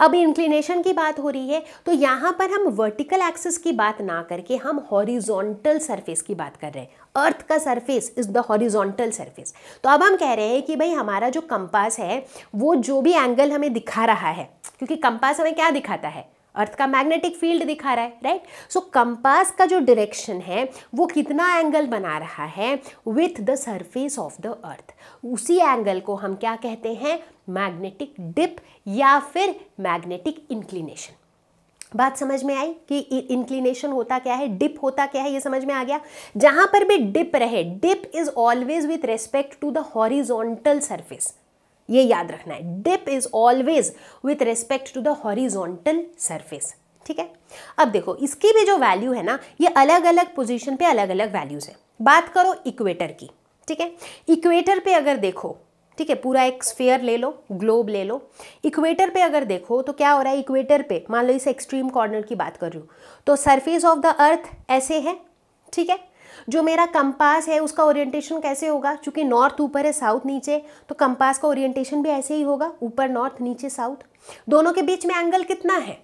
अब इंक्लिनेशन की बात हो रही है तो यहाँ पर हम वर्टिकल एक्सिस की बात ना करके हम हॉरिजॉन्टल सरफेस की बात कर रहे हैं अर्थ का surface is the horizontal surface तो अब हम कह रहे हैं कि भाई हमारा जो कंपास है वो जो भी एंगल हमें दिखा रहा है क्योंकि कंपास हमें क्या दिखाता है अर्थ का मैग्नेटिक फील्ड दिखा रहा है राइट सो कंपास का जो डायरेक्शन है वो कितना एंगल बना रहा है with the surface of the earth उसी एंगल को हम क्या कहते हैं मैग्नेटिक डिप या फिर मैग्नेटिक इंक्लिनेशन बात समझ में आई कि इंक्लिनेशन होता क्या है डिप होता क्या है ये समझ में आ गया जहां पर भी डिप रहे dip is always with respect to the horizontal surface ये याद रखना है dip is always with respect to the horizontal surface ठीक है अब देखो इसकी भी जो वैल्यू है ना ये अलग अलग पोजीशन पे अलग अलग वैल्यूज़ है बात करो इक्वेटर की ठीक है इक्वेटर पे अगर देखो ठीक है पूरा एक स्फेयर ले लो ग्लोब ले लो इक्वेटर पे अगर देखो तो क्या हो रहा है इक्वेटर पे मान लो इस एक्सट्रीम कॉर्नर की बात कर रही हूँ तो सरफेस ऑफ द अर्थ ऐसे है ठीक है जो मेरा कंपास है उसका ओरिएंटेशन कैसे होगा चूँकि नॉर्थ ऊपर है साउथ नीचे तो कंपास का ओरिएंटेशन भी ऐसे ही होगा ऊपर नॉर्थ नीचे साउथ दोनों के बीच में एंगल कितना है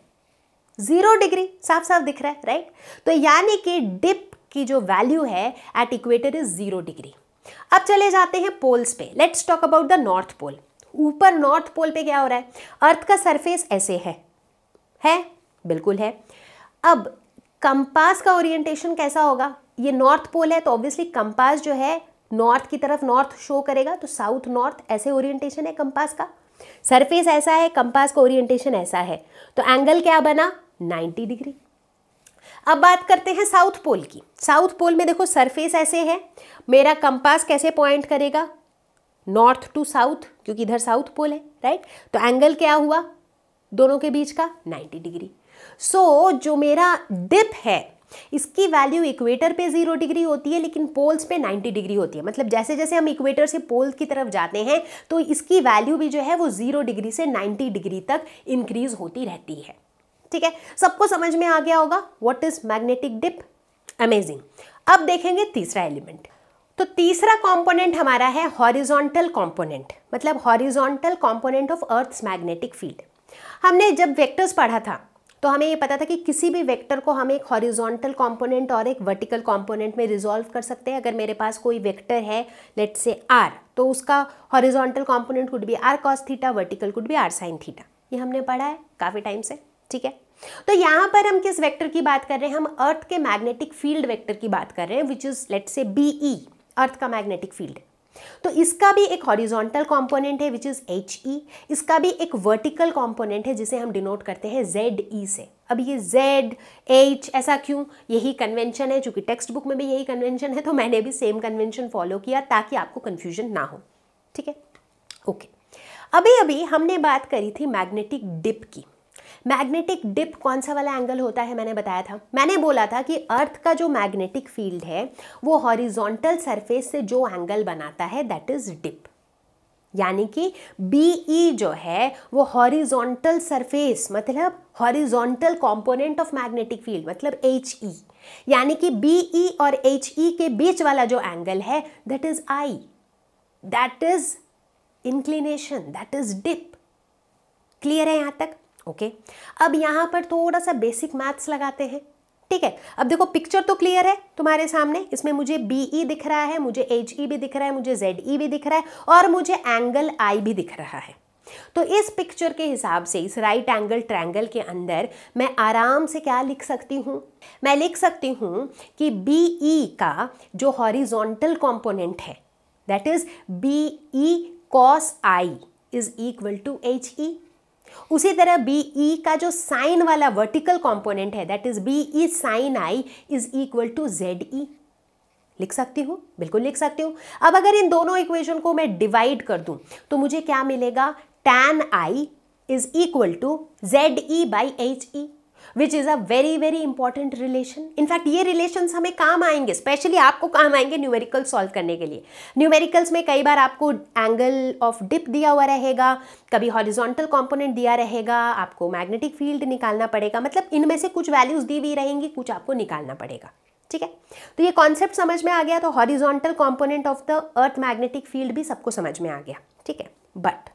ज़ीरो डिग्री साफ साफ दिख रहा है राइट तो यानी कि डिप की जो वैल्यू है at equator is zero degree अब चले जाते हैं पोल्स पे let's talk about the north pole ऊपर नॉर्थ पोल पे क्या हो रहा है अर्थ का सरफेस ऐसे है है बिल्कुल है अब कंपास का ओरिएंटेशन कैसा होगा ये नॉर्थ पोल है तो ऑब्वियसली कंपास जो है नॉर्थ की तरफ नॉर्थ शो करेगा तो साउथ नॉर्थ ऐसे ओरिएंटेशन है कंपास का सरफेस ऐसा है कंपास का ओरिएंटेशन ऐसा है तो एंगल क्या बना 90 डिग्री अब बात करते हैं साउथ पोल की साउथ पोल में देखो सरफेस ऐसे है मेरा कंपास कैसे पॉइंट करेगा नॉर्थ टू साउथ क्योंकि इधर साउथ पोल है राइट तो एंगल क्या हुआ दोनों के बीच का 90 डिग्री सो so, जो मेरा डिप है इसकी वैल्यू इक्वेटर पे जीरो डिग्री होती है लेकिन पोल्स पे नाइन्टी डिग्री होती है मतलब जैसे जैसे हम इक्वेटर से पोल की तरफ जाते हैं तो इसकी वैल्यू भी जो है वो जीरो डिग्री से नाइन्टी डिग्री तक इंक्रीज होती रहती है ठीक है सबको समझ में आ गया होगा what is magnetic dip amazing अब देखेंगे तीसरा एलिमेंट तो तीसरा कंपोनेंट हमारा है हॉरिजॉन्टल कंपोनेंट मतलब horizontal component of earth's magnetic field हमने जब वेक्टर्स पढ़ा था तो हमें ये पता था कि किसी भी वेक्टर को हम एक हॉरिजॉन्टल कंपोनेंट और एक वर्टिकल कंपोनेंट में रिजॉल्व कर सकते हैं अगर मेरे पास कोई वेक्टर है लेट से आर तो उसका horizontal component could be R cos theta vertical could be R sine theta ये हमने पढ़ा है काफ़ी टाइम से ठीक है तो यहाँ पर हम किस वेक्टर की बात कर रहे हैं हम अर्थ के मैग्नेटिक फील्ड वेक्टर की बात कर रहे हैं which is let say B E earth का मैग्नेटिक फील्ड तो इसका भी एक हॉरिजॉन्टल कॉम्पोनेंट है विच इज़ एच ई इसका भी एक वर्टिकल कॉम्पोनेंट है जिसे हम डिनोट करते हैं जेड ई e से अब ये जेड एच ऐसा क्यों यही कन्वेंशन है चूंकि टेक्स्ट बुक में भी यही कन्वेंशन है तो मैंने भी सेम कन्वेंशन फॉलो किया ताकि आपको कन्फ्यूजन ना हो ठीक है ओके अभी अभी हमने बात करी थी मैग्नेटिक डिप की मैग्नेटिक डिप कौन सा वाला एंगल होता है मैंने बताया था मैंने बोला था कि अर्थ का जो मैग्नेटिक फील्ड है वो हॉरिजॉन्टल सरफेस से जो एंगल बनाता है दैट इज डिप यानी कि बी ई जो है वो हॉरिजॉन्टल सरफेस मतलब horizontal component of magnetic field मतलब एच ई यानी कि बी ई और एच ई के बीच वाला जो एंगल है that is I that is inclination that is dip clear है यहाँ तक ओके अब यहाँ पर थोड़ा सा बेसिक मैथ्स लगाते हैं ठीक है अब देखो पिक्चर तो क्लियर है तुम्हारे सामने इसमें मुझे बी ई e दिख रहा है मुझे एच ई e भी दिख रहा है मुझे जेड ई e भी दिख रहा है और मुझे एंगल आई भी दिख रहा है तो इस पिक्चर के हिसाब से इस राइट एंगल ट्रायंगल के अंदर मैं आराम से क्या लिख सकती हूँ मैं लिख सकती हूँ कि बी ई का जो हॉरिजोंटल कॉम्पोनेंट है that is B E cos I is equal to H E उसी तरह बी ई e का जो साइन वाला वर्टिकल कॉम्पोनेंट है that is B E sine I is equal to Z E लिख सकती हूँ बिल्कुल लिख सकती हूँ अब अगर इन दोनों इक्वेशन को मैं डिवाइड कर दूँ तो मुझे क्या मिलेगा tan I is equal to Z E by H E which is a very very important relation in fact ये रिलेशन हमें काम आएंगे स्पेशली आपको काम आएंगे न्यूमेरिकल सॉल्व करने के लिए न्यूमेरिकल्स में कई बार आपको एंगल ऑफ डिप दिया हुआ रहेगा कभी हॉरिजॉन्टल कॉम्पोनेंट दिया रहेगा आपको मैग्नेटिक फील्ड निकालना पड़ेगा मतलब इनमें से कुछ वैल्यूज़ दी हुई रहेंगी कुछ आपको निकालना पड़ेगा ठीक है तो ये कॉन्सेप्ट समझ में आ गया तो horizontal component of the earth magnetic field भी सबको समझ में आ गया ठीक है but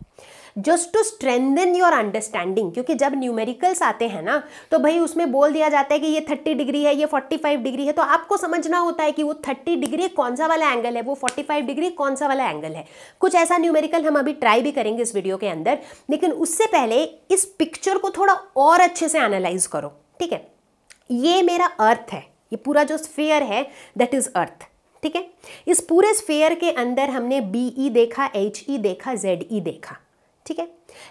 just to strengthen your understanding क्योंकि जब न्यूमेरिकल्स आते हैं ना तो भाई उसमें बोल दिया जाता है कि ये थर्टी डिग्री है ये फोर्टी फाइव डिग्री है तो आपको समझना होता है कि वो थर्टी डिग्री कौन सा वाला एंगल है वो फोर्टी फाइव डिग्री कौन सा वाला एंगल है कुछ ऐसा न्यूमेरिकल हम अभी ट्राई भी करेंगे इस वीडियो के अंदर लेकिन उससे पहले इस पिक्चर को थोड़ा और अच्छे से एनालाइज करो ठीक है ये मेरा अर्थ है ये पूरा जो स्फेयर है दैट इज़ अर्थ ठीक है इस पूरे स्फेयर के अंदर हमने बी ई e देखा एच ई e देखा जेड ई e देखा ठीक है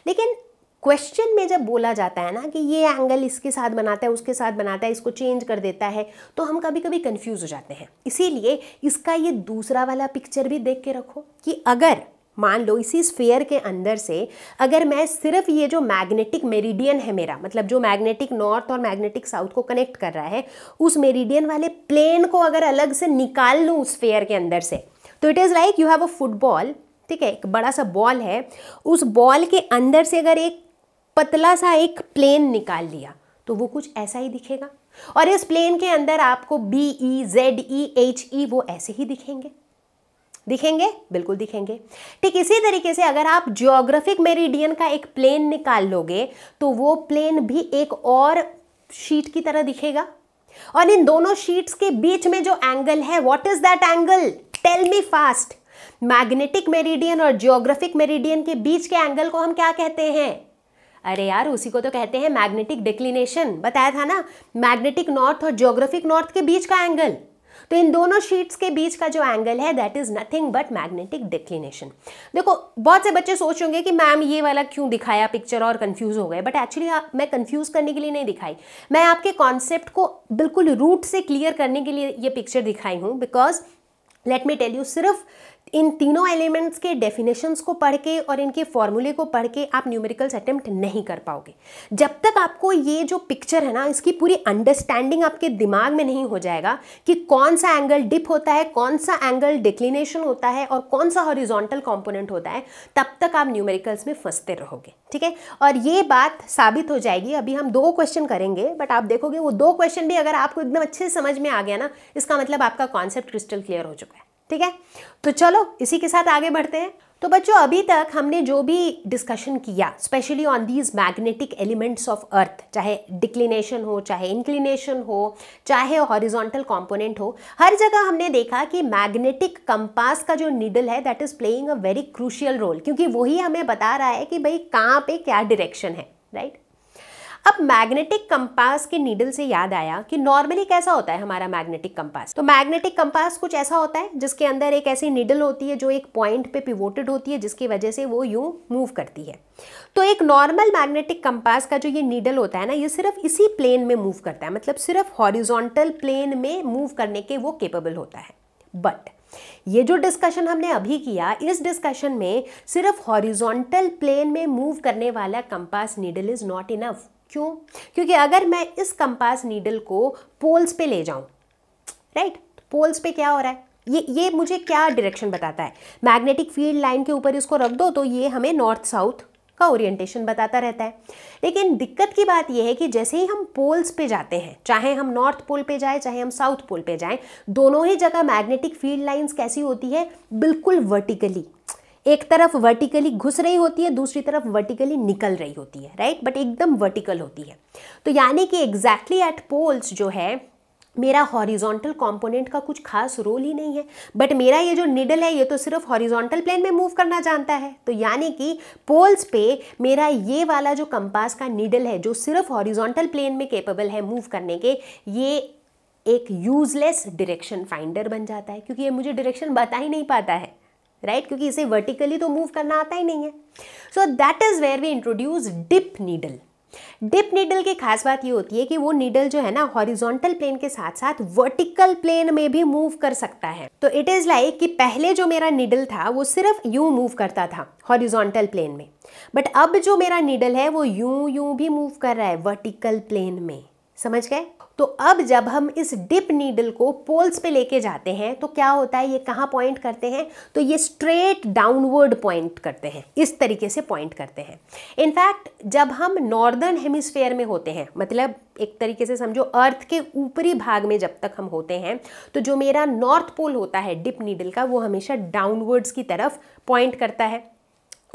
लेकिन क्वेश्चन में जब बोला जाता है ना कि ये एंगल इसके साथ बनाता है उसके साथ बनाता है इसको चेंज कर देता है तो हम कभी कभी कंफ्यूज हो जाते हैं इसीलिए इसका ये दूसरा वाला पिक्चर भी देख के रखो कि अगर मान लो इसी स्फेयर के अंदर से अगर मैं सिर्फ ये जो मैग्नेटिक मेरिडियन है मेरा मतलब जो मैग्नेटिक नॉर्थ और मैग्नेटिक साउथ को कनेक्ट कर रहा है उस मेरिडियन वाले प्लेन को अगर अलग से निकाल लूँ फेयर के अंदर से तो it is like you have a football ठीक है एक बड़ा सा बॉल है उस बॉल के अंदर से अगर एक पतला सा एक प्लेन निकाल लिया तो वो कुछ ऐसा ही दिखेगा और इस प्लेन के अंदर आपको B E Z E H E वो ऐसे ही दिखेंगे दिखेंगे बिल्कुल दिखेंगे ठीक इसी तरीके से अगर आप जियोग्राफिक मेरिडियन का एक प्लेन निकाल लोगे तो वो प्लेन भी एक और शीट की तरह दिखेगा और इन दोनों शीट्स के बीच में जो एंगल है what is that angle tell me fast magnetic meridian और जियोग्राफिक मेरिडियन के बीच के एंगल को हम क्या कहते हैं अरे यार उसी को तो कहते हैं मैग्नेटिक डिक्लिनेशन बताया था ना मैग्नेटिक नॉर्थ और जियोग्राफिक नॉर्थ के बीच का एंगल तो इन दोनों शीट्स के बीच का जो एंगल है that is nothing but magnetic declination देखो बहुत से बच्चे सोच होंगे कि मैम ये वाला क्यों दिखाया पिक्चर और कंफ्यूज हो गए बट एक्चुअली हाँ, मैं कंफ्यूज करने के लिए नहीं दिखाई मैं आपके कॉन्सेप्ट को बिल्कुल रूट से क्लियर करने के लिए ये पिक्चर दिखाई हूँ because let me tell you सिर्फ इन तीनों एलिमेंट्स के डेफिनेशंस को पढ़ के और इनके फॉर्मूले को पढ़ के आप न्यूमेरिकल्स अटेम्प्ट नहीं कर पाओगे जब तक आपको ये जो पिक्चर है ना इसकी पूरी अंडरस्टैंडिंग आपके दिमाग में नहीं हो जाएगा कि कौन सा एंगल डिप होता है कौन सा एंगल डिक्लिनेशन होता है और कौन सा हॉरिजोंटल कॉम्पोनेंट होता है तब तक आप न्यूमेरिकल्स में फंसते रहोगे ठीक है और ये बात साबित हो जाएगी अभी हम दो क्वेश्चन करेंगे बट आप देखोगे वो दो क्वेश्चन भी अगर आपको एकदम अच्छे से समझ में आ गया ना इसका मतलब आपका कॉन्सेप्ट क्रिस्टल क्लियर हो चुका है ठीक है तो चलो इसी के साथ आगे बढ़ते हैं तो बच्चों अभी तक हमने जो भी डिस्कशन किया specially on these magnetic elements of earth चाहे डिक्लिनेशन हो चाहे इंक्लिनेशन हो चाहे हॉरिजॉन्टल कंपोनेंट हो हर जगह हमने देखा कि मैग्नेटिक कंपास का जो निडल है that is playing a very crucial role क्योंकि वही हमें बता रहा है कि भाई कहाँ पे क्या डिरेक्शन है राइट right? अब मैग्नेटिक कंपास के नीडल से याद आया कि नॉर्मली कैसा होता है हमारा मैग्नेटिक कंपास तो मैग्नेटिक कंपास कुछ ऐसा होता है जिसके अंदर एक ऐसी नीडल होती है जो एक पॉइंट पे पिवोटेड होती है जिसकी वजह से वो यूं मूव करती है तो एक नॉर्मल मैग्नेटिक कंपास का जो ये नीडल होता है ना ये सिर्फ इसी प्लेन में मूव करता है मतलब सिर्फ हॉरिजोंटल प्लेन में मूव करने के वो केपेबल होता है बट ये जो डिस्कशन हमने अभी किया इस डिस्कशन में सिर्फ हॉरिजॉन्टल प्लेन में मूव करने वाला compass needle is not enough क्यों क्योंकि अगर मैं इस कंपास नीडल को पोल्स पे ले जाऊं राइट पोल्स पे क्या हो रहा है ये ये मुझे क्या डायरेक्शन बताता है मैग्नेटिक फील्ड लाइन के ऊपर इसको रख दो तो ये हमें नॉर्थ साउथ का ओरिएंटेशन बताता रहता है लेकिन दिक्कत की बात यह है कि जैसे ही हम पोल्स पे जाते हैं चाहे हम नॉर्थ पोल पे जाएं चाहे हम साउथ पोल पे जाएं दोनों ही जगह मैग्नेटिक फील्ड लाइंस कैसी होती है बिल्कुल वर्टिकली एक तरफ वर्टिकली घुस रही होती है दूसरी तरफ वर्टिकली निकल रही होती है राइट बट एकदम वर्टिकल होती है तो यानी कि एग्जैक्टली एट पोल्स जो है मेरा हॉरिजॉन्टल कंपोनेंट का कुछ खास रोल ही नहीं है बट मेरा ये जो निडल है ये तो सिर्फ हॉरिजॉन्टल प्लेन में मूव करना जानता है तो यानी कि पोल्स पे मेरा ये वाला जो कंपास का निडल है जो सिर्फ हॉरिजॉन्टल प्लेन में केपेबल है मूव करने के ये एक यूजलेस डायरेक्शन फाइंडर बन जाता है क्योंकि ये मुझे डायरेक्शन बता ही नहीं पाता है राइट क्योंकि इसे वर्टिकली तो मूव करना आता ही नहीं है so that is where we introduce dip needle dip needle की खास बात ये होती है कि वो नीडल जो है ना हॉरिजॉन्टल प्लेन के साथ साथ वर्टिकल प्लेन में भी मूव कर सकता है तो इट इज़ लाइक कि पहले जो मेरा नीडल था वो सिर्फ यूं मूव करता था हॉरिजॉन्टल प्लेन में बट अब जो मेरा नीडल है वो यूं यूं भी मूव कर रहा है वर्टिकल प्लेन में समझ गए तो अब जब हम इस डिप नीडल को पोल्स पे लेके जाते हैं तो क्या होता है ये कहाँ पॉइंट करते हैं तो ये स्ट्रेट डाउनवर्ड पॉइंट करते हैं इस तरीके से पॉइंट करते हैं इनफैक्ट जब हम नॉर्दर्न हेमिस्फेयर में होते हैं मतलब एक तरीके से समझो अर्थ के ऊपरी भाग में जब तक हम होते हैं तो जो मेरा नॉर्थ पोल होता है डिप नीडल का वो हमेशा डाउनवर्ड्स की तरफ पॉइंट करता है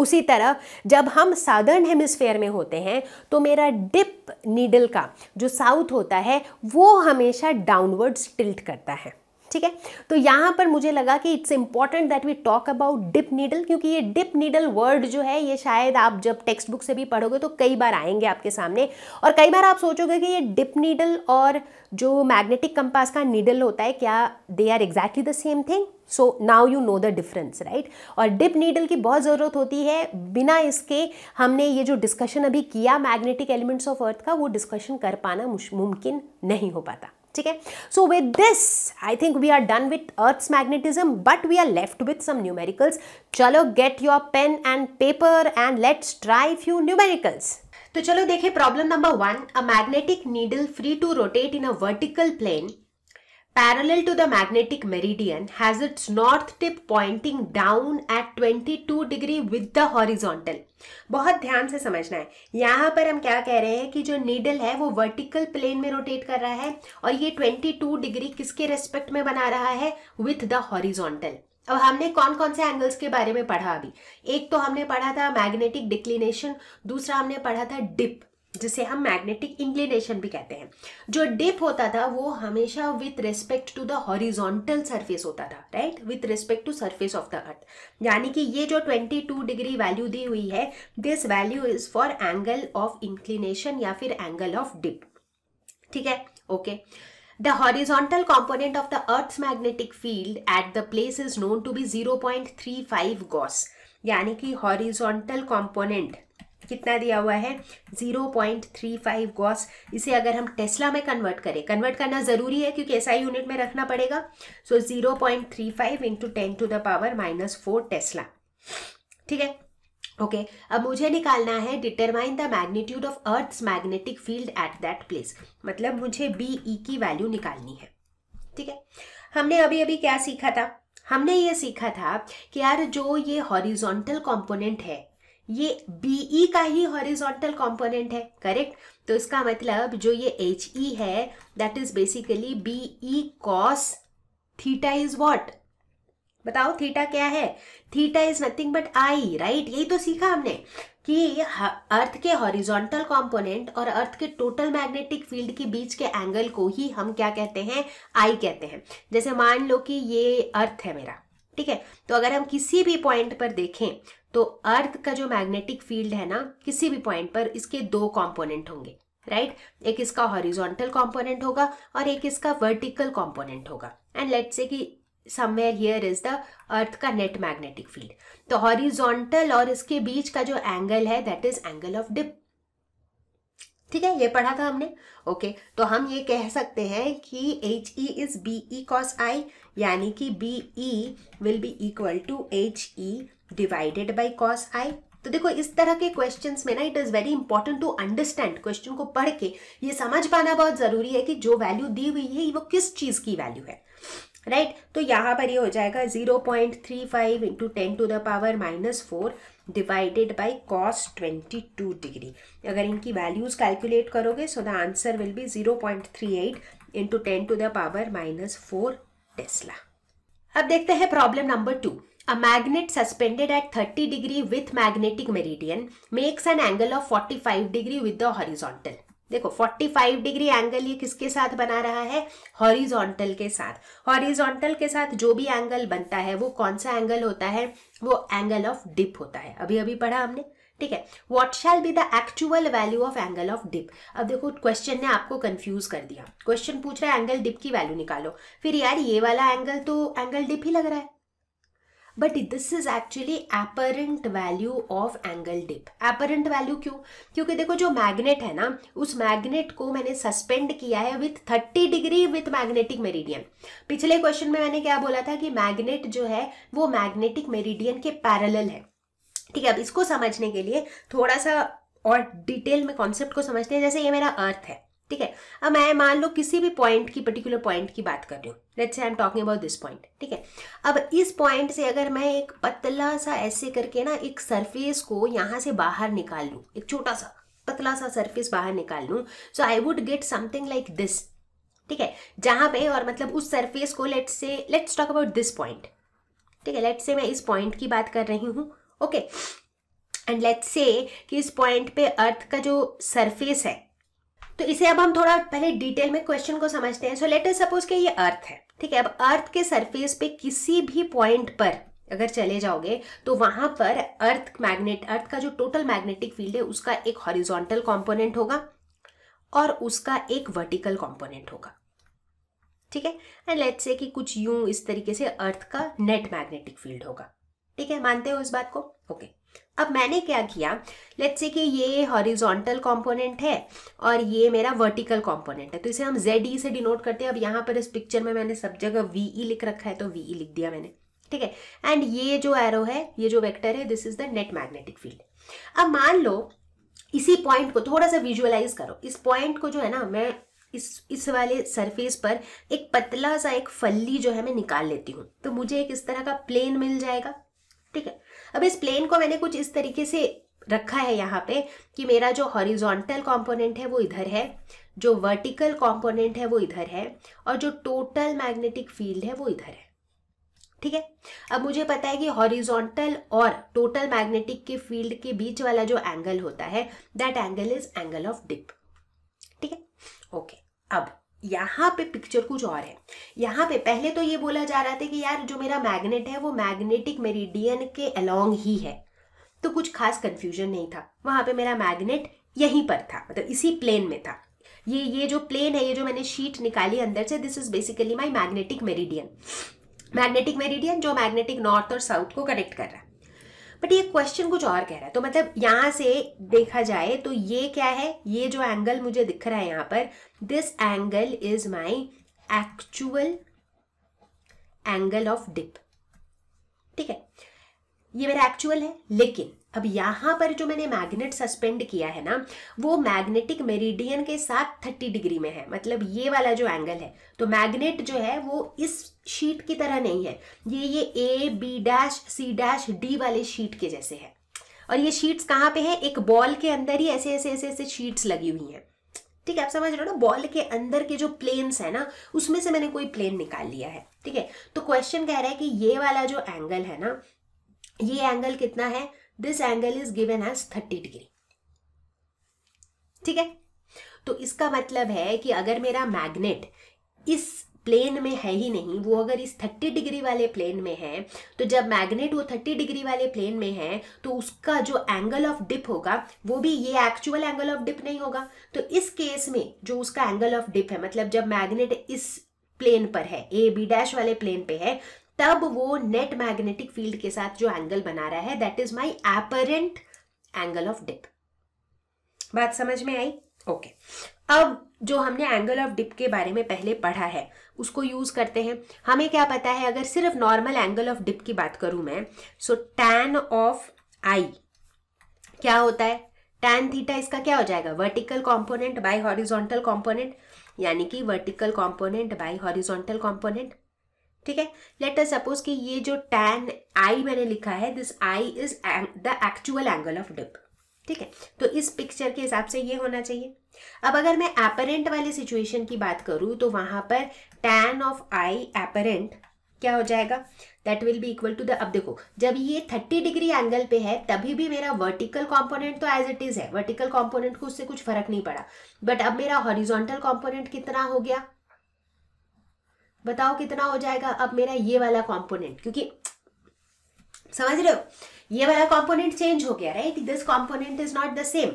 उसी तरह जब हम साधर्न हेमिस्फेयर में होते हैं तो मेरा डिप नीडल का जो साउथ होता है वो हमेशा डाउनवर्ड्स टिल्ट करता है ठीक है तो यहाँ पर मुझे लगा कि it's important that we talk about dip needle क्योंकि ये डिप नीडल वर्ड जो है ये शायद आप जब टेक्स्ट बुक से भी पढ़ोगे तो कई बार आएंगे आपके सामने और कई बार आप सोचोगे कि ये डिप नीडल और जो मैग्नेटिक कंपास का नीडल होता है क्या they are exactly the same thing so now you know the difference right और डिप नीडल की बहुत ज़रूरत होती है बिना इसके हमने ये जो डिस्कशन अभी किया मैग्नेटिक एलिमेंट्स ऑफ अर्थ का वो डिस्कशन कर पाना मुमकिन नहीं हो पाता ठीक है so with this I think we are done with earth's magnetism but we are left with some numericals चलो get your pen and paper and let's try few numericals तो चलो देखिए problem number one a magnetic needle free to rotate in a vertical plane parallel to the magnetic meridian has its north tip pointing down at 22 degree with the horizontal बहुत ध्यान से समझना है यहाँ पर हम क्या कह रहे हैं कि जो नीडल है वो वर्टिकल प्लेन में रोटेट कर रहा है और ये 22 डिग्री किसके रेस्पेक्ट में बना रहा है विथ द हॉरिजोंटल अब हमने कौन कौन से एंगल्स के बारे में पढ़ा अभी एक तो हमने पढ़ा था मैग्नेटिक डिक्लिनेशन दूसरा हमने पढ़ा था डिप जिसे हम मैग्नेटिक इंक्लिनेशन भी कहते हैं जो डिप होता था वो हमेशा with respect to the horizontal surface होता था right with respect to surface of the earth यानी कि ये जो 22 डिग्री वैल्यू दी हुई है this value is for angle of inclination या फिर एंगल ऑफ डिप ठीक है okay component of the earth magnetic field at the place is known to be zero point three five gauss यानी कि horizontal component कितना दिया हुआ है 0.35 गॉस इसे अगर हम टेस्ला में कन्वर्ट करें कन्वर्ट करना ज़रूरी है क्योंकि ऐसा यूनिट में रखना पड़ेगा so so, 0.35 five into ten to the power minus four tesla ठीक है ओके okay, अब मुझे निकालना है determine the magnitude of earth magnetic field at that place मतलब मुझे बी ई e की वैल्यू निकालनी है ठीक है हमने अभी अभी क्या सीखा था हमने ये सीखा था कि यार जो ये हॉरिजॉन्टल कंपोनेंट है ये बीई e का ही हॉरिजॉन्टल कॉम्पोनेंट है करेक्ट तो इसका मतलब जो ये एच ई e है that is basically E cos theta is what बताओ थीटा क्या है theta is nothing but I right यही तो सीखा हमने कि अर्थ के हॉरिजॉन्टल कंपोनेंट और अर्थ के टोटल मैग्नेटिक फील्ड के बीच के एंगल को ही हम क्या कहते हैं आई कहते हैं जैसे मान लो कि ये अर्थ है मेरा ठीक है तो अगर हम किसी भी पॉइंट पर देखें तो अर्थ का जो मैग्नेटिक फील्ड है ना किसी भी पॉइंट पर इसके दो कंपोनेंट होंगे राइट right? एक इसका हॉरिजॉन्टल कंपोनेंट होगा और एक इसका वर्टिकल कंपोनेंट होगा एंड लेट्स से कि somewhere here is the earth का नेट मैग्नेटिक फील्ड तो हॉरिजॉन्टल और इसके बीच का जो एंगल है that is angle of dip ठीक है ये पढ़ा था हमने ओके okay, तो हम ये कह सकते हैं कि H E is B E cos I यानी कि B E will be equal to H E divided by cos I तो देखो इस तरह के क्वेश्चन में ना it is very important to understand question को पढ़ के ये समझ पाना बहुत ज़रूरी है कि जो वैल्यू दी हुई है वो किस चीज़ की वैल्यू है राइट right? तो यहाँ पर ये हो जाएगा zero point three five into ten to the power minus four divided by cos twenty two degree अगर इनकी वैल्यूज़ कैलकुलेट करोगे so the answer will be zero point three eight into ten to the power minus four tesla अब देखते हैं problem number two A magnet suspended at 30 degree with magnetic meridian makes an angle of 45 degree with the horizontal. देखो 45 degree angle ये किसके साथ बना रहा है हॉरिजॉन्टल के साथ हॉरिजॉन्टल के साथ जो भी एंगल बनता है वो कौन सा एंगल होता है वो एंगल ऑफ डिप होता है अभी अभी पढ़ा हमने ठीक है what shall be the actual value of angle of dip अब देखो क्वेश्चन ने आपको कंफ्यूज कर दिया क्वेश्चन पूछ रहा है एंगल डिप की वैल्यू निकालो फिर यार ये वाला एंगल तो एंगल डिप ही लग रहा है but this is actually apparent value of angle dip apparent value क्यों क्योंकि देखो जो मैग्नेट है ना उस मैग्नेट को मैंने सस्पेंड किया है with thirty degree with magnetic meridian पिछले क्वेश्चन में मैंने क्या बोला था कि मैग्नेट जो है वो मैग्नेटिक मेरिडियन के पैरल है ठीक है अब इसको समझने के लिए थोड़ा सा और डिटेल में कॉन्सेप्ट को समझते हैं जैसे ये मेरा अर्थ है ठीक है अब मैं मान लो किसी भी पॉइंट की पर्टिकुलर पॉइंट की बात कर रही हूँ let's I am talking about this point ठीक है अब इस पॉइंट से अगर मैं एक पतला सा ऐसे करके ना एक सरफेस को यहाँ से बाहर निकाल लूँ एक छोटा सा पतला सा सरफेस बाहर निकाल लूँ so I would get something like this ठीक है जहाँ पे और मतलब उस सरफेस को let's say let's talk about this point ठीक है लेट्स से मैं इस पॉइंट की बात कर रही हूँ ओके एंड लेट्स से कि इस पॉइंट पे अर्थ का जो सरफेस है तो इसे अब हम थोड़ा पहले डिटेल में क्वेश्चन को समझते हैं सो लेट अस सपोज कि ये अर्थ है ठीक है अब अर्थ के सरफेस पे किसी भी पॉइंट पर अगर चले जाओगे तो वहां पर अर्थ मैग्नेट अर्थ का जो टोटल मैग्नेटिक फील्ड है उसका एक हॉरिजॉन्टल कॉम्पोनेंट होगा और उसका एक वर्टिकल कॉम्पोनेंट होगा ठीक है एंड लेट्स से कि कुछ यूं इस तरीके से अर्थ का नेट मैग्नेटिक फील्ड होगा ठीक है मानते हो इस बात को ओके अब मैंने क्या किया लेट्स से कि ये हॉरिजॉन्टल कंपोनेंट है और ये मेरा वर्टिकल कंपोनेंट है तो इसे हम जेड ई e से डिनोट करते हैं अब यहाँ पर इस पिक्चर में मैंने सब जगह वी ई e लिख रखा है तो वी ई e लिख दिया मैंने ठीक है एंड ये जो एरो है ये जो वेक्टर है this is the net magnetic field अब मान लो इसी पॉइंट को थोड़ा सा विजुअलाइज करो इस पॉइंट को जो है ना मैं इस इस वाले सरफेस पर एक पतला सा एक फल्ली जो है मैं निकाल लेती हूँ तो मुझे एक इस तरह का प्लेन मिल जाएगा ठीक है अब इस प्लेन को मैंने कुछ इस तरीके से रखा है यहाँ पे कि मेरा जो हॉरिजॉन्टल कंपोनेंट है वो इधर है जो वर्टिकल कंपोनेंट है वो इधर है और जो टोटल मैग्नेटिक फील्ड है वो इधर है ठीक है अब मुझे पता है कि हॉरिजॉन्टल और टोटल मैग्नेटिक के फील्ड के बीच वाला जो एंगल होता है that angle is angle of dip ठीक है ओके अब यहाँ पे पिक्चर कुछ और है यहाँ पे पहले तो ये बोला जा रहा था कि यार जो मेरा मैग्नेट है वो मैग्नेटिक मेरिडियन के अलोंग ही है तो कुछ खास कंफ्यूजन नहीं था वहाँ पे मेरा मैग्नेट यहीं पर था मतलब इसी प्लेन में था ये ये जो प्लेन है ये जो मैंने शीट निकाली अंदर से this is basically my magnetic meridian magnetic meridian जो मैग्नेटिक नॉर्थ और साउथ को कनेक्ट कर रहा है बट ये क्वेश्चन कुछ और कह रहा है तो मतलब यहां से देखा जाए तो ये क्या है ये जो एंगल मुझे दिख रहा है यहां पर this angle is my actual angle of dip ठीक है ये मेरा एक्चुअल है लेकिन अब यहाँ पर जो मैंने मैग्नेट सस्पेंड किया है ना वो मैग्नेटिक मेरिडियन के साथ 30 डिग्री में है मतलब ये वाला जो एंगल है तो मैग्नेट जो है वो इस शीट की तरह नहीं है ये ये A B dash C dash D वाले शीट के जैसे है और ये शीट्स कहाँ पे है एक बॉल के अंदर ही ऐसे ऐसे ऐसे ऐसे शीट्स लगी हुई हैं ठीक है आप समझ रहे हो ना बॉल के अंदर के जो प्लेन्स है ना उसमें से मैंने कोई प्लेन निकाल लिया है ठीक है तो क्वेश्चन कह रहा है कि ये वाला जो एंगल है ना ये एंगल कितना है this angle is given as thirty degree ठीक है तो इसका मतलब है कि अगर मेरा मैग्नेट इस प्लेन में है ही नहीं वो अगर इस थर्टी डिग्री वाले प्लेन में है तो जब मैग्नेट वो थर्टी डिग्री वाले प्लेन में है तो उसका जो एंगल ऑफ डिप होगा वो भी ये एक्चुअल एंगल ऑफ डिप नहीं होगा तो इस केस में जो उसका एंगल ऑफ डिप है मतलब जब मैग्नेट इस प्लेन पर है ए बी डैश वाले प्लेन पे है तब वो नेट मैग्नेटिक फील्ड के साथ जो एंगल बना रहा है that is my apparent angle of dip बात समझ में आई ओके okay. अब जो हमने एंगल ऑफ डिप के बारे में पहले पढ़ा है उसको यूज़ करते हैं हमें क्या पता है अगर सिर्फ नॉर्मल एंगल ऑफ डिप की बात करूं मैं सो टैन ऑफ आई क्या होता है टैन थीटा इसका क्या हो जाएगा vertical component by horizontal component यानी कि vertical component by horizontal component ठीक है लेट अस सपोज कि ये जो टैन आई मैंने लिखा है this I is the actual angle of dip ठीक है तो इस पिक्चर के हिसाब से ये होना चाहिए अब अगर मैं एपरेंट वाली सिचुएशन की बात करूँ तो वहां पर टैन ऑफ आई एपरेंट क्या हो जाएगा that will be equal to the अब देखो जब ये थर्टी डिग्री एंगल पे है तभी भी मेरा वर्टिकल कॉम्पोनेंट तो एज इट इज़ है वर्टिकल कॉम्पोनेंट को उससे कुछ फर्क नहीं पड़ा बट अब मेरा हॉरिजोंटल कॉम्पोनेंट कितना हो गया बताओ कितना हो जाएगा अब मेरा ये वाला कॉम्पोनेंट क्योंकि समझ रहे हो ये वाला कॉम्पोनेंट चेंज हो गया right this component is not the same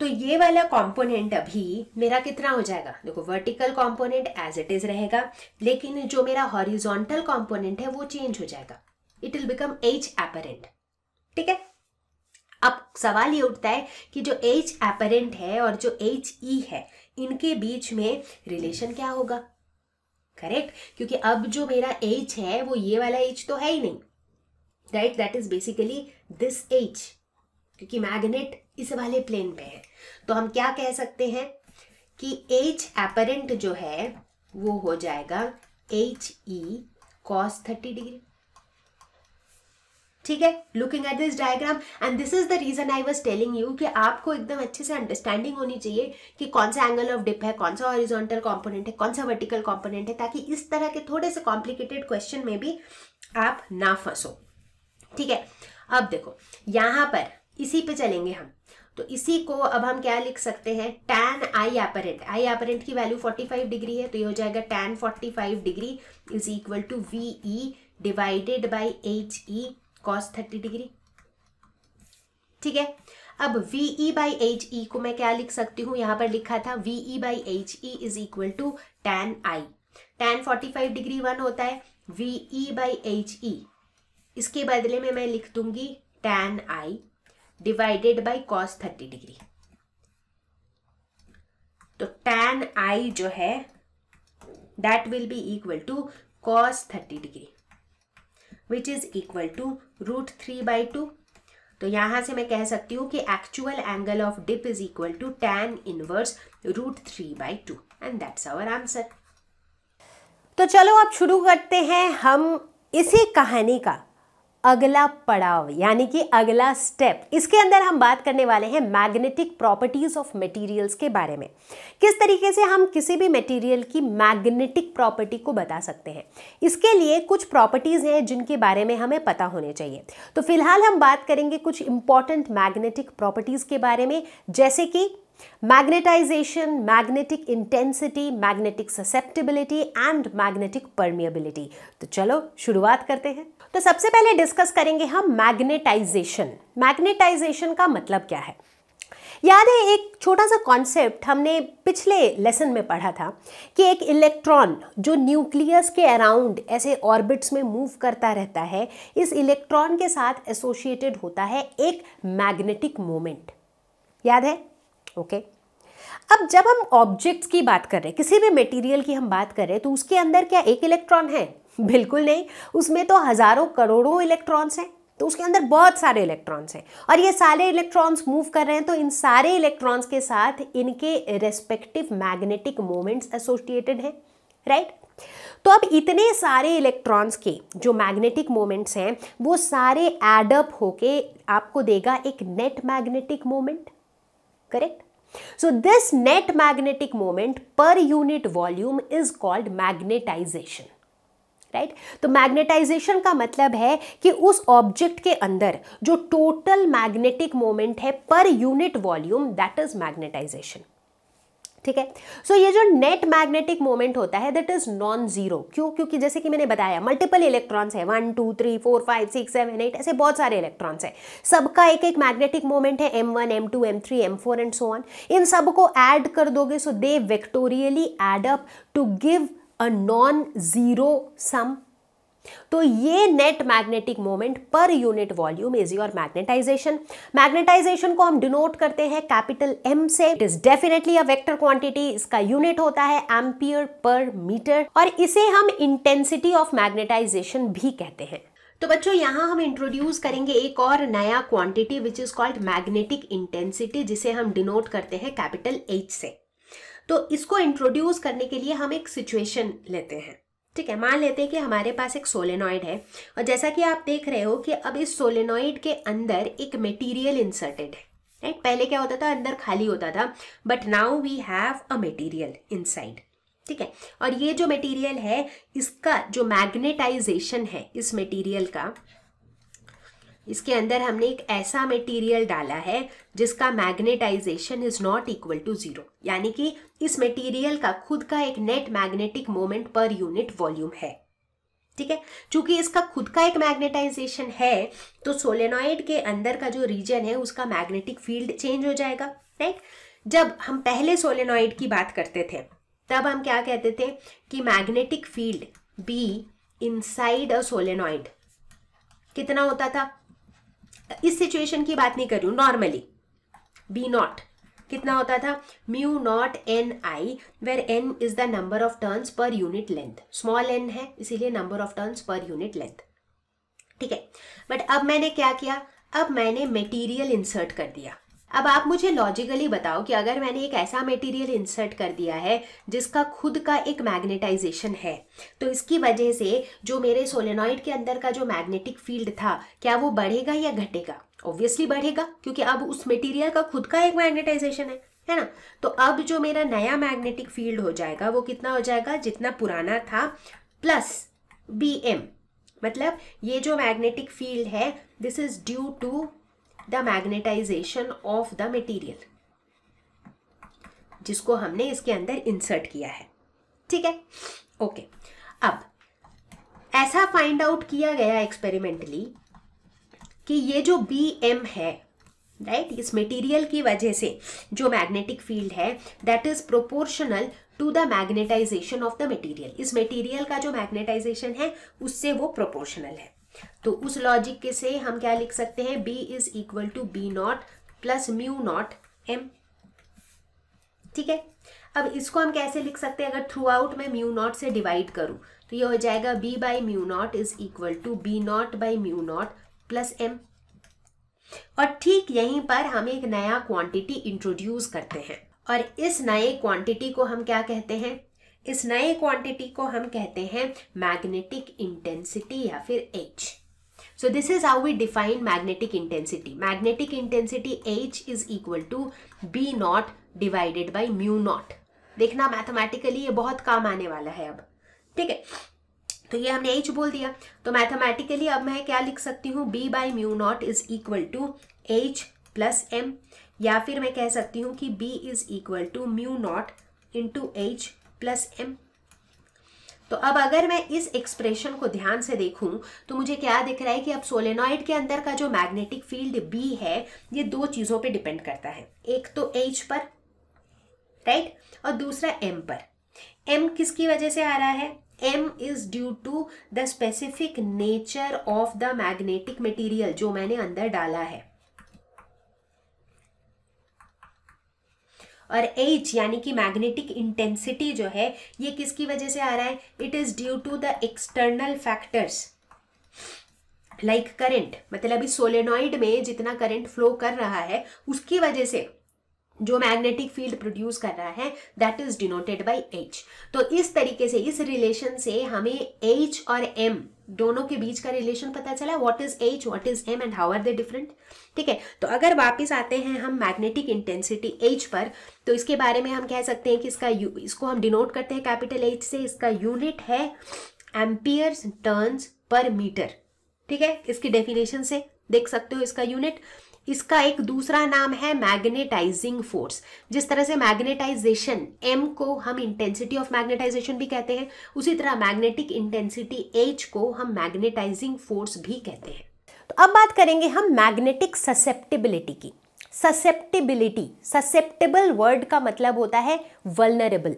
तो ये वाला कंपोनेंट अभी मेरा कितना हो जाएगा देखो vertical component as it is रहेगा लेकिन जो मेरा हॉरिजॉन्टल कंपोनेंट है वो चेंज हो जाएगा it will become H apparent ठीक है अब सवाल ये उठता है कि जो एच एपरेंट है और जो एच ई e है इनके बीच में रिलेशन क्या होगा करेक्ट क्योंकि अब जो मेरा एज है वो ये वाला एज तो है ही नहीं right that is basically this edge क्योंकि मैग्नेट इस वाले प्लेन पे है तो हम क्या कह सकते हैं कि एज एपरेंट जो है वो हो जाएगा H E cos thirty degree ठीक है looking at this diagram and this is the reason I was telling you कि आपको एकदम अच्छे से अंडरस्टैंडिंग होनी चाहिए कि कौन सा एंगल ऑफ डिप है कौन सा ऑरिजोनटल कॉम्पोनेंट है कौन सा वर्टिकल कॉम्पोनेंट है ताकि इस तरह के थोड़े से कॉम्प्लिकेटेड क्वेश्चन में भी आप ना फंसो ठीक है अब देखो यहां पर इसी पे चलेंगे हम तो इसी को अब हम क्या लिख सकते हैं tan I apparent I apparent की वैल्यू 45 डिग्री है तो ये हो जाएगा tan 45 degree is equal to V E divided by H E cos thirty degree ठीक है अब V E by H E को मैं क्या लिख सकती हूँ यहाँ पर लिखा था V E by H E is equal to tan I tan forty five degree one होता है V E by H E इसके बदले में मैं लिख दूंगी tan I divided by cos thirty degree तो टेन आई जो है that will be equal to cos thirty degree which is equal to root three by two तो यहाँ से मैं कह सकती हूँ कि actual angle of dip is equal to tan inverse root three by two and that's our answer तो चलो अब शुरू करते हैं हम इसी कहानी का अगला पड़ाव यानी कि अगला स्टेप इसके अंदर हम बात करने वाले हैं मैग्नेटिक प्रॉपर्टीज ऑफ मटेरियल्स के बारे में किस तरीके से हम किसी भी मटेरियल की मैग्नेटिक प्रॉपर्टी को बता सकते हैं इसके लिए कुछ प्रॉपर्टीज हैं जिनके बारे में हमें पता होने चाहिए तो फिलहाल हम बात करेंगे कुछ इंपॉर्टेंट मैग्नेटिक प्रॉपर्टीज के बारे में जैसे कि magnetization magnetic intensity magnetic susceptibility and magnetic permeability तो चलो शुरुआत करते हैं तो सबसे पहले डिस्कस करेंगे हम मैग्नेटाइजेशन मैग्नेटाइजेशन का मतलब क्या है याद है एक छोटा सा कॉन्सेप्ट हमने पिछले लेसन में पढ़ा था कि एक इलेक्ट्रॉन जो न्यूक्लियस के अराउंड ऐसे ऑर्बिट्स में मूव करता रहता है इस इलेक्ट्रॉन के साथ एसोसिएटेड होता है एक मैग्नेटिक मोमेंट याद है ओके okay. अब जब हम ऑब्जेक्ट्स की बात कर रहे हैं किसी भी मटेरियल की हम बात कर रहे हैं तो उसके अंदर क्या एक इलेक्ट्रॉन है बिल्कुल नहीं उसमें तो हज़ारों करोड़ों इलेक्ट्रॉन्स हैं तो उसके अंदर बहुत सारे इलेक्ट्रॉन्स हैं और ये सारे इलेक्ट्रॉन्स मूव कर रहे हैं तो इन सारे इलेक्ट्रॉन्स के साथ इनके रेस्पेक्टिव मैग्नेटिक मोमेंट्स एसोसिएटेड हैं राइट तो अब इतने सारे इलेक्ट्रॉन्स के जो मैग्नेटिक मोमेंट्स हैं वो सारे एडअप होके आपको देगा एक net magnetic moment correct so this net magnetic moment पर unit volume is called magnetization right right? तो मैग्नेटाइजेशन का मतलब है कि उस ऑब्जेक्ट के अंदर जो टोटल मैग्नेटिक मोमेंट है पर unit volume that is magnetization ठीक है सो so, ये जो नेट मैग्नेटिक मोमेंट होता है दैट इज नॉन जीरो क्यों क्योंकि जैसे कि मैंने बताया मल्टीपल इलेक्ट्रॉन्स है one two three four five six seven eight ऐसे बहुत सारे इलेक्ट्रॉन्स है सबका एक एक मैग्नेटिक मोमेंट है M one M two M three M four and so on इन सब को कर दोगे so they vectorially add up to give a non zero sum तो ये नेट मैग्नेटिक मोमेंट पर unit volume is your magnetization magnetization को हम डिनोट करते हैं कैपिटल एम से it is definitely a vector quantity इसका यूनिट होता है एम्पियर पर मीटर और इसे हम इंटेंसिटी ऑफ मैग्नेटाइजेशन भी कहते हैं तो बच्चों यहाँ हम इंट्रोड्यूस करेंगे एक और नया quantity which is called magnetic intensity जिसे हम डिनोट करते हैं कैपिटल एच से तो इसको इंट्रोड्यूस करने के लिए हम एक सिचुएशन लेते हैं ठीक है मान लेते हैं कि हमारे पास एक सोलेनॉइड है और जैसा कि आप देख रहे हो कि अब इस सोलेनॉइड के अंदर एक मटेरियल इंसर्टेड है राइट पहले क्या होता था अंदर खाली होता था but now we have a material inside ठीक है और ये जो मटेरियल है इसका जो मैग्नेटाइजेशन है इस मटेरियल का इसके अंदर हमने एक ऐसा मटेरियल डाला है जिसका magnetization is not equal to zero यानी कि इस मटेरियल का खुद का एक नेट मैग्नेटिक मोमेंट पर यूनिट वॉल्यूम है ठीक है चूंकि इसका खुद का एक मैग्नेटाइजेशन है तो सोलेनॉइड के अंदर का जो रीजन है उसका मैग्नेटिक फील्ड चेंज हो जाएगा राइट जब हम पहले सोलेनॉइड की बात करते थे तब हम क्या कहते थे कि magnetic field B inside a solenoid कितना होता था इस सिचुएशन की बात नहीं कर रही हूँ नॉर्मली बी नॉट कितना होता था mu naught N I where N is the number of turns पर यूनिट लेंथ स्मॉल एन है इसीलिए नंबर ऑफ टर्न्स पर यूनिट लेंथ ठीक है बट अब मैंने क्या किया अब मैंने मटेरियल इंसर्ट कर दिया अब आप मुझे लॉजिकली बताओ कि अगर मैंने एक ऐसा मटेरियल इंसर्ट कर दिया है जिसका खुद का एक मैग्नेटाइजेशन है तो इसकी वजह से जो मेरे सोलेनॉइड के अंदर का जो मैग्नेटिक फील्ड था क्या वो बढ़ेगा या घटेगा ऑब्वियसली बढ़ेगा क्योंकि अब उस मटेरियल का खुद का एक मैग्नेटाइजेशन है है ना तो अब जो मेरा नया मैग्नेटिक फील्ड हो जाएगा वो कितना हो जाएगा जितना पुराना था प्लस बी एम मतलब ये जो मैग्नेटिक फील्ड है this is due to the magnetization of the material जिसको हमने इसके अंदर इंसर्ट किया है ठीक है ओके अब ऐसा फाइंड आउट किया गया एक्सपेरिमेंटली कि ये जो बी एम है राइट right? इस मटेरियल की वजह से जो मैग्नेटिक फील्ड है that is proportional to the magnetization of the material इस मटेरियल का जो मैग्नेटाइजेशन है उससे वो प्रोपोर्शनल है तो उस लॉजिक के से हम क्या लिख सकते हैं B is equal to B naught plus mu naught M ठीक है अब इसको हम कैसे लिख सकते हैं अगर थ्रू आउट मैं म्यू नॉट से डिवाइड करूं तो ये हो जाएगा B by mu naught is equal to B naught by mu naught plus M और ठीक यहीं पर हम एक नया क्वांटिटी इंट्रोड्यूस करते हैं और इस नए क्वांटिटी को हम क्या कहते हैं इस नए क्वांटिटी को हम कहते हैं मैग्नेटिक इंटेंसिटी या फिर H so this is how we define magnetic intensity magnetic intensity H is equal to B naught divided by mu naught देखना मैथमेटिकली ये बहुत काम आने वाला है अब ठीक है तो ये हमने एच बोल दिया तो मैथमेटिकली अब मैं क्या लिख सकती हूँ B by mu naught is equal to H plus M या फिर मैं कह सकती हूँ कि B is equal to mu naught into H plus M तो अब अगर मैं इस एक्सप्रेशन को ध्यान से देखूं तो मुझे क्या दिख रहा है कि अब सोलेनॉइड के अंदर का जो मैग्नेटिक फील्ड बी है ये दो चीज़ों पे डिपेंड करता है एक तो एच पर राइट और दूसरा एम पर एम किसकी वजह से आ रहा है M is due to the specific nature of the magnetic material जो मैंने अंदर डाला है और एच यानी कि मैग्नेटिक इंटेंसिटी जो है ये किसकी वजह से आ रहा है it is due to the external factors like current मतलब इस सोलेनॉइड में जितना करंट फ्लो कर रहा है उसकी वजह से जो मैग्नेटिक फील्ड प्रोड्यूस कर रहा है that is denoted by H तो इस तरीके से इस रिलेशन से हमें एच और एम दोनों के बीच का रिलेशन पता चला what is H what is M and how are they different ठीक है तो अगर वापस आते हैं हम मैग्नेटिक इंटेंसिटी एच पर तो इसके बारे में हम कह सकते हैं कि इसका यू इसको हम डिनोट करते हैं कैपिटल एच से इसका यूनिट है एम्पियर्स टर्न्स पर मीटर ठीक है इसकी डेफिनेशन से देख सकते हो इसका यूनिट इसका एक दूसरा नाम है मैग्नेटाइजिंग फोर्स जिस तरह से मैग्नेटाइजेशन एम को हम इंटेंसिटी ऑफ मैग्नेटाइजेशन भी कहते हैं उसी तरह मैग्नेटिक इंटेंसिटी एच को हम मैग्नेटाइजिंग फोर्स भी कहते हैं तो अब बात करेंगे हम मैग्नेटिक ससेप्टिबिलिटी की ससेप्टिबिलिटी ससेप्टेबल वर्ड का मतलब होता है वलनरेबल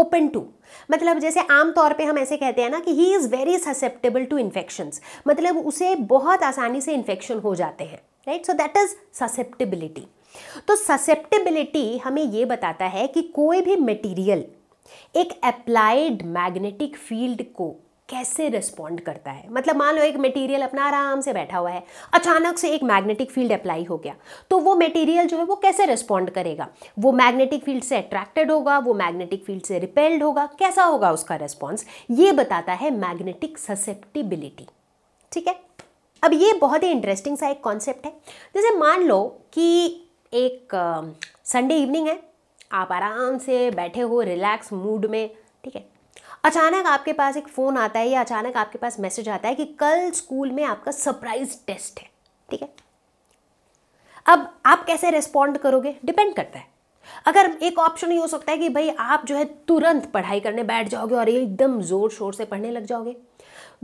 ओपन टू मतलब जैसे आमतौर पे हम ऐसे कहते हैं ना कि he is very susceptible to infections मतलब उसे बहुत आसानी से इन्फेक्शन हो जाते हैं right so that is susceptibility तो ससेप्टिबिलिटी हमें यह बताता है कि कोई भी मटेरियल एक अप्लाइड मैग्नेटिक फील्ड को कैसे रिस्पॉन्ड करता है मतलब मान लो एक मटेरियल अपना आराम से बैठा हुआ है अचानक से एक मैग्नेटिक फील्ड अप्लाई हो गया तो वो मटेरियल जो है वो कैसे रिस्पॉन्ड करेगा वो मैग्नेटिक फील्ड से अट्रैक्टेड होगा वो मैग्नेटिक फील्ड से रिपेल्ड होगा कैसा होगा उसका रिस्पॉन्स ये बताता है मैग्नेटिक ससेप्टिबिलिटी ठीक है अब ये बहुत ही इंटरेस्टिंग सा एक कॉन्सेप्ट है जैसे मान लो कि एक संडे इवनिंग है आप आराम से बैठे हो रिलैक्स मूड में ठीक है अचानक आपके पास एक फ़ोन आता है या अचानक आपके पास मैसेज आता है कि कल स्कूल में आपका सरप्राइज टेस्ट है ठीक है अब आप कैसे रिस्पॉन्ड करोगे डिपेंड करता है अगर एक ऑप्शन ये हो सकता है कि भाई आप जो है तुरंत पढ़ाई करने बैठ जाओगे और एकदम ज़ोर शोर से पढ़ने लग जाओगे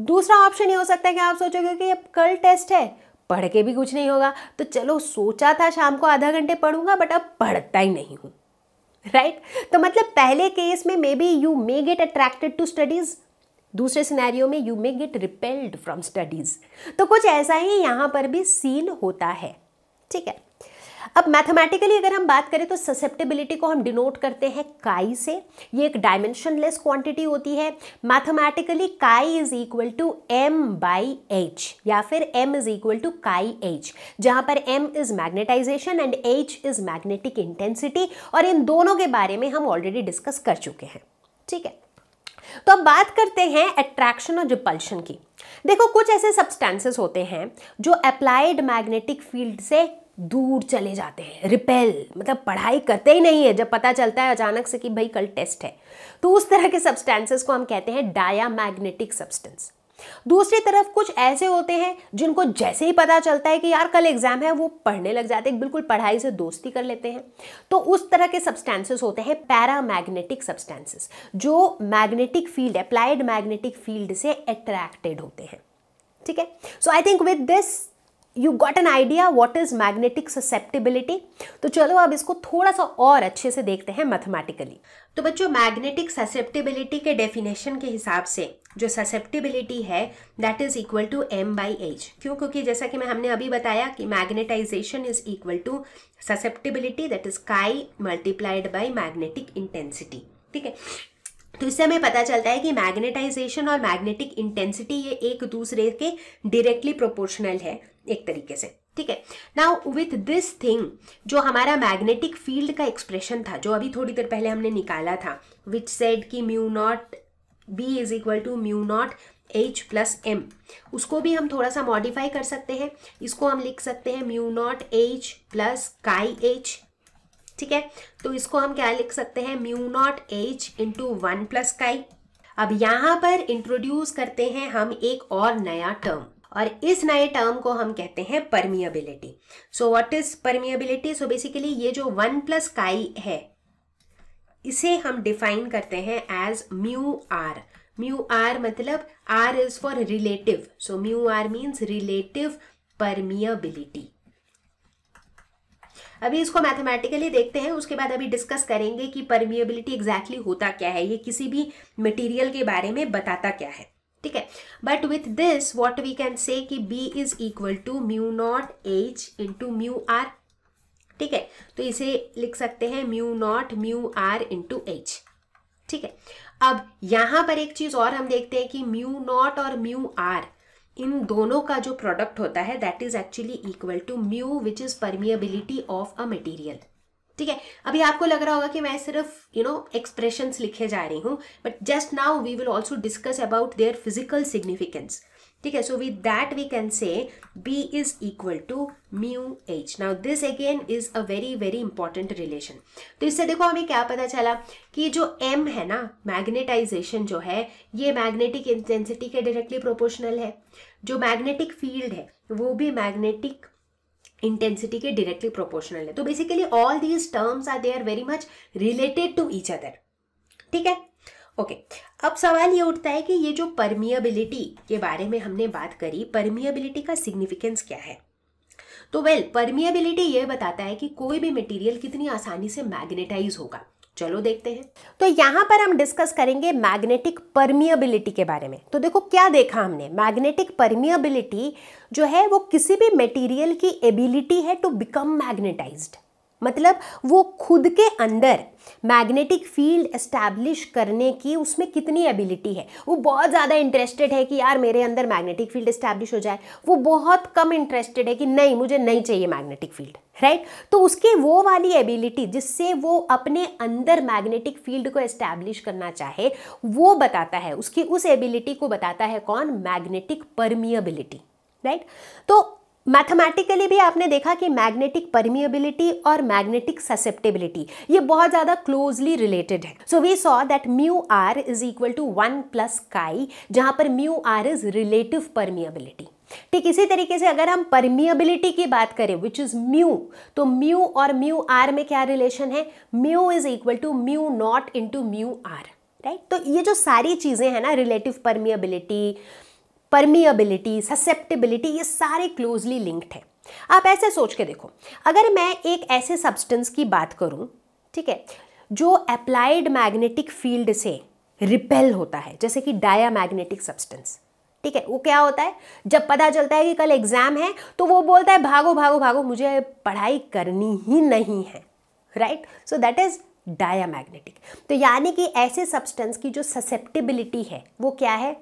दूसरा ऑप्शन ये हो सकता है कि आप सोचोगे कि अब कल टेस्ट है पढ़ के भी कुछ नहीं होगा तो चलो सोचा था शाम को आधा घंटे पढ़ूंगा बट अब पढ़ता ही नहीं हूँ राइट right? तो मतलब पहले केस में maybe you may get attracted to studies दूसरे सिनेरियो में you may get repelled from studies तो कुछ ऐसा ही यहाँ पर भी सीन होता है ठीक है अब मैथमेटिकली अगर हम बात करें तो ससेप्टेबिलिटी को हम डिनोट करते हैं काई से ये एक डायमेंशनलेस क्वांटिटी होती है mathematically chi is equal to M by H या फिर M is equal to chi H जहाँ पर M is magnetization and H is magnetic intensity और इन दोनों के बारे में हम ऑलरेडी डिस्कस कर चुके हैं ठीक है तो अब बात करते हैं अट्रैक्शन और रिपल्शन की देखो कुछ ऐसे सब्सटेंसेस होते हैं जो अप्लाइड मैग्नेटिक फील्ड से दूर चले जाते हैं रिपेल मतलब पढ़ाई करते ही नहीं है जब पता चलता है अचानक से कि भाई कल टेस्ट है तो उस तरह के सब्सटेंसेस को हम कहते हैं डाया मैग्नेटिक सब्सटेंस दूसरी तरफ कुछ ऐसे होते हैं जिनको जैसे ही पता चलता है कि यार कल एग्जाम है वो पढ़ने लग जाते हैं बिल्कुल पढ़ाई से दोस्ती कर लेते हैं तो उस तरह के सब्सटेंसेस होते हैं पैरा मैग्नेटिक सब्सटेंसेस जो magnetic field applied magnetic field से अट्रैक्टेड होते हैं ठीक है so I think with this you got an idea what is magnetic susceptibility तो चलो अब इसको थोड़ा सा और अच्छे से देखते हैं मैथमेटिकली तो बच्चों मैग्नेटिक ससेप्टिबिलिटी के डेफिनेशन के हिसाब से जो ससेप्टिबिलिटी है that is equal to M by H क्यों क्योंकि जैसा कि मैं हमने अभी बताया कि magnetization is equal to susceptibility that is chi multiplied by magnetic intensity ठीक है तो इससे हमें पता चलता है कि मैग्नेटाइजेशन और मैग्नेटिक इंटेंसिटी ये एक दूसरे के डायरेक्टली प्रोपोर्शनल है एक तरीके से ठीक है नाउ विथ दिस थिंग जो हमारा मैग्नेटिक फील्ड का एक्सप्रेशन था जो अभी थोड़ी देर पहले हमने निकाला था विच सेड कि mu naught B is equal to mu naught H plus M उसको भी हम थोड़ा सा मॉडिफाई कर सकते हैं इसको हम लिख सकते हैं mu naught H plus chi H ठीक है तो इसको हम क्या लिख सकते हैं mu naught H into one plus chi अब यहां पर इंट्रोड्यूस करते हैं हम एक और नया टर्म और इस नए टर्म को हम कहते हैं permeability so what is permeability so basically ये जो वन प्लस काई है इसे हम डिफाइन करते हैं as mu R mu R मतलब R is for relative so mu R means relative permeability अभी इसको मैथमेटिकली देखते हैं उसके बाद अभी डिस्कस करेंगे कि परमिएबिलिटी एग्जैक्टली होता क्या है ये किसी भी मटेरियल के बारे में बताता क्या है ठीक है but with this what we can say कि B is equal to mu naught H into mu R ठीक है तो इसे लिख सकते हैं mu naught mu R into H ठीक है अब यहां पर एक चीज और हम देखते हैं कि म्यू नॉट और म्यू आर इन दोनों का जो प्रोडक्ट होता है that is actually equal to mu which is permeability of a material ठीक है अभी आपको लग रहा होगा कि मैं सिर्फ यू नो एक्सप्रेशंस लिखे जा रही हूँ but just now we will also discuss about their physical significance ठीक है so with that we can say B is equal to mu H now this again is a very very important relation तो इससे देखो हमें क्या पता चला कि जो एम है ना मैग्नेटाइजेशन जो है ये मैग्नेटिक इंटेंसिटी के डायरेक्टली प्रोपोर्शनल है जो मैग्नेटिक फील्ड है वो भी मैग्नेटिक इंटेंसिटी के डायरेक्टली प्रोपोर्शनल है तो basically all these terms are they are very much related to each other ठीक है ओके okay. अब सवाल ये उठता है कि ये जो परमिएबिलिटी के बारे में हमने बात करी परमिएबिलिटी का सिग्निफिकेंस क्या है तो वेल well, परमिएबिलिटी ये बताता है कि कोई भी मटेरियल कितनी आसानी से मैग्नेटाइज होगा चलो देखते हैं तो यहाँ पर हम डिस्कस करेंगे मैग्नेटिक परमिएबिलिटी के बारे में तो देखो क्या देखा हमने मैग्नेटिक परमिएबिलिटी जो है वो किसी भी मटेरियल की एबिलिटी है टू बिकम मैग्नेटाइज्ड मतलब वो खुद के अंदर मैग्नेटिक फील्ड एस्टैब्लिश करने की उसमें कितनी एबिलिटी है वो बहुत ज़्यादा इंटरेस्टेड है कि यार मेरे अंदर मैग्नेटिक फील्ड एस्टैब्लिश हो जाए वो बहुत कम इंटरेस्टेड है कि नहीं मुझे नहीं चाहिए मैग्नेटिक फील्ड राइट तो उसके वो वाली एबिलिटी जिससे वो अपने अंदर मैग्नेटिक फील्ड को एस्टैब्लिश करना चाहे वो बताता है उसकी उस एबिलिटी को बताता है कौन मैग्नेटिक परमिएबिलिटी राइट तो मैथमेटिकली भी आपने देखा कि मैग्नेटिक परमिएबिलिटी और मैग्नेटिक ससेप्टेबिलिटी ये बहुत ज़्यादा क्लोजली रिलेटेड है so we saw that mu are is equal to one plus chi जहाँ पर mu are is relative permeability ठीक इसी तरीके से अगर हम परमिएबिलिटी की बात करें विच इज म्यू तो म्यू और म्यू आर में क्या रिलेशन है mu is equal to mu naught into mu r right तो ये जो सारी चीज़ें हैं ना रिलेटिव परमिएबिलिटी परमीएबिलिटी ससेप्टिबिलिटी ये सारे क्लोजली लिंक्ड है आप ऐसे सोच के देखो अगर मैं एक ऐसे सब्सटेंस की बात करूँ ठीक है जो अप्लाइड मैग्नेटिक फील्ड से रिपेल होता है जैसे कि डाया मैग्नेटिक सब्सटेंस ठीक है वो क्या होता है जब पता चलता है कि कल एग्जाम है तो वो बोलता है भागो भागो भागो मुझे पढ़ाई करनी ही नहीं है right so that is diamagnetic तो यानी कि ऐसे सब्सटेंस की जो ससेप्टिबिलिटी है वो क्या है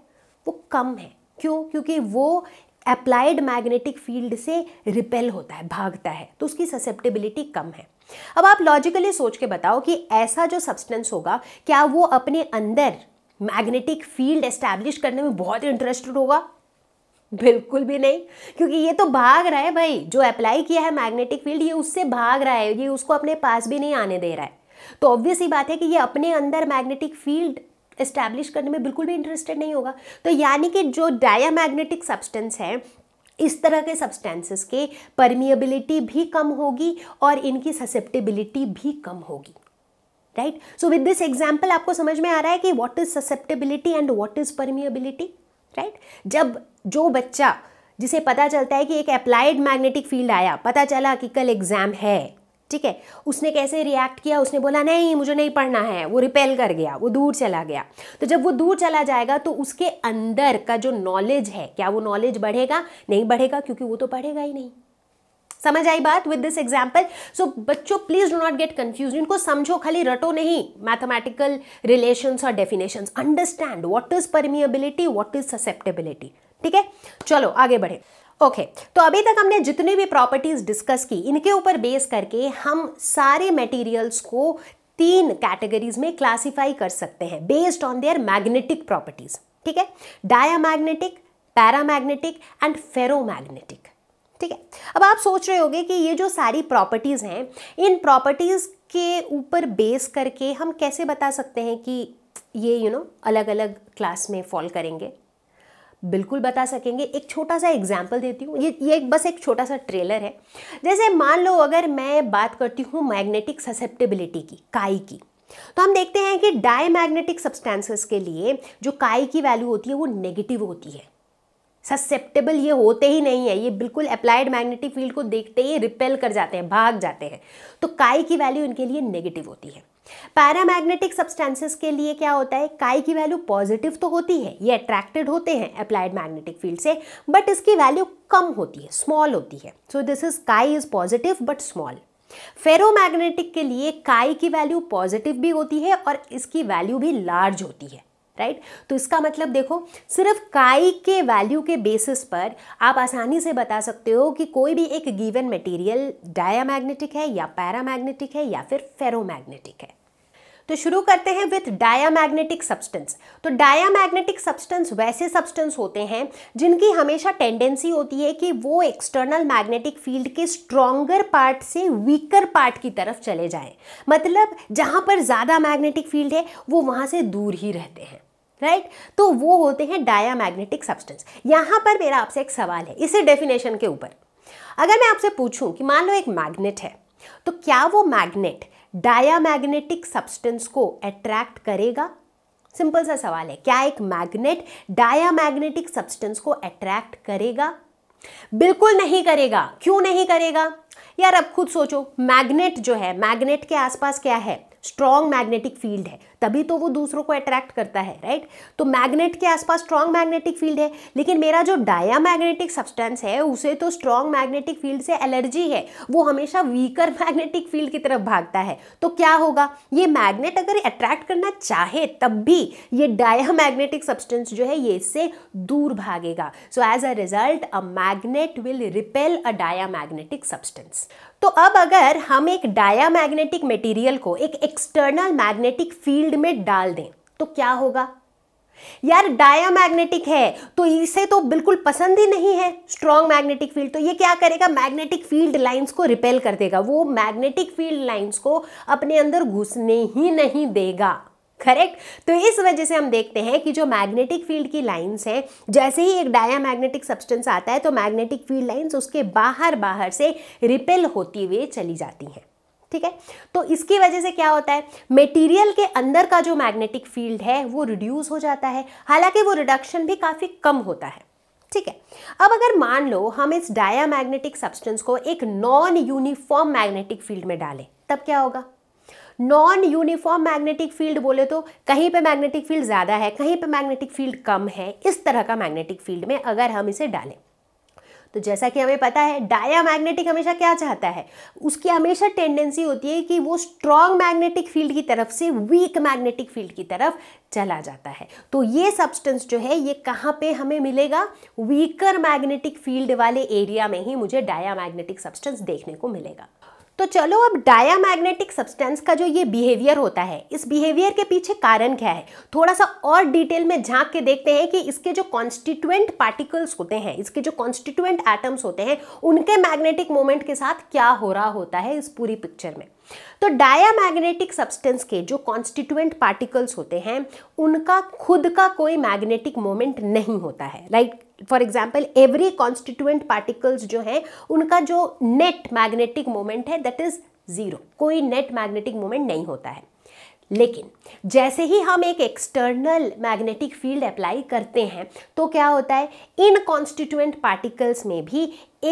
वो कम है क्यों क्योंकि वो अप्लाइड मैग्नेटिक फील्ड से रिपेल होता है भागता है तो उसकी ससेप्टेबिलिटी कम है अब आप लॉजिकली सोच के बताओ कि ऐसा जो सब्सटेंस होगा क्या वो अपने अंदर मैग्नेटिक फील्ड एस्टैब्लिश करने में बहुत इंटरेस्टेड होगा बिल्कुल भी नहीं क्योंकि ये तो भाग रहा है भाई जो अप्लाई किया है मैग्नेटिक फील्ड ये उससे भाग रहा है ये उसको अपने पास भी नहीं आने दे रहा है तो ऑब्वियस ही बात है कि ये अपने अंदर मैग्नेटिक फील्ड इस्टेब्लिश करने में बिल्कुल भी इंटरेस्टेड नहीं होगा तो यानी कि जो डायामैग्नेटिक सब्सटेंस है इस तरह के सब्सटेंसेस के परमिएबिलिटी भी कम होगी और इनकी ससेप्टेबिलिटी भी कम होगी right so with this example आपको समझ में आ रहा है कि what is susceptibility and what is permeability right जब जो बच्चा जिसे पता चलता है कि एक अप्लाइड मैग्नेटिक फील्ड आया पता चला कि कल एग्जाम है ठीक है उसने कैसे रिएक्ट किया उसने बोला नहीं मुझे नहीं पढ़ना है वो रिपेल कर गया वो दूर चला गया तो जब वो दूर चला जाएगा तो उसके अंदर का जो नॉलेज है क्या वो नॉलेज बढ़ेगा नहीं बढ़ेगा क्योंकि वो तो पढ़ेगा ही नहीं समझ आई बात विद दिस एग्जाम्पल सो बच्चों please do not get confuse इनको समझो खाली रटो नहीं मैथमेटिकल रिलेशन और definition understand what is permeability what is susceptibility ठीक है चलो आगे बढ़े ओके okay, तो अभी तक हमने जितने भी प्रॉपर्टीज डिस्कस की इनके ऊपर बेस करके हम सारे मटेरियल्स को तीन कैटेगरीज में क्लासिफाई कर सकते हैं based on their magnetic properties ठीक है डायमैग्नेटिक पैरामैग्नेटिक एंड फेरोमैग्नेटिक ठीक है अब आप सोच रहे होगे कि ये जो सारी प्रॉपर्टीज़ हैं इन प्रॉपर्टीज़ के ऊपर बेस करके हम कैसे बता सकते हैं कि ये यू you नो know, अलग अलग क्लास में फॉल करेंगे बिल्कुल बता सकेंगे एक छोटा सा एग्जाम्पल देती हूँ ये ये एक बस एक छोटा सा ट्रेलर है जैसे मान लो अगर मैं बात करती हूँ मैग्नेटिक ससेप्टेबिलिटी की काई की तो हम देखते हैं कि डाई मैग्नेटिक सब्सटेंसेस के लिए जो काई की वैल्यू होती है वो नेगेटिव होती है ससेप्टेबल ये होते ही नहीं है ये बिल्कुल अप्लाइड मैग्नेटिक फील्ड को देखते ही रिपेल कर जाते हैं भाग जाते हैं तो काई की वैल्यू इनके लिए नेगेटिव होती है पैरामैग्नेटिक सब्सटेंसेस के लिए क्या होता है काई की वैल्यू पॉजिटिव तो होती है ये अट्रैक्टेड होते हैं अप्लाइड मैग्नेटिक फील्ड से बट इसकी वैल्यू कम होती है स्मॉल होती है so this is chi is positive but small ferromagnetic के लिए काई की वैल्यू पॉजिटिव भी होती है और इसकी वैल्यू भी लार्ज होती है राइट right? तो इसका मतलब देखो सिर्फ काई के वैल्यू के बेसिस पर आप आसानी से बता सकते हो कि कोई भी एक गिवन मटेरियल डायामैग्नेटिक है या पैरामैग्नेटिक है या फिर फेरोमैग्नेटिक है तो शुरू करते हैं विथ डायामैग्नेटिक सब्सटेंस तो डायामैग्नेटिक सब्सटेंस वैसे सब्सटेंस होते हैं जिनकी हमेशा टेंडेंसी होती है कि वो एक्सटर्नल मैग्नेटिक फील्ड के स्ट्रॉन्गर पार्ट से वीकर पार्ट की तरफ चले जाएं मतलब जहाँ पर ज़्यादा मैग्नेटिक फील्ड है वो वहाँ से दूर ही रहते हैं राइट right? तो वो होते हैं डायामैग्नेटिक सब्सटेंस यहाँ पर मेरा आपसे एक सवाल है इसी डेफिनेशन के ऊपर अगर मैं आपसे पूछूं कि मान लो एक मैग्नेट है तो क्या वो मैग्नेट डायामैग्नेटिक सब्सटेंस को अट्रैक्ट करेगा सिंपल सा सवाल है क्या एक मैग्नेट डायामैग्नेटिक सब्सटेंस को अट्रैक्ट करेगा बिल्कुल नहीं करेगा क्यों नहीं करेगा यार अब खुद सोचो मैग्नेट जो है मैग्नेट के आसपास क्या है स्ट्रॉन्ग मैग्नेटिक फील्ड है तभी तो वो दूसरों को अट्रैक्ट करता है राइट तो मैग्नेट के आसपास स्ट्रॉन्ग मैग्नेटिक फील्ड है लेकिन मेरा जो डाया मैग्नेटिक सब्सटेंस है उसे तो स्ट्रॉन्ग मैग्नेटिक फील्ड से एलर्जी है वो हमेशा वीकर मैग्नेटिक फील्ड की तरफ भागता है तो क्या होगा ये मैग्नेट अगर अट्रैक्ट करना चाहे तब भी ये डाया मैग्नेटिक सब्सटेंस जो है ये इससे दूर भागेगा so as a result a magnet will repel a diamagnetic substance तो अब अगर हम एक डाया मैग्नेटिक मेटीरियल को एक एक्सटर्नल मैग्नेटिक फील्ड में डाल दें तो क्या होगा यार डाया मैग्नेटिक है तो इसे तो बिल्कुल पसंद ही नहीं है स्ट्रॉन्ग मैग्नेटिक फील्ड तो ये क्या करेगा मैग्नेटिक फील्ड लाइंस को रिपेल कर देगा वो मैग्नेटिक फील्ड लाइंस को अपने अंदर घुसने ही नहीं देगा करेक्ट तो इस वजह से हम देखते हैं कि जो मैग्नेटिक फील्ड की लाइंस हैं जैसे ही एक डाया मैग्नेटिक सब्सटेंस आता है तो मैग्नेटिक फील्ड लाइंस उसके बाहर बाहर से रिपेल होती हुई चली जाती हैं ठीक है तो इसकी वजह से क्या होता है मटेरियल के अंदर का जो मैग्नेटिक फील्ड है वो रिड्यूस हो जाता है हालांकि वो रिडक्शन भी काफ़ी कम होता है ठीक है अब अगर मान लो हम इस डाया मैग्नेटिक सब्सटेंस को एक नॉन यूनिफॉर्म मैग्नेटिक फील्ड में डालें तब क्या होगा नॉन यूनिफॉर्म मैग्नेटिक फील्ड बोले तो कहीं पे मैग्नेटिक फील्ड ज़्यादा है कहीं पे मैग्नेटिक फील्ड कम है इस तरह का मैग्नेटिक फील्ड में अगर हम इसे डालें तो जैसा कि हमें पता है डाया मैग्नेटिक हमेशा क्या चाहता है उसकी हमेशा टेंडेंसी होती है कि वो स्ट्रॉन्ग मैग्नेटिक फील्ड की तरफ से वीक मैग्नेटिक फील्ड की तरफ चला जाता है तो ये सब्सटेंस जो है ये कहाँ पे हमें मिलेगा वीकर मैग्नेटिक फील्ड वाले एरिया में ही मुझे डाया मैग्नेटिक सब्सटेंस देखने को मिलेगा तो चलो अब डायामैग्नेटिक सब्सटेंस का जो ये बिहेवियर होता है इस बिहेवियर के पीछे कारण क्या है थोड़ा सा और डिटेल में झांक के देखते हैं कि इसके जो कॉन्स्टिट्यूएंट पार्टिकल्स होते हैं इसके जो कॉन्स्टिट्यूएंट एटम्स होते हैं उनके मैग्नेटिक मोमेंट के साथ क्या हो रहा होता है इस पूरी पिक्चर में तो डायामैग्नेटिक सब्सटेंस के जो कॉन्स्टिट्यूएंट पार्टिकल्स होते हैं उनका खुद का कोई मैग्नेटिक मोमेंट नहीं होता है right for example every constituent particles जो है उनका जो नेट मैग्नेटिक मोमेंट है दैट इज ज़ीरो कोई नेट मैग्नेटिक मोमेंट नहीं होता है लेकिन जैसे ही हम एक एक्सटर्नल मैग्नेटिक फील्ड अप्लाई करते हैं तो क्या होता है इन कॉन्स्टिट्यूएंट पार्टिकल्स में भी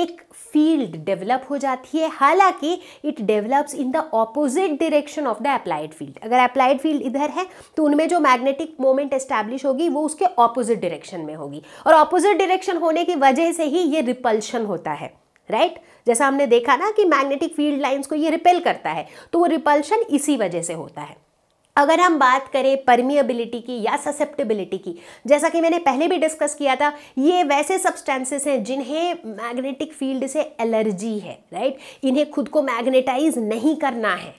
एक फील्ड डेवलप हो जाती है हालांकि it develops in the opposite direction of the applied field अगर अप्लाइड फील्ड इधर है तो उनमें जो मैग्नेटिक मोमेंट एस्टैब्लिश होगी वो उसके ऑपोजिट डायरेक्शन में होगी और ऑपोजिट डायरेक्शन होने की वजह से ही ये रिपल्शन होता है राइट right? जैसा हमने देखा ना कि मैग्नेटिक फील्ड लाइंस को ये रिपेल करता है तो वो रिपल्शन इसी वजह से होता है अगर हम बात करें परमिएबिलिटी की या ससेप्टेबिलिटी की जैसा कि मैंने पहले भी डिस्कस किया था ये वैसे सब्सटेंसेस हैं जिन्हें मैग्नेटिक फील्ड से एलर्जी है राइट इन्हें खुद को मैग्नेटाइज नहीं करना है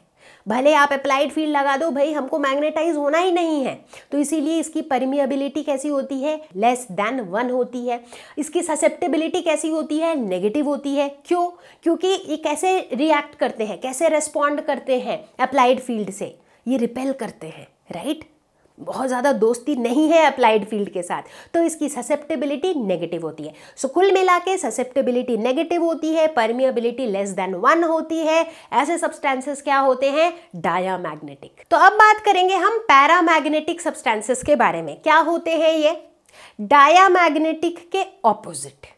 भले आप अप्लाइड फील्ड लगा दो भाई हमको मैग्नेटाइज होना ही नहीं है तो इसीलिए इसकी परमिएबिलिटी कैसी होती है लेस देन वन होती है इसकी ससेप्टेबिलिटी कैसी होती है नेगेटिव होती है क्यों क्योंकि ये कैसे रिएक्ट करते हैं कैसे रेस्पॉन्ड करते हैं अप्लाइड फील्ड से ये रिपेल करते हैं राइट बहुत ज़्यादा दोस्ती नहीं है अप्लाइड फील्ड के साथ तो इसकी ससेप्टेबिलिटी नेगेटिव होती है सो कुल मिला के ससेप्टेबिलिटी नेगेटिव होती है परमिएबिलिटी लेस देन वन होती है ऐसे सब्सटेंसेस क्या होते हैं डायामैग्नेटिक तो अब बात करेंगे हम पैरामैग्नेटिक सब्सटेंसेस के बारे में क्या होते हैं ये डायामैग्नेटिक के ऑपोजिट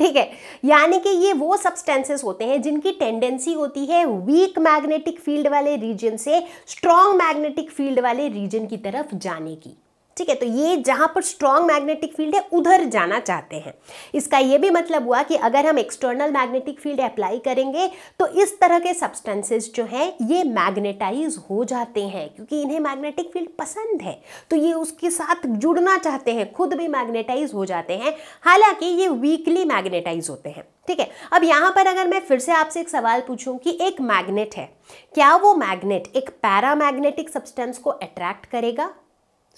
ठीक है यानी कि ये वो सब्सटेंसेस होते हैं जिनकी टेंडेंसी होती है वीक मैग्नेटिक फील्ड वाले रीजन से स्ट्रॉन्ग मैग्नेटिक फील्ड वाले रीजन की तरफ जाने की ठीक है तो ये जहाँ पर स्ट्रॉन्ग मैग्नेटिक फील्ड है उधर जाना चाहते हैं इसका ये भी मतलब हुआ कि अगर हम एक्सटर्नल मैग्नेटिक फील्ड अप्लाई करेंगे तो इस तरह के सब्सटेंसेस जो हैं ये मैग्नेटाइज हो जाते हैं क्योंकि इन्हें मैग्नेटिक फील्ड पसंद है तो ये उसके साथ जुड़ना चाहते हैं खुद भी मैग्नेटाइज हो जाते हैं हालांकि ये वीकली मैग्नेटाइज होते हैं ठीक है अब यहाँ पर अगर मैं फिर से आपसे एक सवाल पूछूं कि एक मैग्नेट है क्या वो मैग्नेट एक पैरामैग्नेटिक सब्सटेंस को अट्रैक्ट करेगा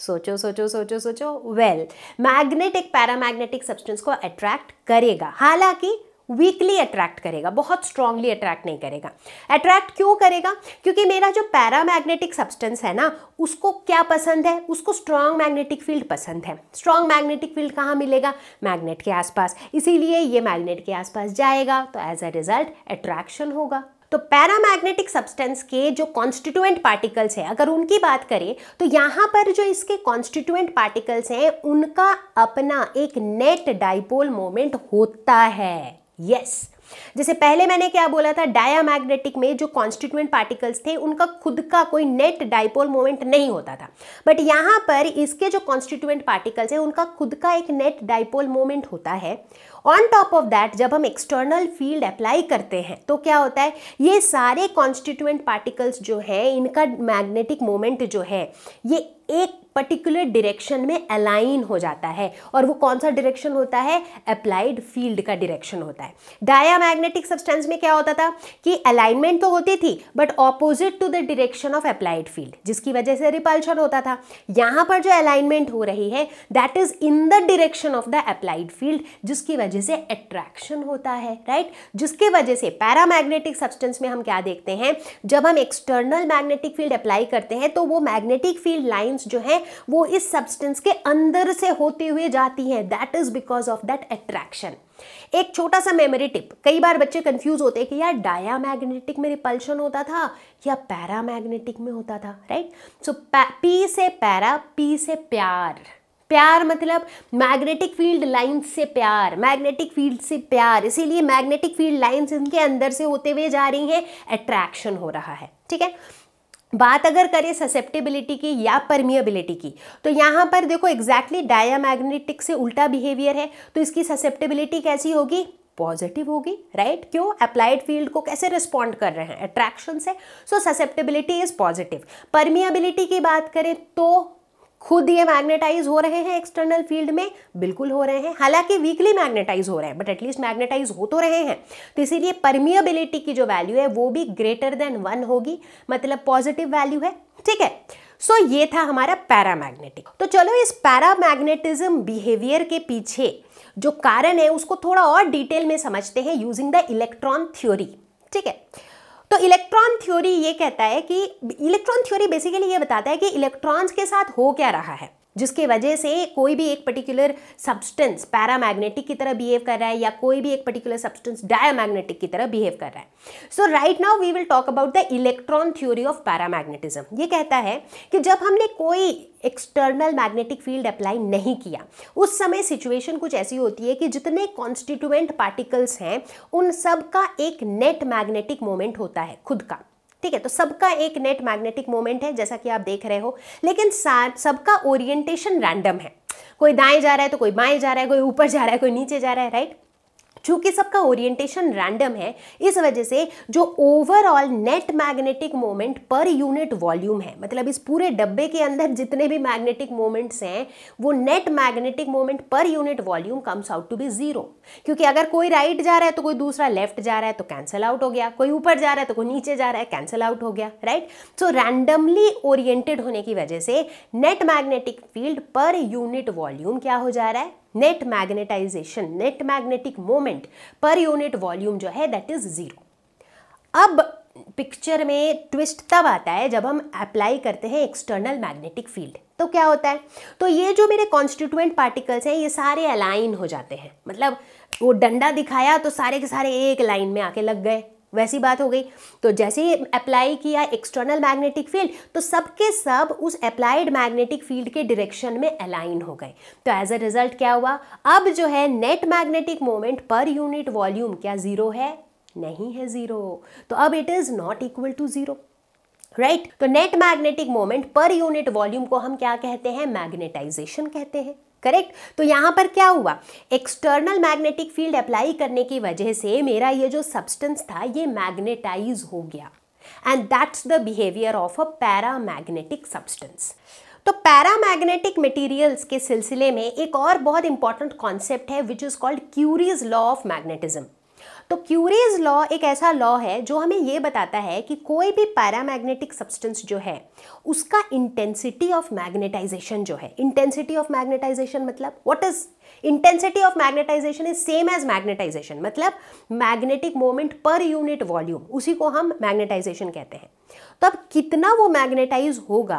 सोचो सोचो सोचो सोचो वेल मैग्नेटिक पैरामैग्नेटिक सब्सटेंस को अट्रैक्ट करेगा हालांकि वीकली अट्रैक्ट करेगा बहुत स्ट्रांगली अट्रैक्ट नहीं करेगा अट्रैक्ट क्यों करेगा क्योंकि मेरा जो पैरामैग्नेटिक सब्सटेंस है ना उसको क्या पसंद है उसको स्ट्रांग मैग्नेटिक फील्ड पसंद है स्ट्रांग मैग्नेटिक फील्ड कहाँ मिलेगा मैग्नेट के आसपास इसीलिए ये मैग्नेट के आसपास जाएगा तो एज अ रिजल्ट अट्रैक्शन होगा तो पैरामैग्नेटिक सब्सटेंस के जो कॉन्स्टिट्यूएंट पार्टिकल्स हैं अगर उनकी बात करें तो यहाँ पर जो इसके कॉन्स्टिट्यूएंट पार्टिकल्स हैं उनका अपना एक नेट डाइपोल मोमेंट होता है यस yes. जैसे पहले मैंने क्या बोला था डायामैग्नेटिक में जो कॉन्स्टिट्यूएंट पार्टिकल्स थे उनका खुद का कोई नेट डाइपोल मोमेंट नहीं होता था बट यहां पर इसके जो कॉन्स्टिट्यूएंट पार्टिकल्स हैं उनका खुद का एक नेट डाइपोल मोमेंट होता है ऑन टॉप ऑफ दैट जब हम एक्सटर्नल फील्ड अप्लाई करते हैं तो क्या होता है ये सारे कॉन्स्टिट्यूएंट पार्टिकल्स जो हैं इनका मैग्नेटिक मोमेंट जो है ये एक पर्टिकुलर डायरेक्शन में अलाइन हो जाता है और वो कौन सा डायरेक्शन होता है अप्लाइड फील्ड का डायरेक्शन होता है डायामैग्नेटिक सब्सटेंस में क्या होता था कि अलाइनमेंट तो होती थी but opposite to the direction of applied field जिसकी वजह से रिपल्शन होता था यहाँ पर जो अलाइनमेंट हो रही है that is in the direction of the applied field जिसकी वजह से अट्रैक्शन होता है राइट right? जिसके वजह से पैरामैग्नेटिक सब्सटेंस में हम क्या देखते हैं जब हम एक्सटर्नल मैग्नेटिक फील्ड अप्लाई करते हैं तो वो मैग्नेटिक फील्ड लाइन्स जो हैं वो इस सब्सटेंस के अंदर से होती हुई जाती हैं that is because of that attraction एक छोटा सा मेमोरी टिप कई बार बच्चे कंफ्यूज होते हैं कि यार डाया मैग्नेटिक में रिपल्शन होता था या पैरा मैग्नेटिक में होता था राइट सो पी से पैरा पी से प्यार प्यार मतलब मैग्नेटिक फील्ड लाइंस से प्यार मैग्नेटिक फील्ड से प्यार इसीलिए मैग्नेटिक फील्ड लाइंस इनके अंदर से होते हुए जा रही हैं अट्रैक्शन हो रहा है ठीक है बात अगर करें ससेप्टेबिलिटी की या परमिएबिलिटी की तो यहाँ पर देखो एग्जैक्टली exactly डायामैग्नेटिक से उल्टा बिहेवियर है तो इसकी ससेप्टेबिलिटी कैसी होगी पॉजिटिव होगी राइट क्यों अप्लाइड फील्ड को कैसे रिस्पॉन्ड कर रहे हैं अट्रैक्शन से so susceptibility is positive permeability की बात करें तो खुद ये मैग्नेटाइज हो रहे हैं एक्सटर्नल फील्ड में बिल्कुल हो रहे हैं हालांकि वीकली मैग्नेटाइज हो रहे हैं बट एटलीस्ट मैग्नेटाइज हो तो रहे हैं तो इसीलिए परमिएबिलिटी की जो वैल्यू है वो भी ग्रेटर देन वन होगी मतलब पॉजिटिव वैल्यू है ठीक है सो so, ये था हमारा पैरामैग्नेटिक तो चलो इस पैरामैग्नेटिज्म बिहेवियर के पीछे जो कारण है उसको थोड़ा और डिटेल में समझते हैं यूजिंग द इलेक्ट्रॉन थ्योरी ठीक है तो इलेक्ट्रॉन थ्योरी ये कहता है कि इलेक्ट्रॉन थ्योरी बेसिकली ये बताता है कि इलेक्ट्रॉन्स के साथ हो क्या रहा है जिसके वजह से कोई भी एक पर्टिकुलर सब्सटेंस पैरामैग्नेटिक की तरह बिहेव कर रहा है या कोई भी एक पर्टिकुलर सब्सटेंस डायमैग्नेटिक की तरह बिहेव कर रहा है so right now we will talk about the electron theory of paramagnetism ये कहता है कि जब हमने कोई एक्सटर्नल मैग्नेटिक फील्ड अप्लाई नहीं किया उस समय सिचुएशन कुछ ऐसी होती है कि जितने कॉन्स्टिट्यूएंट पार्टिकल्स हैं उन सब का एक नेट मैग्नेटिक मोमेंट होता है खुद का ठीक है तो सबका एक नेट मैग्नेटिक मोमेंट है जैसा कि आप देख रहे हो लेकिन सबका ओरिएंटेशन रैंडम है कोई दाएं जा रहा है तो कोई बाएं जा रहा है कोई ऊपर जा रहा है कोई नीचे जा रहा है राइट चूंकि सबका ओरिएंटेशन रैंडम है इस वजह से जो ओवरऑल नेट मैग्नेटिक मोमेंट पर यूनिट वॉल्यूम है मतलब इस पूरे डब्बे के अंदर जितने भी मैग्नेटिक मोमेंट्स हैं वो नेट मैग्नेटिक मोमेंट पर unit volume comes out to be zero क्योंकि अगर कोई राइट right जा रहा है तो कोई दूसरा लेफ्ट जा रहा है तो कैंसिल आउट हो गया कोई ऊपर जा रहा है तो कोई नीचे जा रहा है कैंसिल आउट हो गया राइट सो रैंडमली ओरिएंटेड होने की वजह से net magnetic field per unit volume क्या हो जा रहा है net magnetization net magnetic moment पर यूनिट वॉल्यूम जो है दैट इज जीरो अब पिक्चर में ट्विस्ट तब आता है जब हम अप्लाई करते हैं एक्सटर्नल मैग्नेटिक फील्ड तो क्या होता है तो ये जो मेरे कॉन्स्टिट्यूएंट पार्टिकल्स हैं ये सारे अलाइन हो जाते हैं मतलब वो डंडा दिखाया तो सारे के सारे एक लाइन में आके लग गए वैसी बात हो गई तो जैसे ही अप्लाई किया एक्सटर्नल मैग्नेटिक फील्ड तो सबके सब उस अप्लाइड मैग्नेटिक फील्ड के डायरेक्शन में अलाइन हो गए तो एज अ रिजल्ट क्या हुआ अब जो है नेट मैग्नेटिक मोमेंट पर यूनिट वॉल्यूम क्या ज़ीरो है नहीं है ज़ीरो तो अब it is not equal to zero right तो नेट मैग्नेटिक मोमेंट पर यूनिट वॉल्यूम को हम क्या कहते हैं मैग्नेटाइजेशन कहते हैं करेक्ट तो यहाँ पर क्या हुआ एक्सटर्नल मैग्नेटिक फील्ड अप्लाई करने की वजह से मेरा ये जो सब्सटेंस था ये मैग्नेटाइज हो गया and that's the behaviour of a paramagnetic substance तो पैरा मैग्नेटिक मटीरियल्स के सिलसिले में एक और बहुत इंपॉर्टेंट कॉन्सेप्ट है which is called Curie's law of magnetism तो क्यूरेज लॉ एक ऐसा लॉ है जो हमें यह बताता है कि कोई भी पैरामैग्नेटिक सब्सटेंस जो है उसका इंटेंसिटी ऑफ मैग्नेटाइजेशन जो है इंटेंसिटी ऑफ मैग्नेटाइजेशन मतलब what is intensity of magnetization is same as magnetization मतलब मैग्नेटिक मोमेंट पर यूनिट वॉल्यूम उसी को हम मैग्नेटाइजेशन कहते हैं तब कितना वो मैग्नेटाइज होगा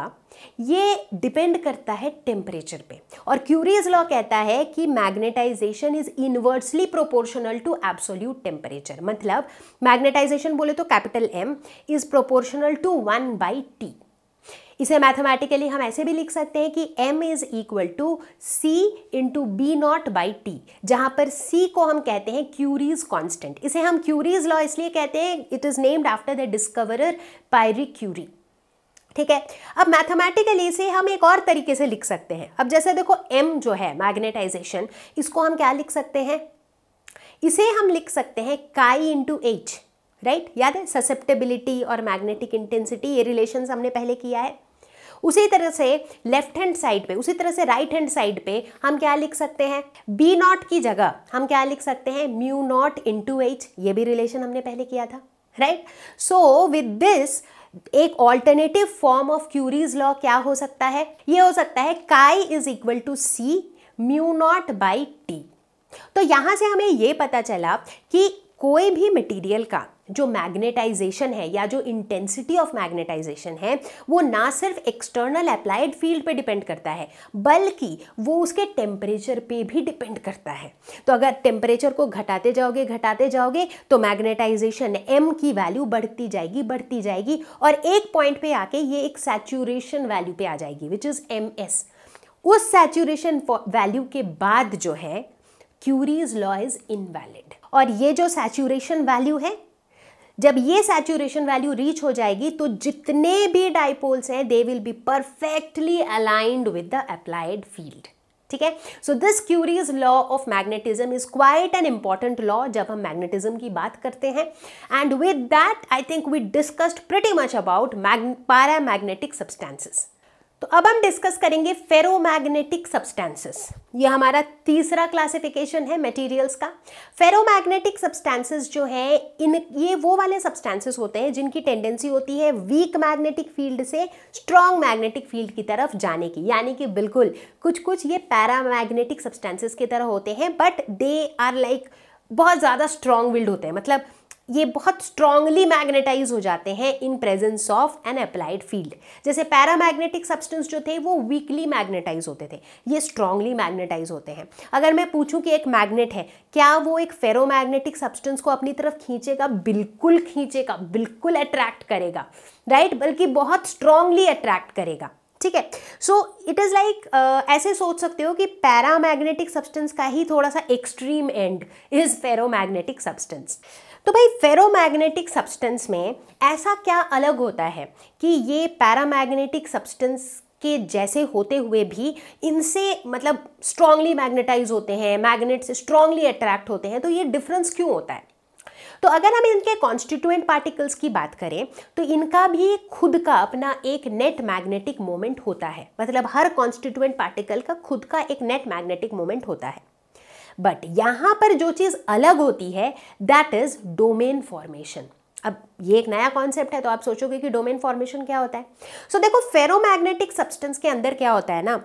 ये डिपेंड करता है टेम्परेचर पे और क्यूरीज लॉ कहता है कि magnetization is inversely proportional to absolute temperature मतलब मैग्नेटाइजेशन बोले तो capital M is proportional to one by T इसे मैथमेटिकली हम ऐसे भी लिख सकते हैं कि m is equal to C into B naught by T जहां पर c को हम कहते हैं क्यूरीज कांस्टेंट इसे हम क्यूरीज लॉ इसलिए कहते हैं it is named after the discoverer Pierre Curie ठीक है अब मैथमेटिकली इसे हम एक और तरीके से लिख सकते हैं अब जैसे देखो m जो है मैग्नेटाइजेशन इसको हम क्या लिख सकते हैं इसे हम लिख सकते हैं काई इंटू एच राइट right? याद है ससेप्टेबिलिटी और मैग्नेटिक इंटेंसिटी ये रिलेशन हमने पहले किया है उसी तरह से लेफ्ट हैंड साइड पे उसी तरह से राइट हैंड साइड पे हम क्या लिख सकते हैं बी नॉट की जगह हम क्या लिख सकते हैं mu naught into H ये भी रिलेशन हमने पहले किया था राइट सो विद दिस एक alternative form of Curie's law क्या हो सकता है ये हो सकता है chi is equal to C mu naught by T तो यहां से हमें ये पता चला कि कोई भी मटीरियल का जो मैग्नेटाइजेशन है या जो इंटेंसिटी ऑफ मैग्नेटाइजेशन है वो ना सिर्फ एक्सटर्नल अप्लाइड फील्ड पे डिपेंड करता है बल्कि वो उसके टेम्परेचर पे भी डिपेंड करता है तो अगर टेम्परेचर को घटाते जाओगे घटाते जाओगे तो मैग्नेटाइजेशन एम की वैल्यू बढ़ती जाएगी बढ़ती जाएगी और एक पॉइंट पे आके ये एक सैचुरेशन वैल्यू पे आ जाएगी विच इज़ एम एस उस सैचुरेशन वैल्यू के बाद जो है क्यूरीज लॉ इज़ इनवैलिड और ये जो सैचुरेशन वैल्यू है जब ये सैचुरेशन वैल्यू रीच हो जाएगी तो जितने भी डाइपोल्स हैं they will be perfectly aligned with the applied field ठीक है so this Curie's law of magnetism is quite an important law जब हम मैग्नेटिज्म की बात करते हैं and with that I think we discussed pretty much about paramagnetic substances तो अब हम डिस्कस करेंगे फेरोमैग्नेटिक सब्सटेंसेस ये हमारा तीसरा क्लासिफिकेशन है मटेरियल्स का फेरोमैग्नेटिक सब्सटेंसेस जो है इन ये वो वाले सब्सटेंसेस होते हैं जिनकी टेंडेंसी होती है वीक मैग्नेटिक फील्ड से स्ट्रांग मैग्नेटिक फील्ड की तरफ जाने की यानी कि बिल्कुल कुछ कुछ ये पैरामैग्नेटिक सब्सटेंसेस की तरह होते हैं बट दे आर लाइक बहुत ज़्यादा स्ट्रांग विल्ड होते हैं मतलब ये बहुत स्ट्रांगली मैग्नेटाइज हो जाते हैं in presence of an applied field जैसे पैरामैग्नेटिक सब्सटेंस जो थे वो वीकली मैग्नेटाइज होते थे ये स्ट्रांगली मैग्नेटाइज होते हैं अगर मैं पूछूं कि एक मैग्नेट है क्या वो एक फेरोमैग्नेटिक सब्सटेंस को अपनी तरफ खींचेगा बिल्कुल खींचेगा बिल्कुल अट्रैक्ट करेगा राइट right? बल्कि बहुत स्ट्रांगली अट्रैक्ट करेगा ठीक है सो इट इज़ लाइक ऐसे सोच सकते हो कि पैरामैग्नेटिक सब्सटेंस का ही थोड़ा सा extreme end is ferromagnetic substance तो भाई फेरोमैग्नेटिक सब्सटेंस में ऐसा क्या अलग होता है कि ये पैरामैग्नेटिक सब्सटेंस के जैसे होते हुए भी इनसे मतलब स्ट्रांगली मैग्नेटाइज होते हैं मैग्नेट से स्ट्रांगली अट्रैक्ट होते हैं तो ये डिफरेंस क्यों होता है तो अगर हम इनके कॉन्स्टिट्यूएंट पार्टिकल्स की बात करें तो इनका भी खुद का अपना एक नेट मैग्नेटिक मोमेंट होता है मतलब हर कॉन्स्टिट्यूएंट पार्टिकल का खुद का एक नेट मैग्नेटिक मोमेंट होता है बट यहाँ पर जो चीज़ अलग होती है दैट इज़ डोमेन फॉर्मेशन अब ये एक नया कॉन्सेप्ट है तो आप सोचोगे कि डोमेन फॉर्मेशन क्या होता है सो so, देखो फेरोमैग्नेटिक सब्सटेंस के अंदर क्या होता है ना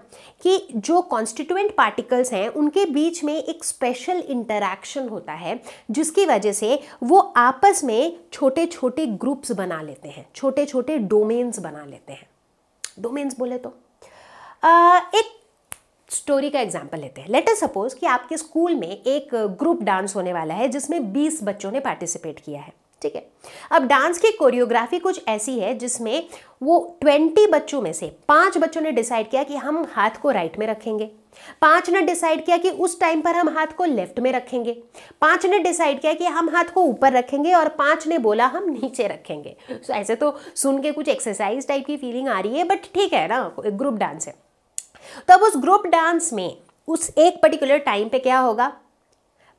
कि जो कॉन्स्टिट्यूएंट पार्टिकल्स हैं उनके बीच में एक स्पेशल इंटरैक्शन होता है जिसकी वजह से वो आपस में छोटे छोटे ग्रुप्स बना लेते हैं छोटे छोटे डोमेन्स बना लेते हैं डोमेन्स बोले तो आ, एक स्टोरी का एग्जाम्पल लेते हैं लेटर सपोज कि आपके स्कूल में एक ग्रुप डांस होने वाला है जिसमें बीस बच्चों ने पार्टिसिपेट किया है ठीक है अब डांस की कोरियोग्राफी कुछ ऐसी है जिसमें वो ट्वेंटी बच्चों में से पांच बच्चों ने डिसाइड किया कि हम हाथ को राइट में रखेंगे पांच ने डिसाइड किया कि उस टाइम पर हम हाथ को लेफ्ट में रखेंगे पांच ने डिसाइड किया कि हम हाथ को ऊपर रखेंगे और पांच ने बोला हम नीचे रखेंगे so, ऐसे तो सुन के कुछ एक्सरसाइज टाइप की फीलिंग आ रही है बट ठीक है ना ग्रुप डांस है तब उस ग्रुप डांस में उस एक पर्टिकुलर टाइम पे क्या होगा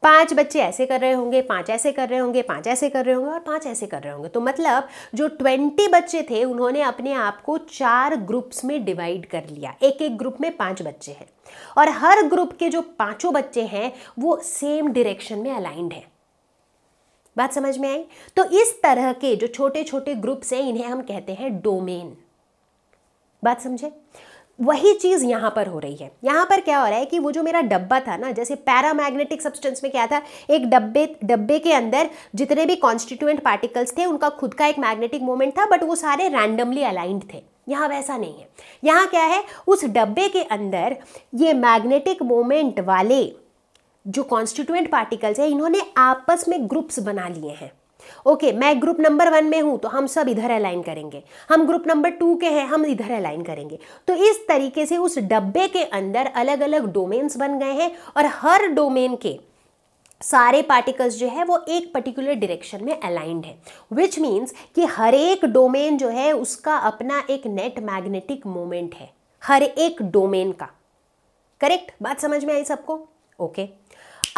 पांच बच्चे ऐसे कर रहे होंगे पांच ऐसे कर रहे होंगे पांच ऐसे कर रहे होंगे और पांच ऐसे कर रहे होंगे तो मतलब जो ट्वेंटी बच्चे थे उन्होंने अपने आप को चार ग्रुप्स में डिवाइड कर लिया एक एक ग्रुप में पांच बच्चे हैं और हर ग्रुप के जो पांचों बच्चे हैं वो सेम डिरेक्शन में अलाइंड हैं बात समझ में आई तो इस तरह के जो छोटे छोटे ग्रुप्स हैं इन्हें हम कहते हैं डोमेन बात समझे वही चीज़ यहाँ पर हो रही है यहाँ पर क्या हो रहा है कि वो जो मेरा डब्बा था ना जैसे पैरामैग्नेटिक सब्सटेंस में क्या था एक डब्बे डब्बे के अंदर जितने भी कॉन्स्टिट्यूएंट पार्टिकल्स थे उनका खुद का एक मैग्नेटिक मोमेंट था बट वो सारे रैंडमली अलाइंड थे यहाँ वैसा नहीं है यहाँ क्या है उस डब्बे के अंदर ये मैग्नेटिक मोमेंट वाले जो कॉन्स्टिट्यूएंट पार्टिकल्स हैं इन्होंने आपस में ग्रुप्स बना लिए हैं ओके okay, मैं ग्रुप नंबर वन में हूँ तो हम सब इधर अलाइन करेंगे हम ग्रुप नंबर टू के हैं हम इधर अलाइन करेंगे तो इस तरीके से उस डब्बे के अंदर अलग अलग डोमेन्स बन गए हैं और हर डोमेन के सारे पार्टिकल्स जो है वो एक पर्टिकुलर डायरेक्शन में अलाइंड है विच मीन्स कि हर एक डोमेन जो है उसका अपना एक नेट मैग्नेटिक मोमेंट है हर एक डोमेन का करेक्ट बात समझ में आई सबको ओके okay.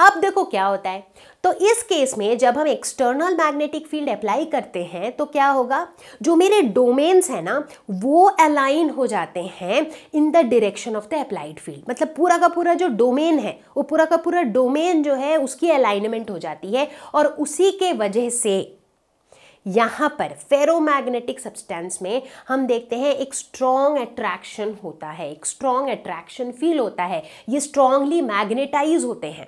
अब देखो क्या होता है तो इस केस में जब हम एक्सटर्नल मैग्नेटिक फील्ड अप्लाई करते हैं तो क्या होगा जो मेरे डोमेन्स हैं ना वो अलाइन हो जाते हैं in the direction of the applied field मतलब पूरा का पूरा जो डोमेन है वो पूरा का पूरा डोमेन जो है उसकी अलाइनमेंट हो जाती है और उसी के वजह से यहाँ पर फेरोमैग्नेटिक सब्सटेंस में हम देखते हैं एक स्ट्रॉन्ग अट्रैक्शन होता है एक स्ट्रॉन्ग अट्रैक्शन फील होता है ये स्ट्रांगली मैग्नेटाइज होते हैं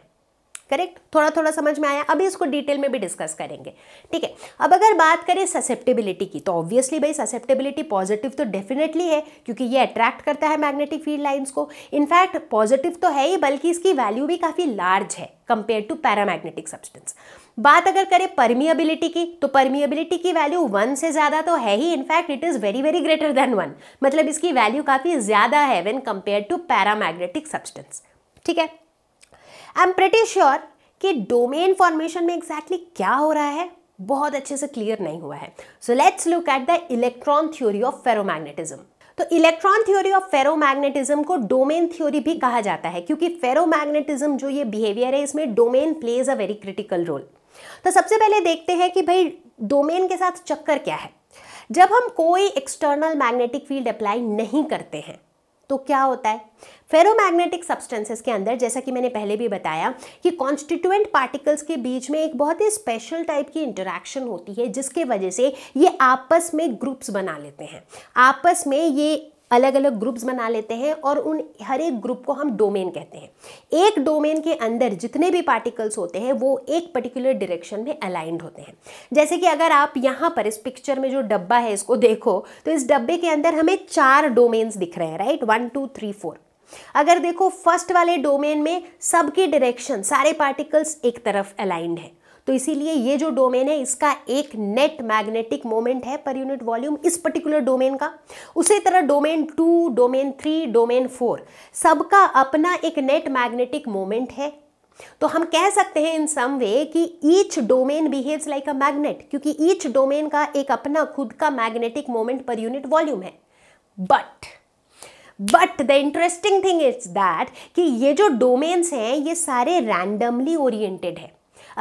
करेक्ट थोड़ा थोड़ा समझ में आया अभी इसको डिटेल में भी डिस्कस करेंगे ठीक है अब अगर बात करें ससेप्टेबिलिटी की तो ऑब्वियसली भाई ससेप्टेबिलिटी पॉजिटिव तो डेफिनेटली है क्योंकि ये अट्रैक्ट करता है मैग्नेटिक फील्ड लाइन्स को इनफैक्ट पॉजिटिव तो है ही बल्कि इसकी वैल्यू भी काफ़ी लार्ज है कंपेयर टू पैरामैग्नेटिक सब्सटेंस बात अगर करें परमिएबिलिटी की तो परमिएबिलिटी की वैल्यू वन से ज़्यादा तो है ही in fact it is very very greater than one मतलब इसकी वैल्यू काफ़ी ज़्यादा है when compare to paramagnetic substance ठीक है आई एम प्रिटी श्योर कि डोमेन फॉर्मेशन में एग्जैक्टली exactly क्या हो रहा है बहुत अच्छे से क्लियर नहीं हुआ है so let's look at the electron theory of ferromagnetism तो इलेक्ट्रॉन थ्योरी ऑफ फेरोमैग्नेटिज्म को डोमेन थ्योरी भी कहा जाता है क्योंकि फेरोमैग्नेटिज्म जो ये बिहेवियर है इसमें domain plays a very critical role तो सबसे पहले देखते हैं कि भाई डोमेन के साथ चक्कर क्या है जब हम कोई एक्सटर्नल मैग्नेटिक फील्ड अप्लाई नहीं करते हैं तो क्या होता है फेरोमैग्नेटिक सब्सटेंसेस के अंदर जैसा कि मैंने पहले भी बताया कि कॉन्स्टिट्यूएंट पार्टिकल्स के बीच में एक बहुत ही स्पेशल टाइप की इंटरेक्शन होती है जिसके वजह से ये आपस में ग्रुप्स बना लेते हैं आपस में ये अलग अलग ग्रुप्स बना लेते हैं और उन हर एक ग्रुप को हम डोमेन कहते हैं एक डोमेन के अंदर जितने भी पार्टिकल्स होते हैं वो एक पर्टिकुलर डायरेक्शन में अलाइंड होते हैं जैसे कि अगर आप यहाँ पर इस पिक्चर में जो डब्बा है इसको देखो तो इस डब्बे के अंदर हमें चार डोमेन्स दिख रहे हैं right one two three four अगर देखो फर्स्ट वाले डोमेन में सबके डायरेक्शन सारे पार्टिकल्स एक तरफ अलाइंड है तो इसीलिए ये जो डोमेन है इसका एक नेट मैग्नेटिक मोमेंट है पर यूनिट वॉल्यूम इस पर्टिकुलर डोमेन का उसी तरह domain two domain three domain four सबका अपना एक नेट मैग्नेटिक मोमेंट है तो हम कह सकते हैं इन सम वे कि each domain behaves like a magnet क्योंकि ईच डोमेन का एक अपना खुद का मैग्नेटिक मोमेंट पर यूनिट वॉल्यूम है but but the interesting thing is that कि ये जो डोमेन्स हैं ये सारे रैंडमली ओरिएंटेड है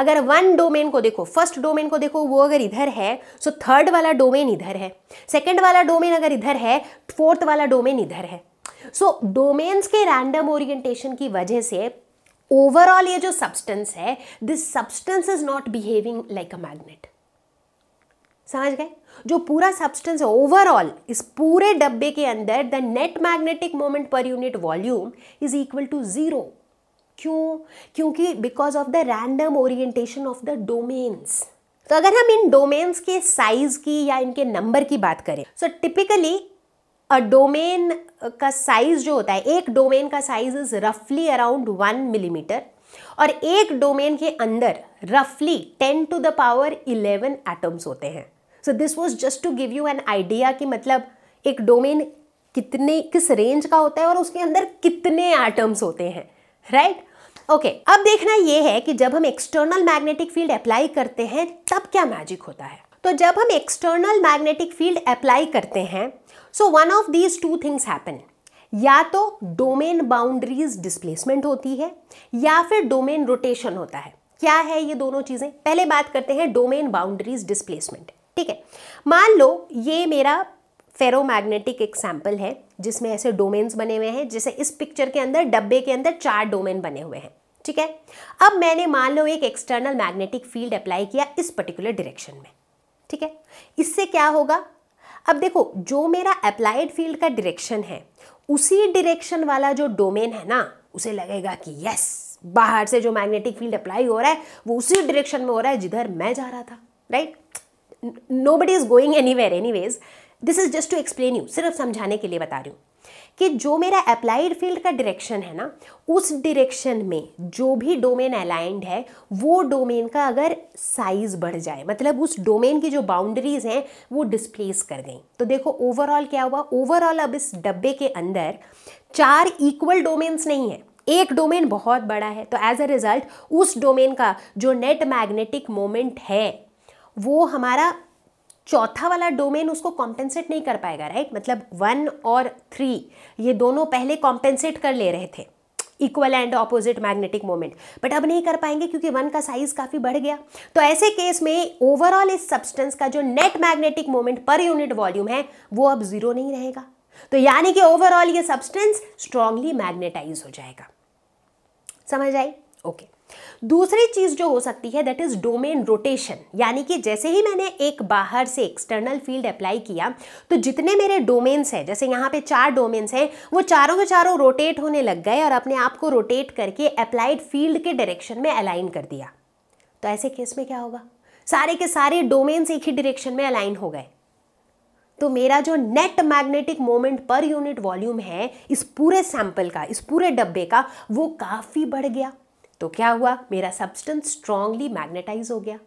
अगर वन डोमेन को देखो फर्स्ट डोमेन को देखो वो अगर इधर है सो so थर्ड वाला डोमेन इधर है सेकेंड वाला डोमेन अगर इधर है फोर्थ वाला डोमेन इधर है सो so, डोमेन्स के रैंडम ओरिएंटेशन की वजह से ओवरऑल ये जो सब्सटेंस है this substance is not behaving like a magnet समझ गए जो पूरा सब्सटेंस है ओवरऑल इस पूरे डब्बे के अंदर द नेट मैग्नेटिक मोमेंट पर unit volume is equal to zero क्यों क्योंकि because of the random orientation of the domains तो अगर हम इन डोमेन्स के साइज की या इनके नंबर की बात करें सो टिपिकली अ डोमेन का साइज जो होता है एक डोमेन का साइज इज रफली अराउंड वन मिलीमीटर और एक डोमेन के अंदर रफली ten to the power eleven atoms होते हैं so this was just to give you an idea कि मतलब एक डोमेन कितने किस रेंज का होता है और उसके अंदर कितने एटम्स होते हैं राइट right? ओके okay, अब देखना यह है कि जब हम एक्सटर्नल मैग्नेटिक फील्ड अप्लाई करते हैं तब क्या मैजिक होता है तो जब हम एक्सटर्नल मैग्नेटिक फील्ड अप्लाई करते हैं so one of these two things happen या तो डोमेन बाउंड्रीज डिस्प्लेसमेंट होती है या फिर डोमेन रोटेशन होता है क्या है ये दोनों चीज़ें पहले बात करते हैं डोमेन बाउंड्रीज डिस्प्लेसमेंट ठीक है मान लो ये मेरा फेरोमैग्नेटिक एग्जाम्पल है जिसमें ऐसे डोमेन्स बने हुए हैं जैसे इस पिक्चर के अंदर डब्बे के अंदर चार डोमेन बने हुए हैं ठीक है अब मैंने मान लो एक एक्सटर्नल मैग्नेटिक फील्ड अप्लाई किया इस पर्टिकुलर डायरेक्शन में ठीक है इससे क्या होगा अब देखो जो मेरा अप्लाइड फील्ड का डायरेक्शन है उसी डायरेक्शन वाला जो डोमेन है ना उसे लगेगा कि यस बाहर से जो मैग्नेटिक फील्ड अप्लाई हो रहा है वो उसी डायरेक्शन में हो रहा है जिधर मैं जा रहा था right nobody is going anywhere anyways this is just to explain you सिर्फ समझाने के लिए बता रही हूँ कि जो मेरा अप्लाइड फील्ड का डायरेक्शन है ना उस डायरेक्शन में जो भी डोमेन अलाइंड है वो डोमेन का अगर साइज बढ़ जाए मतलब उस डोमेन की जो बाउंड्रीज हैं वो डिस्प्लेस कर गई तो देखो ओवरऑल क्या हुआ ओवरऑल अब इस डब्बे के अंदर चार इक्वल डोमेन्स नहीं है एक डोमेन बहुत बड़ा है तो एज अ रिजल्ट उस डोमेन का जो नेट मैग्नेटिक मोमेंट है वो हमारा चौथा वाला डोमेन उसको कॉम्पेंसेट नहीं कर पाएगा राइट मतलब वन और थ्री ये दोनों पहले कॉम्पेंसेट कर ले रहे थे equal and opposite magnetic moment but अब नहीं कर पाएंगे क्योंकि वन का साइज काफ़ी बढ़ गया तो ऐसे केस में ओवरऑल इस सब्सटेंस का जो नेट मैग्नेटिक मोमेंट पर यूनिट वॉल्यूम है वो अब जीरो नहीं रहेगा तो यानी कि ओवरऑल ये सब्सटेंस स्ट्रांगली मैग्नेटाइज हो जाएगा समझ आई ओके दूसरी चीज़ जो हो सकती है दैट इज़ डोमेन रोटेशन यानी कि जैसे ही मैंने एक बाहर से एक्सटर्नल फील्ड अप्लाई किया तो जितने मेरे डोमेन्स हैं जैसे यहाँ पे चार डोमेन्स हैं वो चारों के चारों रोटेट होने लग गए और अपने आप को रोटेट करके अप्लाइड फील्ड के डायरेक्शन में अलाइन कर दिया तो ऐसे केस में क्या होगा सारे के सारे डोमेन्स एक ही डायरेक्शन में अलाइन हो गए तो मेरा जो नेट मैग्नेटिक मोमेंट पर यूनिट वॉल्यूम है इस पूरे सैंपल का इस पूरे डब्बे का वो काफ़ी बढ़ गया तो क्या हुआ मेरा सब्सटेंस स्ट्रांगली मैग्नेटाइज हो गया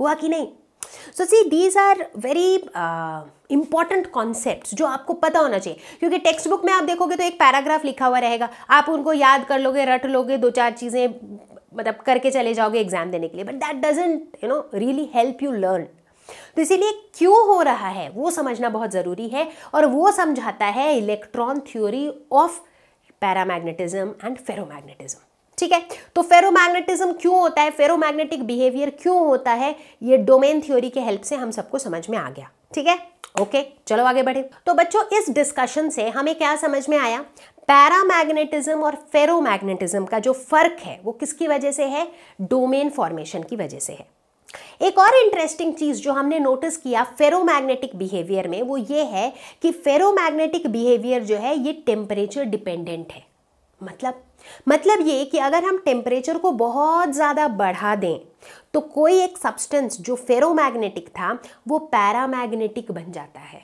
हुआ कि नहीं so see these are very important concept जो आपको पता होना चाहिए क्योंकि टेक्स्ट बुक में आप देखोगे तो एक पैराग्राफ लिखा हुआ रहेगा आप उनको याद कर लोगे रट लोगे दो चार चीज़ें मतलब करके चले जाओगे एग्जाम देने के लिए but that doesn't you know really help you learn तो इसीलिए क्यों हो रहा है वो समझना बहुत ज़रूरी है और वो समझाता है electron theory of paramagnetism and ferromagnetism ठीक है तो फेरोमैग्नेटिज्म क्यों होता है फेरोमैग्नेटिक बिहेवियर क्यों होता है ये डोमेन थ्योरी के हेल्प से हम सबको समझ में आ गया ठीक है ओके चलो आगे बढ़े तो बच्चों इस डिस्कशन से हमें क्या समझ में आया पैरामैग्नेटिज्म और फेरोमैग्नेटिज्म का जो फर्क है वो किसकी वजह से है डोमेन फॉर्मेशन की वजह से है एक और इंटरेस्टिंग चीज जो हमने नोटिस किया फेरोमैग्नेटिक बिहेवियर में वो ये है कि फेरोमैग्नेटिक बिहेवियर जो है ये टेम्परेचर डिपेंडेंट है मतलब मतलब ये कि अगर हम टेम्परेचर को बहुत ज़्यादा बढ़ा दें तो कोई एक सब्सटेंस जो फेरोमैग्नेटिक था वो पैरामैग्नेटिक बन जाता है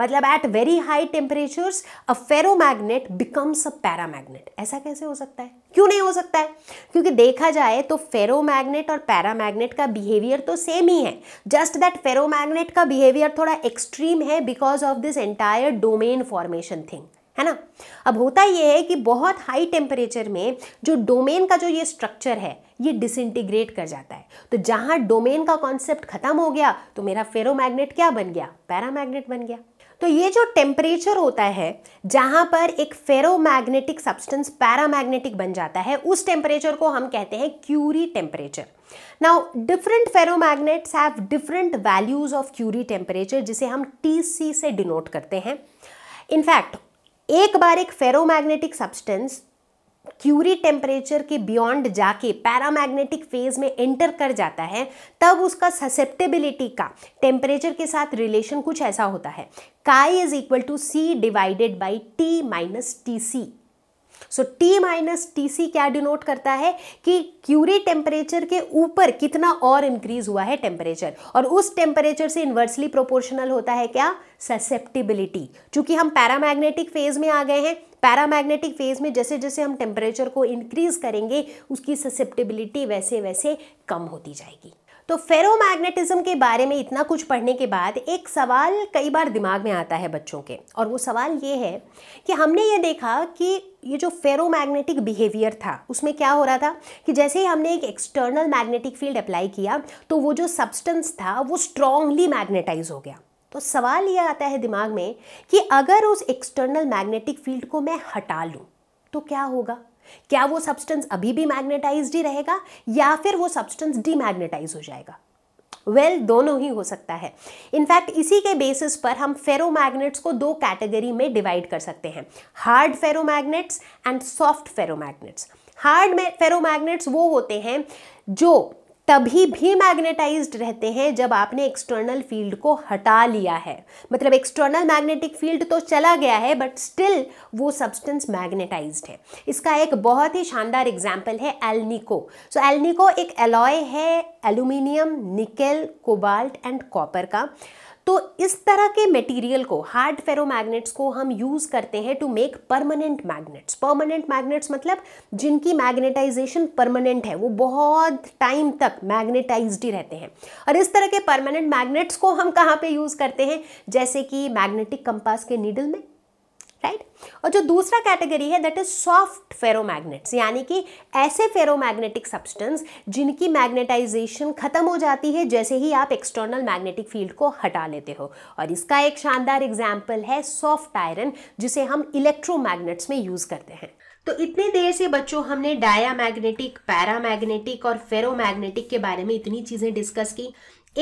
मतलब at very high temperatures a ferromagnet becomes a paramagnet ऐसा कैसे हो सकता है क्यों नहीं हो सकता है क्योंकि देखा जाए तो फेरोमैग्नेट और पैरामैग्नेट का बिहेवियर तो सेम ही है जस्ट दैट फेरोमैग्नेट का बिहेवियर थोड़ा एक्सट्रीम है because of this entire domain formation thing है ना अब होता ये है कि बहुत हाई टेम्परेचर में जो डोमेन का जो ये स्ट्रक्चर है ये डिसइंटीग्रेट कर जाता है तो जहाँ डोमेन का कॉन्सेप्ट खत्म हो गया तो मेरा फेरोमैग्नेट क्या बन गया पैरामैग्नेट बन गया तो ये जो टेम्परेचर होता है जहाँ पर एक फेरोमैग्नेटिक सब्सटेंस पैरामैग्नेटिक बन जाता है उस टेम्परेचर को हम कहते हैं Curie temperature now different ferromagnets have different values of Curie temperature जिसे हम टी से डिनोट करते हैं इनफैक्ट एक बार एक फेरोमैग्नेटिक सब्सटेंस क्यूरी टेम्परेचर के बियॉन्ड जाके पैरामैग्नेटिक फेज में एंटर कर जाता है तब उसका ससेप्टेबिलिटी का टेम्परेचर के साथ रिलेशन कुछ ऐसा होता है chi is equal to C divided by T minus T C so T minus T C क्या डिनोट करता है कि क्यूरी टेम्परेचर के ऊपर कितना और इंक्रीज हुआ है टेम्परेचर और उस टेम्परेचर से इन्वर्सली प्रोपोर्शनल होता है क्या ससेप्टिबिलिटी चूंकि हम पैरामैग्नेटिक फेज में आ गए हैं पैरामैग्नेटिक फेज में जैसे जैसे हम टेम्परेचर को इंक्रीज करेंगे उसकी ससेप्टिबिलिटी वैसे वैसे कम होती जाएगी तो फेरोमैग्नेटिज्म के बारे में इतना कुछ पढ़ने के बाद एक सवाल कई बार दिमाग में आता है बच्चों के और वो सवाल ये है कि हमने ये देखा कि ये जो फेरोमैग्नेटिक बिहेवियर था उसमें क्या हो रहा था कि जैसे ही हमने एक एक्सटर्नल मैग्नेटिक फील्ड अप्लाई किया तो वो जो सब्सटेंस था वो स्ट्रांगली मैग्नेटाइज हो गया तो सवाल ये आता है दिमाग में कि अगर उस एक्सटर्नल मैग्नेटिक फील्ड को मैं हटा लूँ तो क्या होगा क्या वो सब्सटेंस अभी भी मैग्नेटाइज ही रहेगा या फिर वो सब्सटेंस डीमैग्नेटाइज हो जाएगा वेल well, दोनों ही हो सकता है इनफैक्ट इसी के बेसिस पर हम फेरोमैग्नेट्स को दो कैटेगरी में डिवाइड कर सकते हैं hard ferromagnets and soft ferromagnets hard ferromagnets वो होते हैं जो तभी भी मैग्नेटाइज्ड रहते हैं जब आपने एक्सटर्नल फील्ड को हटा लिया है मतलब एक्सटर्नल मैग्नेटिक फील्ड तो चला गया है बट स्टिल वो सब्सटेंस मैग्नेटाइज्ड है इसका एक बहुत ही शानदार एग्जाम्पल है एल्निको सो so, एल्निको एक एलॉय है aluminium nickel cobalt and copper का तो इस तरह के मटेरियल को हार्ड फेरोमैग्नेट्स को हम यूज़ करते हैं to make permanent magnets permanent magnets मतलब जिनकी मैग्नेटाइजेशन परमानेंट है वो बहुत टाइम तक मैग्नेटाइज ही रहते हैं और इस तरह के परमानेंट मैग्नेट्स को हम कहाँ पे यूज़ करते हैं जैसे कि मैग्नेटिक कंपास के नीडल में राइट और जो दूसरा कैटेगरी है दैट इज सॉफ्ट फेरोमैग्नेट्स यानी कि ऐसे फेरोमैग्नेटिक सब्सटेंस जिनकी मैग्नेटाइजेशन खत्म हो जाती है जैसे ही आप एक्सटर्नल मैग्नेटिक फील्ड को हटा लेते हो और इसका एक शानदार एग्जाम्पल है सॉफ्ट आयरन जिसे हम इलेक्ट्रोमैग्नेट्स में यूज़ करते हैं तो इतने देर से बच्चों हमने डाया मैग्नेटिक पैरा मैग्नेटिक और फेरोमैग्नेटिक के बारे में इतनी चीज़ें डिस्कस की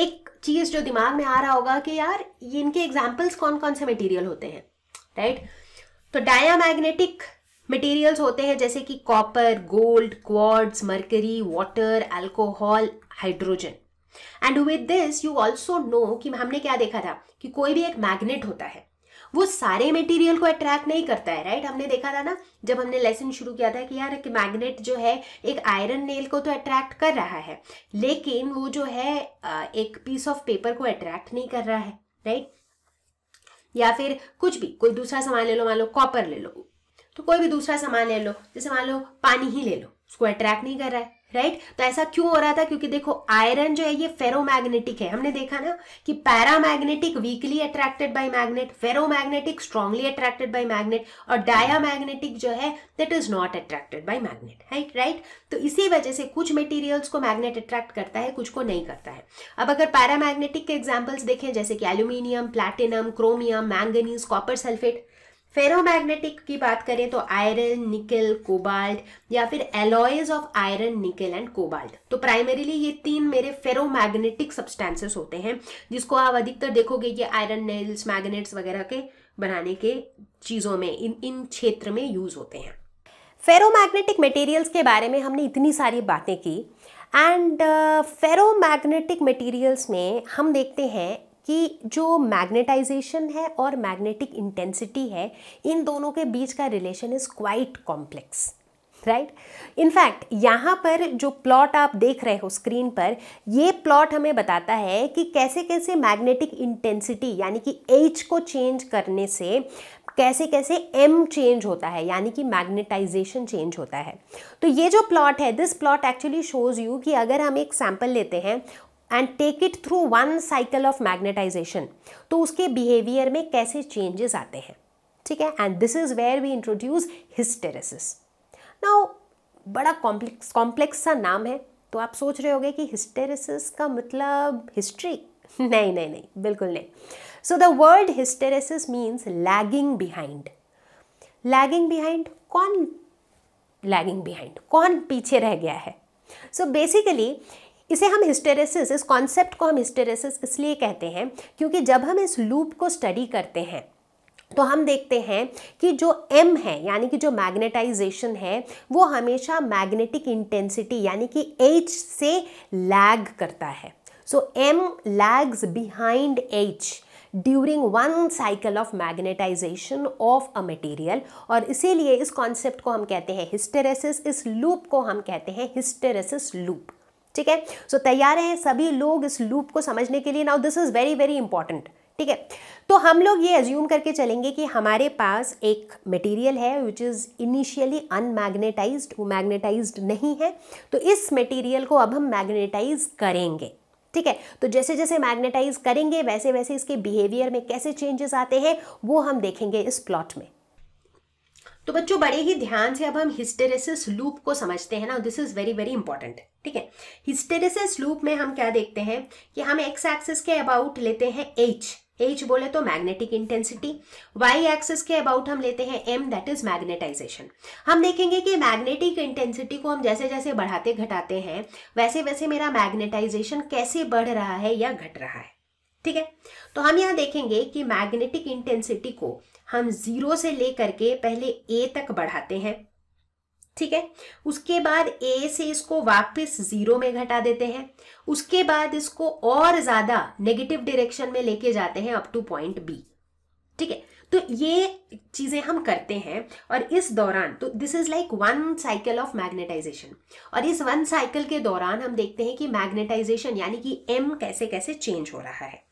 एक चीज़ जो दिमाग में आ रहा होगा कि यार इनके एग्जाम्पल्स कौन कौन से मटेरियल होते हैं राइट right? तो डायामैग्नेटिक मटेरियल्स होते हैं जैसे कि copper gold quartz mercury water alcohol hydrogen and with this you also know कि हमने क्या देखा था कि कोई भी एक मैग्नेट होता है वो सारे मटेरियल को अट्रैक्ट नहीं करता है राइट right? हमने देखा था ना जब हमने लेसन शुरू किया था कि यार कि मैग्नेट जो है एक आयरन नेल को तो अट्रैक्ट कर रहा है लेकिन वो जो है एक पीस ऑफ पेपर को अट्रैक्ट नहीं कर रहा है राइट right? या फिर कुछ भी कोई दूसरा सामान ले लो मान लो कॉपर ले लो तो कोई भी दूसरा सामान ले लो जैसे मान लो पानी ही ले लो उसको अट्रैक्ट नहीं कर रहा है राइट right? तो ऐसा क्यों हो रहा था क्योंकि देखो आयरन जो है ये फेरोमैग्नेटिक है हमने देखा ना कि paramagnetic weakly attracted by magnet ferromagnetic strongly attracted by magnet और डायामैग्नेटिक जो है that is not attracted by magnet right right तो इसी वजह से कुछ मटेरियल्स को मैग्नेट अट्रैक्ट करता है कुछ को नहीं करता है अब अगर पैरामैग्नेटिक के एग्जाम्पल्स देखें जैसे कि aluminium platinum chromium manganese copper sulphate ferromagnetic की बात करें तो आयरन निकल कोबाल्ट या फिर alloys of iron nickel and cobalt तो प्राइमरीली ये तीन मेरे फेरोमैग्नेटिक सब्सटेंसेस होते हैं जिसको आप अधिकतर देखोगे ये आयरन नेल्स मैग्नेट्स वगैरह के बनाने के चीज़ों में इन इन क्षेत्र में यूज़ होते हैं फेरोमैग्नेटिक मटेरियल्स के बारे में हमने इतनी सारी बातें की एंड uh, फेरोमैग्नेटिक मटेरियल्स में हम देखते हैं कि जो मैग्नेटाइजेशन है और मैग्नेटिक इंटेंसिटी है इन दोनों के बीच का relation is quite complex right in fact यहाँ पर जो प्लॉट आप देख रहे हो स्क्रीन पर ये प्लॉट हमें बताता है कि कैसे कैसे मैग्नेटिक इंटेंसिटी यानी कि एच को चेंज करने से कैसे कैसे एम चेंज होता है यानी कि मैग्नेटाइजेशन चेंज होता है तो ये जो प्लॉट है this plot actually shows you कि अगर हम एक सैम्पल लेते हैं and take it through one cycle of magnetization तो उसके बिहेवियर में कैसे चेंजेस आते हैं ठीक है and this is where we introduce hysteresis now बड़ा कॉम्प्लेक्स कॉम्प्लेक्स सा नाम है तो आप सोच रहे होगे कि हिस्टेरेसिस का मतलब हिस्ट्री नहीं नहीं नहीं बिल्कुल नहीं so the word hysteresis means lagging behind lagging behind कौन लैगिंग बिहाइंड कौन पीछे रह गया है सो बेसिकली इसे हम हिस्टेरेसिस इस कॉन्सेप्ट को हम हिस्टेरेसिस इसलिए कहते हैं क्योंकि जब हम इस लूप को स्टडी करते हैं तो हम देखते हैं कि जो M है यानी कि जो मैग्नेटाइजेशन है वो हमेशा मैग्नेटिक इंटेंसिटी यानी कि H से लैग करता है so M lags behind H during one cycle of magnetization of a material और इसीलिए इस कॉन्सेप्ट को हम कहते हैं हिस्टेरेसिस इस लूप को हम कहते हैं हिस्टेरेसिस लूप ठीक है सो तैयार हैं सभी लोग इस लूप को समझने के लिए now this is very very important ठीक है तो हम लोग ये एज्यूम करके चलेंगे कि हमारे पास एक मटेरियल है विच इज़ इनिशियली अनमैग्नेटाइज वो मैग्नेटाइज नहीं है तो इस मटेरियल को अब हम मैग्नेटाइज करेंगे ठीक है तो जैसे जैसे मैग्नेटाइज करेंगे वैसे वैसे इसके बिहेवियर में कैसे चेंजेस आते हैं वो हम देखेंगे इस प्लॉट में तो बच्चों बड़े ही ध्यान से अब हम हिस्टेरेसिस लूप को समझते हैं ना this is very very important ठीक है हिस्टेरेसिस लूप में हम क्या देखते हैं कि हम एक्स एक्सिस के अबाउट लेते हैं एच एच बोले तो मैग्नेटिक इंटेंसिटी वाई एक्सिस के अबाउट हम लेते हैं एम दैट इज मैग्नेटाइजेशन हम देखेंगे कि मैग्नेटिक इंटेंसिटी को हम जैसे जैसे बढ़ाते घटाते हैं वैसे वैसे मेरा मैग्नेटाइजेशन कैसे बढ़ रहा है या घट रहा है ठीक है तो हम यहाँ देखेंगे कि मैग्नेटिक इंटेंसिटी को हम ज़ीरो से ले करके पहले ए तक बढ़ाते हैं ठीक है उसके बाद ए से इसको वापस जीरो में घटा देते हैं उसके बाद इसको और ज्यादा नेगेटिव डायरेक्शन में लेके जाते हैं अप टू पॉइंट बी ठीक है तो ये चीजें हम करते हैं और इस दौरान तो this is like one cycle of magnetization और इस वन साइकिल के दौरान हम देखते हैं कि मैग्नेटाइजेशन यानी कि एम कैसे कैसे चेंज हो रहा है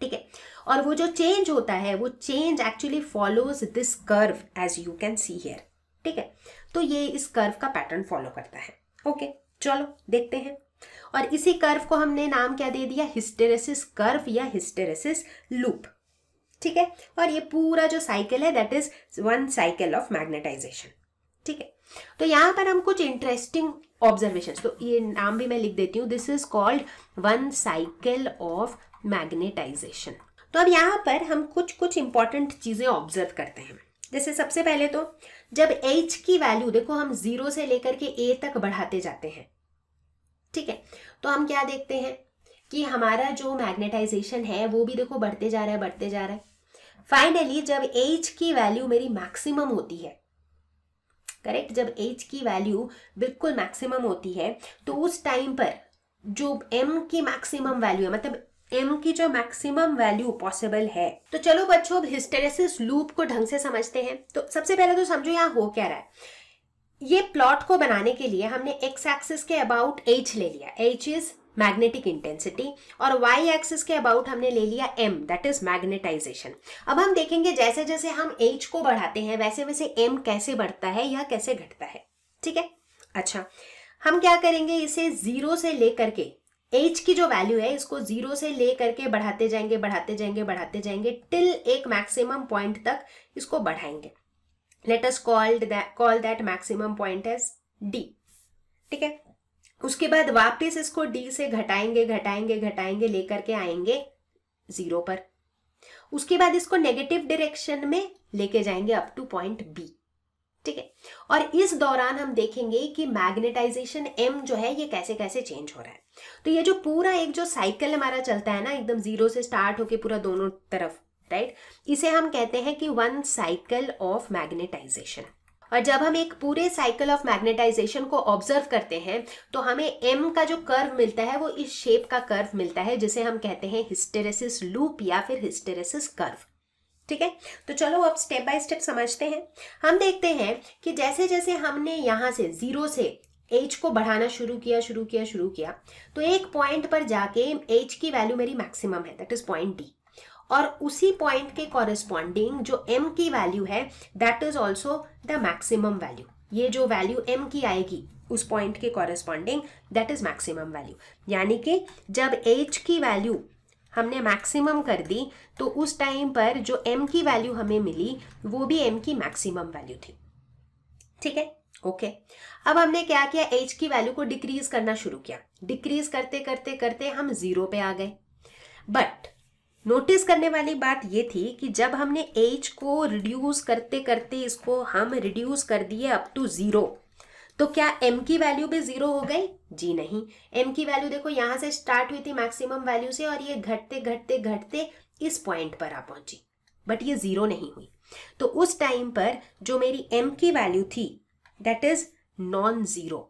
ठीक है और वो जो चेंज होता है वो change actually follows this curve as you can see here ठीक है तो ये इस कर्व का पैटर्न फॉलो करता है ओके okay, चलो देखते हैं और इसी कर्व को हमने नाम क्या दे दिया हिस्टेरेसिस कर्व या हिस्टेरेसिस लूप ठीक है और ये पूरा जो साइकिल है that is one cycle of magnetization ठीक है तो यहां पर हम कुछ इंटरेस्टिंग ऑब्जर्वेशन तो ये नाम भी मैं लिख देती हूँ this is called one cycle of magnetization तो अब यहाँ पर हम कुछ कुछ इंपॉर्टेंट चीज़ें ऑब्जर्व करते हैं जैसे सबसे पहले तो जब एच की वैल्यू देखो हम जीरो से लेकर के ए तक बढ़ाते जाते हैं ठीक है तो हम क्या देखते हैं कि हमारा जो मैग्नेटाइजेशन है वो भी देखो बढ़ते जा रहा है बढ़ते जा रहा है फाइनली जब एच की वैल्यू मेरी मैक्सिमम होती है करेक्ट जब एच की वैल्यू बिल्कुल मैक्सिमम होती है तो उस टाइम पर जो एम की मैक्सिमम वैल्यू है मतलब एम की जो मैक्सिमम वैल्यू पॉसिबल है तो चलो बच्चों हिस्टेरेसिस लूप को ढंग से समझते हैं तो सबसे पहले तो समझो यहाँ हो क्या रहा है ये प्लॉट को बनाने के लिए हमने एक्स एक्सिस के अबाउट एच ले लिया एच इज मैग्नेटिक इंटेंसिटी और वाई एक्सिस के अबाउट हमने ले लिया एम दैट इज मैग्नेटाइजेशन अब हम देखेंगे जैसे जैसे हम एच को बढ़ाते हैं वैसे वैसे एम कैसे बढ़ता है या कैसे घटता है ठीक है अच्छा हम क्या करेंगे इसे जीरो से लेकर के एज की जो वैल्यू है इसको जीरो से ले करके बढ़ाते जाएंगे बढ़ाते जाएंगे बढ़ाते जाएंगे टिल एक मैक्सिमम पॉइंट तक इसको बढ़ाएंगे let us called call that maximum point as D ठीक है उसके बाद वापस इसको डी से घटाएंगे घटाएंगे घटाएंगे लेकर के आएंगे जीरो पर उसके बाद इसको नेगेटिव डायरेक्शन में लेके जाएंगे अप टू पॉइंट बी ठीक है और इस दौरान हम देखेंगे कि मैग्नेटाइजेशन एम जो है ये कैसे कैसे चेंज हो रहा है तो ये जो पूरा एक जो साइकिल हमारा चलता है ना एकदम जीरो से स्टार्ट होके पूरा दोनों तरफ राइट इसे हम कहते हैं कि वन साइकिल ऑफ मैग्नेटाइजेशन और जब हम एक पूरे साइकिल ऑफ मैग्नेटाइजेशन को ऑब्जर्व करते हैं तो हमें एम का जो कर्व मिलता है वो इस शेप का कर्व मिलता है जिसे हम कहते हैं हिस्टेरेसिस लूप या फिर हिस्टेरेसिस कर्व ठीक है तो चलो अब स्टेप बाय स्टेप समझते हैं हम देखते हैं कि जैसे जैसे हमने यहां से ज़ीरो से एज को बढ़ाना शुरू किया शुरू किया शुरू किया तो एक पॉइंट पर जाके एज की वैल्यू मेरी मैक्सिमम है दैट इज पॉइंट डी और उसी पॉइंट के कॉरेस्पॉन्डिंग जो एम की वैल्यू है that is also the maximum value ये जो वैल्यू एम की आएगी उस पॉइंट के corresponding that is maximum value यानी कि जब एज की वैल्यू हमने मैक्सिमम कर दी तो उस टाइम पर जो एम की वैल्यू हमें मिली वो भी एम की मैक्सिमम वैल्यू थी ठीक है ओके अब हमने क्या किया एज की वैल्यू को डिक्रीज करना शुरू किया डिक्रीज करते करते करते हम जीरो पे आ गए बट नोटिस करने वाली बात ये थी कि जब हमने एज को रिड्यूस करते करते इसको हम रिड्यूस कर दिए अप टू जीरो तो क्या m की वैल्यू भी जीरो हो गई जी नहीं m की वैल्यू देखो यहाँ से स्टार्ट हुई थी मैक्सिमम वैल्यू से और ये घटते घटते घटते इस पॉइंट पर आ पहुंची बट ये जीरो नहीं हुई तो उस टाइम पर जो मेरी m की वैल्यू थी that is non zero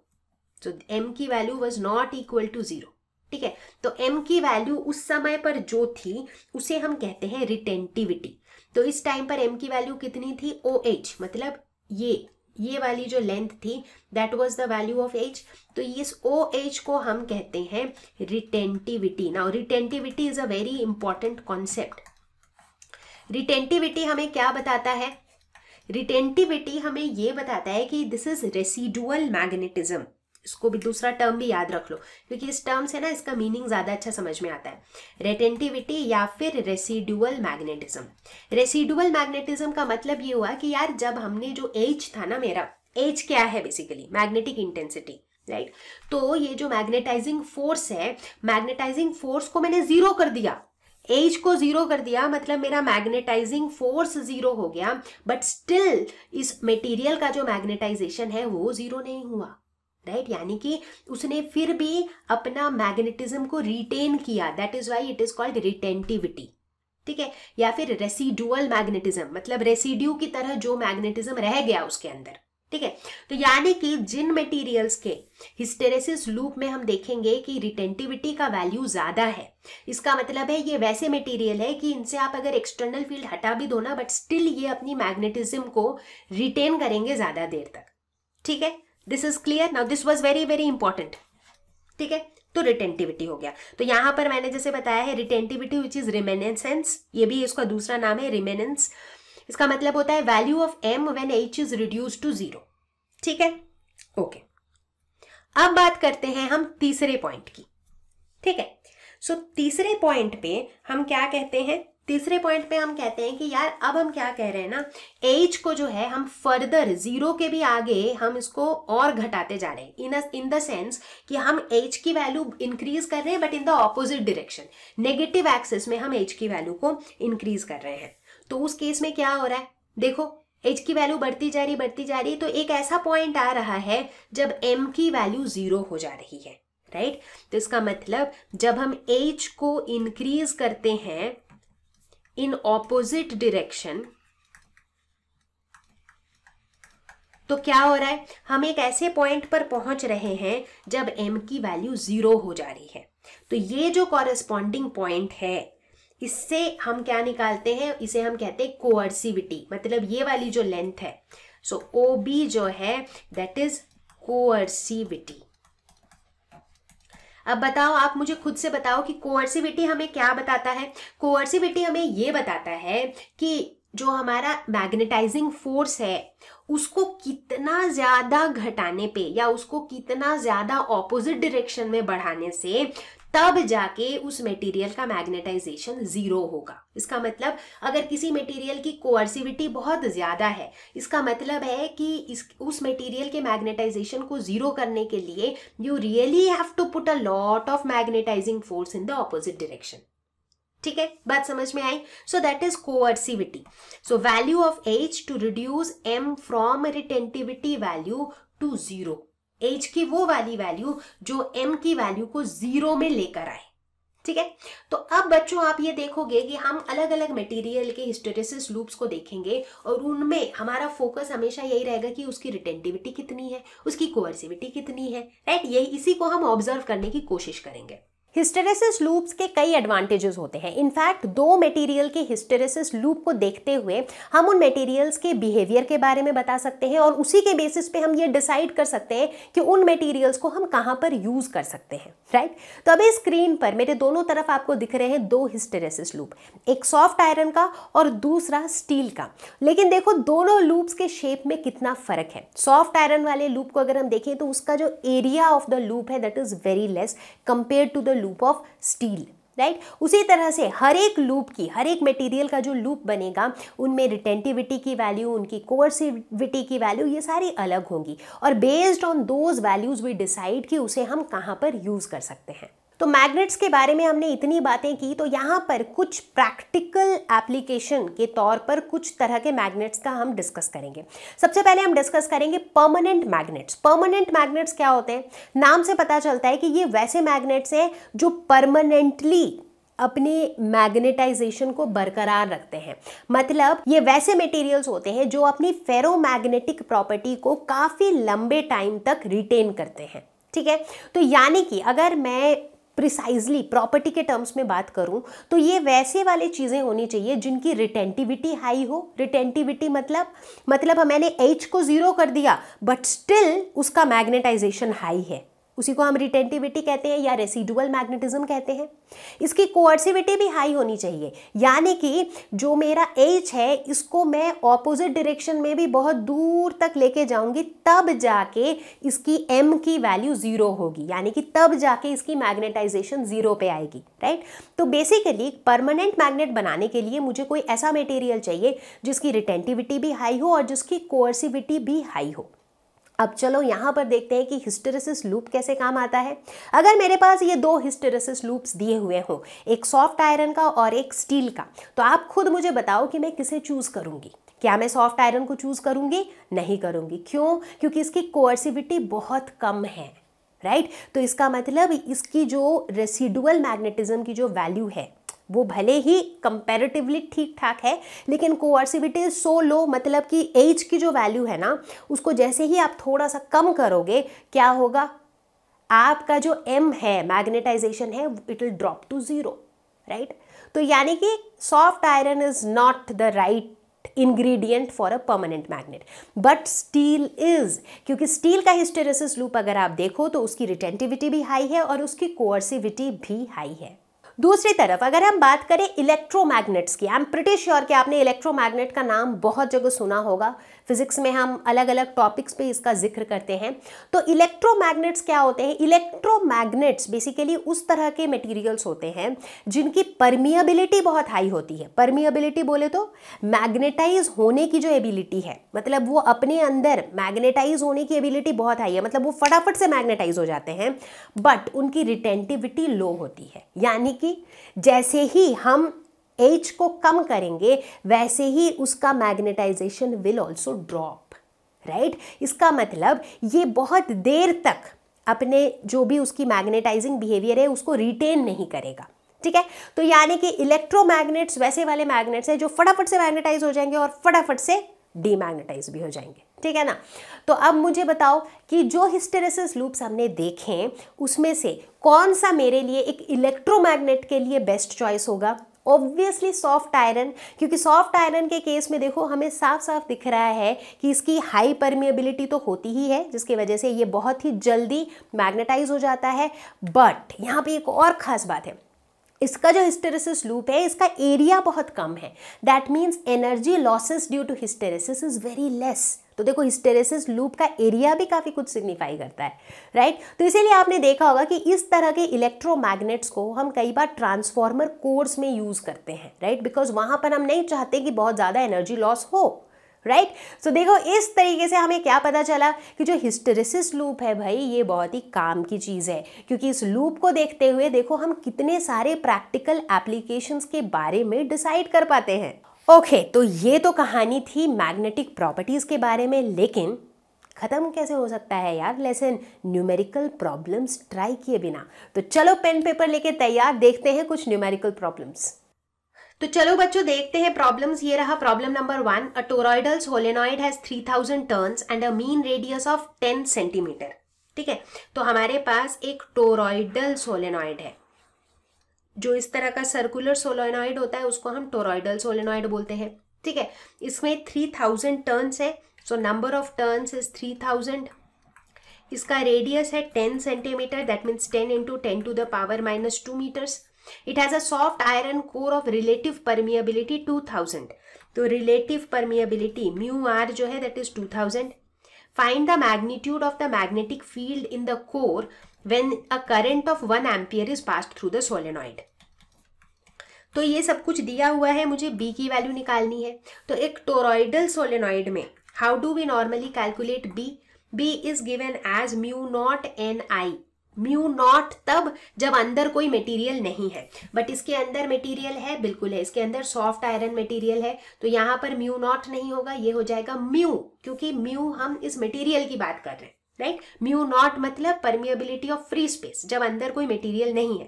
so m की value was not equal to zero ठीक है तो m की वैल्यू उस समय पर जो थी उसे हम कहते हैं रिटेंटिविटी तो इस टाइम पर m की वैल्यू कितनी थी ओ OH, मतलब ये ये वाली जो लेंथ थी that was the value of H तो इस ओ एच को हम कहते हैं retentivity now retentivity is a very important concept retentivity हमें क्या बताता है रिटेंटिविटी हमें ये बताता है कि दिस इज रेसिडुअल मैग्नेटिज्म इसको भी दूसरा टर्म भी याद रख लो क्योंकि इस टर्म से ना इसका मीनिंग ज़्यादा अच्छा समझ में आता है रेटेंटिविटी या फिर रेसिडुअल मैग्नेटिज्म रेसिडुअल मैग्नेटिज्म का मतलब ये हुआ कि यार जब हमने जो एज था ना मेरा एज क्या है बेसिकली मैग्नेटिक इंटेंसिटी राइट तो ये जो मैग्नेटाइजिंग फोर्स है मैग्नेटाइजिंग फोर्स को मैंने जीरो कर दिया एज को जीरो कर दिया मतलब मेरा मैग्नेटाइजिंग फोर्स जीरो हो गया बट स्टिल इस मटेरियल का जो मैग्नेटाइजेशन है वो जीरो नहीं हुआ राइट यानी कि उसने फिर भी अपना मैग्नेटिज्म को रिटेन किया that is why it is called retentivity ठीक है या फिर रेसिड्यूअल मैग्नेटिज्म मतलब रेसिड्यू की तरह जो मैग्नेटिज्म रह गया उसके अंदर ठीक है तो यानी कि जिन मटेरियल्स के हिस्टेरेसिस लूप में हम देखेंगे कि रिटेंटिविटी का वैल्यू ज़्यादा है इसका मतलब है ये वैसे मटेरियल है कि इनसे आप अगर एक्सटर्नल फील्ड हटा भी दो ना बट स्टिल ये अपनी मैग्नेटिज्म को रिटेन करेंगे ज़्यादा देर तक ठीक है this is clear now this was very very important ठीक है तो रिटेंटिविटी हो गया तो यहां पर मैंने जैसे बताया है रिटेंटिविटी विच इज रिमेनेसेंस ये भी इसका दूसरा नाम है रिमेनेंस इसका मतलब होता है value of M when H is reduce to zero ठीक है ओके okay. अब बात करते हैं हम तीसरे पॉइंट की ठीक है सो so, तीसरे पॉइंट पे हम क्या कहते हैं तीसरे पॉइंट पे हम कहते हैं कि यार अब हम क्या कह रहे हैं ना एज को जो है हम फर्दर जीरो के भी आगे हम इसको और घटाते जा रहे हैं इन इन द सेंस कि हम एज की वैल्यू इंक्रीज कर रहे हैं but in the opposite direction negative axis में हम एज की वैल्यू को इंक्रीज कर रहे हैं तो उस केस में क्या हो रहा है देखो एज की वैल्यू बढ़ती जा रही बढ़ती जा रही तो एक ऐसा पॉइंट आ रहा है जब एम की वैल्यू जीरो हो जा रही है राइट right? तो इसका मतलब जब हम एज को इंक्रीज करते हैं इन ऑपोजिट डिरेक्शन तो क्या हो रहा है हम एक ऐसे पॉइंट पर पहुंच रहे हैं जब m की वैल्यू ज़ीरो हो जा रही है तो ये जो कॉरेस्पॉन्डिंग पॉइंट है इससे हम क्या निकालते हैं इसे हम कहते हैं कोअर्सिविटी मतलब ये वाली जो लेंथ है सो so, ओ बी जो है दैट इज कोअर्सिविटी अब बताओ आप मुझे खुद से बताओ कि कोअर्सिविटी हमें क्या बताता है कोअर्सिविटी हमें ये बताता है कि जो हमारा मैग्नेटाइजिंग फोर्स है उसको कितना ज़्यादा घटाने पे या उसको कितना ज़्यादा ऑपोजिट डायरेक्शन में बढ़ाने से तब जाके उस मेटीरियल का मैग्नेटाइजेशन जीरो होगा इसका मतलब अगर किसी मेटीरियल की कोअर्सिविटी बहुत ज़्यादा है इसका मतलब है कि इस उस मेटीरियल के मैग्नेटाइजेशन को ज़ीरो करने के लिए you really have to put a lot of magnetizing force in the opposite direction ठीक है बात समझ में आई so that is coercivity so value of H to reduce M from retentivity value to zero H की वो वाली value जो एम की वैल्यू को जीरो में लेकर आए ठीक है तो अब बच्चों आप ये देखोगे कि हम अलग अलग मटेरियल के हिस्टोरेसिस लूप्स को देखेंगे और उनमें हमारा फोकस हमेशा यही रहेगा कि उसकी रिटेंटिविटी कितनी है उसकी कोवर्सिविटी कितनी है राइट यही इसी को हम ऑब्जर्व करने की कोशिश करेंगे हिस्टेरेसिस लूप्स के कई एडवांटेजेस होते हैं इनफैक्ट दो मटेरियल के हिस्टेरेसिस लूप को देखते हुए हम उन मटेरियल्स के बिहेवियर के बारे में बता सकते हैं और उसी के बेसिस पे हम ये डिसाइड कर सकते हैं कि उन मटेरियल्स को हम कहाँ पर यूज़ कर सकते हैं राइट तो अभी स्क्रीन पर मेरे दोनों तरफ आपको दिख रहे हैं दो हिस्टेरेसिस लूप एक सॉफ्ट आयरन का और दूसरा स्टील का लेकिन देखो दोनों लूप्स के शेप में कितना फ़र्क है सॉफ्ट आयरन वाले लूप को अगर हम देखें तो उसका जो एरिया ऑफ द लूप है that is very less compare to the loop loop of steel right उसी तरह से हर एक लूप की हर एक मटेरियल का जो लूप बनेगा उनमें रिटेंटिविटी की वैल्यू उनकी कोर्सिविटी की वैल्यू ये सारी अलग होंगी और based on those values we decide कि उसे हम कहाँ पर यूज़ कर सकते हैं तो मैग्नेट्स के बारे में हमने इतनी बातें की तो यहाँ पर कुछ प्रैक्टिकल एप्लीकेशन के तौर पर कुछ तरह के मैग्नेट्स का हम डिस्कस करेंगे सबसे पहले हम डिस्कस करेंगे परमानेंट मैग्नेट्स परमानेंट मैग्नेट्स क्या होते हैं नाम से पता चलता है कि ये वैसे मैग्नेट्स हैं जो परमानेंटली अपने मैग्नेटाइजेशन को बरकरार रखते हैं मतलब ये वैसे मटेरियल्स होते हैं जो अपनी फेरोमैग्नेटिक प्रॉपर्टी को काफ़ी लंबे टाइम तक रिटेन करते हैं ठीक है तो यानी कि अगर मैं प्रिसाइजली प्रॉपर्टी के टर्म्स में बात करूँ तो ये वैसे वाले चीज़ें होनी चाहिए जिनकी रिटेंटिविटी हाई हो रिटेंटिविटी मतलब मतलब मैंने एच को ज़ीरो कर दिया बट स्टिल उसका मैग्नेटाइजेशन हाई है उसी को हम रिटेंटिविटी कहते हैं या रेसिडुअल मैग्नेटिज्म कहते हैं इसकी कोअर्सिविटी भी हाई होनी चाहिए यानी कि जो मेरा एच है इसको मैं ऑपोजिट डायरेक्शन में भी बहुत दूर तक लेके जाऊंगी तब जाके इसकी एम की वैल्यू ज़ीरो होगी यानी कि तब जाके इसकी मैग्नेटाइजेशन ज़ीरो पे आएगी राइट तो बेसिकली परमानेंट मैग्नेट बनाने के लिए मुझे कोई ऐसा मटेरियल चाहिए जिसकी रिटेंटिविटी भी हाई हो और जिसकी कोअर्सिविटी भी हाई हो अब चलो यहाँ पर देखते हैं कि हिस्टेरेसिस लूप कैसे काम आता है अगर मेरे पास ये दो हिस्टेरेसिस लूप्स दिए हुए हों एक सॉफ्ट आयरन का और एक स्टील का तो आप खुद मुझे बताओ कि मैं किसे चूज़ करूँगी क्या मैं सॉफ्ट आयरन को चूज़ करूँगी नहीं करूँगी क्यों क्योंकि इसकी कोअर्सिविटी बहुत कम है राइट right? तो इसका मतलब इसकी जो रेसिडुअल मैग्नेटिज्म की जो वैल्यू है वो भले ही कंपैरेटिवली ठीक ठाक है लेकिन कोअर्सिविटी सो लो मतलब कि एज की जो वैल्यू है ना उसको जैसे ही आप थोड़ा सा कम करोगे क्या होगा आपका जो एम है मैग्नेटाइजेशन है it will drop to zero right तो यानी कि soft iron is not the right ingredient for a permanent magnet but steel is क्योंकि स्टील का हिस्टेरेसिस लूप अगर आप देखो तो उसकी रिटेंटिविटी भी हाई है और उसकी कोअर्सिविटी भी हाई है दूसरी तरफ अगर हम बात करें इलेक्ट्रोमैग्नेट्स की आई एम प्रिटी श्योर कि आपने इलेक्ट्रोमैग्नेट का नाम बहुत जगह सुना होगा फिजिक्स में हम अलग अलग टॉपिक्स पे इसका जिक्र करते हैं तो इलेक्ट्रोमैग्नेट्स क्या होते हैं इलेक्ट्रोमैग्नेट्स बेसिकली उस तरह के मटेरियल्स होते हैं जिनकी परमिएबिलिटी बहुत हाई होती है परमिएबिलिटी बोले तो मैग्नेटाइज होने की जो एबिलिटी है मतलब वो अपने अंदर मैग्नेटाइज होने की एबिलिटी बहुत हाई है मतलब वो फटाफट से मैग्नेटाइज हो जाते हैं बट उनकी रिटेंटिविटी लो होती है यानी कि जैसे ही हम एज को कम करेंगे वैसे ही उसका magnetization will also drop right इसका मतलब ये बहुत देर तक अपने जो भी उसकी मैग्नेटाइजिंग बिहेवियर है उसको रिटेन नहीं करेगा ठीक है तो यानी कि इलेक्ट्रोमैग्नेट्स वैसे वाले मैग्नेट्स हैं जो फटाफट से मैग्नेटाइज हो जाएंगे और फटाफट से डीमैग्नेटाइज भी हो जाएंगे ठीक है ना तो अब मुझे बताओ कि जो हिस्टेरेसिस लूप्स हमने देखे उसमें से कौन सा मेरे लिए एक इलेक्ट्रोमैग्नेट के लिए बेस्ट चॉइस होगा ऑब्वियसली सॉफ्ट आयरन क्योंकि सॉफ्ट आयरन के केस में देखो हमें साफ साफ दिख रहा है कि इसकी हाई परमिएबिलिटी तो होती ही है जिसकी वजह से ये बहुत ही जल्दी मैग्नेटाइज हो जाता है बट यहाँ पे एक और ख़ास बात है इसका जो हिस्टेरेसिस लूप है इसका एरिया बहुत कम है that means energy losses due to hysteresis is very less तो देखो हिस्टेरेसिस लूप का एरिया भी काफ़ी कुछ सिग्निफाई करता है राइट तो इसीलिए आपने देखा होगा कि इस तरह के इलेक्ट्रोमैग्नेट्स को हम कई बार ट्रांसफॉर्मर कोर्स में यूज़ करते हैं राइट बिकॉज वहाँ पर हम नहीं चाहते कि बहुत ज़्यादा एनर्जी लॉस हो राइट right? सो so, देखो इस तरीके से हमें क्या पता चला कि जो हिस्टेरिसिस लूप है भाई ये बहुत ही काम की चीज़ है क्योंकि इस लूप को देखते हुए देखो हम कितने सारे प्रैक्टिकल एप्लीकेशंस के बारे में डिसाइड कर पाते हैं ओके okay, तो ये तो कहानी थी मैग्नेटिक प्रॉपर्टीज़ के बारे में लेकिन ख़त्म कैसे हो सकता है यार लेसन न्यूमेरिकल प्रॉब्लम्स ट्राई किए बिना तो चलो पेन पेपर लेके तैयार देखते हैं कुछ न्यूमेरिकल प्रॉब्लम्स तो चलो बच्चों देखते हैं प्रॉब्लम्स ये रहा problem number one a toroidal solenoid has three thousand turns and a mean radius of ten centimetre ठीक है तो हमारे पास एक टोराइडल सोलेनॉइड है जो इस तरह का सर्कुलर सोलोनॉइड होता है उसको हम टोरॉइडल सोलोनॉइड बोलते हैं ठीक है इसमें थ्री थाउजेंड टर्न्स है so number of turns is three thousand इसका रेडियस है ten centimetre that means ten into ten to the power minus two metres it has a soft iron core of relative permeability two thousand तो relative permeability mu R जो है that is two thousand Find the magnitude of the magnetic field in the core when a current of 1 ampere is passed through the solenoid. तो ये सब कुछ दिया हुआ है मुझे B की वैल्यू निकालनी है तो एक टोरॉइडल सोलेनॉइड में how do we normally calculate B B is given as mu naught n i mu naught तब जब अंदर कोई मटेरियल नहीं है बट इसके अंदर मटेरियल है बिल्कुल है इसके अंदर सॉफ्ट आयरन मटेरियल है तो यहाँ पर म्यू नॉट नहीं होगा ये हो जाएगा म्यू क्योंकि म्यू हम इस मटेरियल की बात कर रहे हैं राइट म्यू नॉट मतलब परमिएबिलिटी ऑफ फ्री स्पेस जब अंदर कोई मटेरियल नहीं है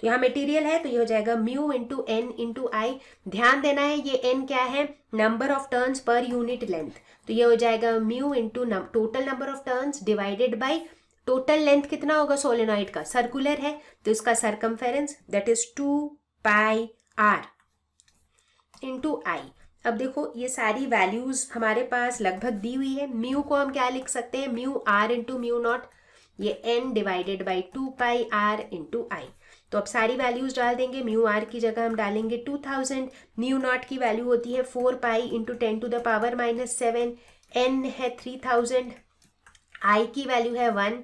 तो यहाँ मटेरियल है तो ये हो जाएगा mu into N into I ध्यान देना है ये एन क्या है नंबर ऑफ टर्न्स पर यूनिट लेंथ तो ये हो जाएगा mu into total number of turns divided by total length कितना होगा सोलेनॉइड का सर्कुलर है तो इसका circumference that is two pi R into I अब देखो ये सारी वैल्यूज हमारे पास लगभग दी हुई है म्यू को हम क्या लिख सकते हैं mu R into mu naught ये N divided by two pi R into I तो अब सारी वैल्यूज डाल देंगे म्यू आर की जगह हम डालेंगे टू थाउजेंड म्यू नॉट की वैल्यू होती है four pi into ten to the power minus seven N है थ्री थाउजेंड आई की वैल्यू है one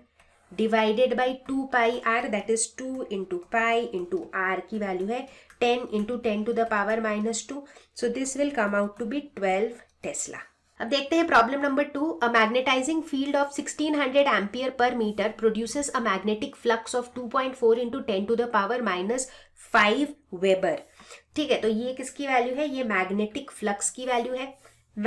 divided by two pi R that is two into pi into R की value है ten into ten to the power minus two so this will come out to be twelve tesla अब देखते हैं problem number two a magnetising field of 1600 hundred ampere per metre produces a magnetic flux of 2.4 point four into ten to the power minus five weber ठीक है तो ये किसकी value है ये मैग्नेटिक फ्लक्स की वैल्यू है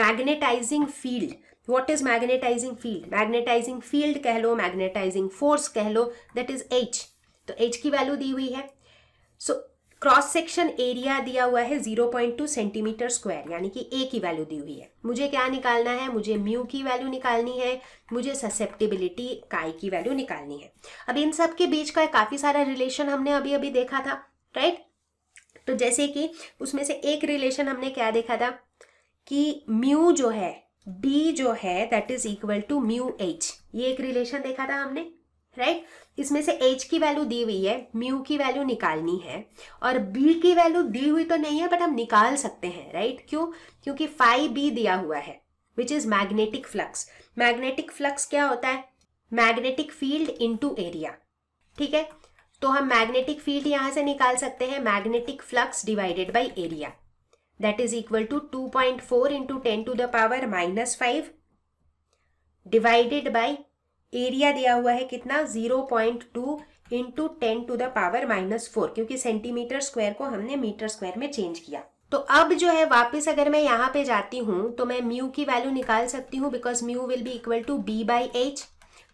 magnetizing field what is magnetizing field magnetizing field कह लो मैग्नेटाइजिंग फोर्स कह लो दैट इज एच तो एच की वैल्यू दी हुई है सो क्रॉस सेक्शन एरिया दिया हुआ है 0.2 सेंटीमीटर स्क्वायर यानी कि ए की वैल्यू दी हुई है मुझे क्या निकालना है मुझे म्यू की वैल्यू निकालनी है मुझे ससेप्टिबिलिटी काई की वैल्यू निकालनी है अब इन सब के बीच का काफ़ी सारा रिलेशन हमने अभी अभी देखा था राइट तो जैसे कि उसमें से एक रिलेशन हमने क्या देखा था कि म्यू जो है बी जो है that is equal to mu H ये एक रिलेशन देखा था हमने राइट right? इसमें से एच की वैल्यू दी हुई है म्यू की वैल्यू निकालनी है और बी की वैल्यू दी हुई तो नहीं है बट हम निकाल सकते हैं राइट right? क्यों क्योंकि फाइव बी दिया हुआ है which is magnetic flux magnetic flux क्या होता है मैग्नेटिक फील्ड टू एरिया ठीक है तो हम मैग्नेटिक फील्ड यहां से निकाल सकते हैं magnetic flux divided by area that is equal to 2.4 into 10 to the power minus five divided by area दिया हुआ है कितना 0.2 into ten to the power minus four क्योंकि सेंटीमीटर स्क्वायर को हमने मीटर स्क्वायर में चेंज किया तो अब जो है वापस अगर मैं यहाँ पे जाती हूँ तो मैं म्यू की वैल्यू निकाल सकती हूँ because mu will be equal to B by H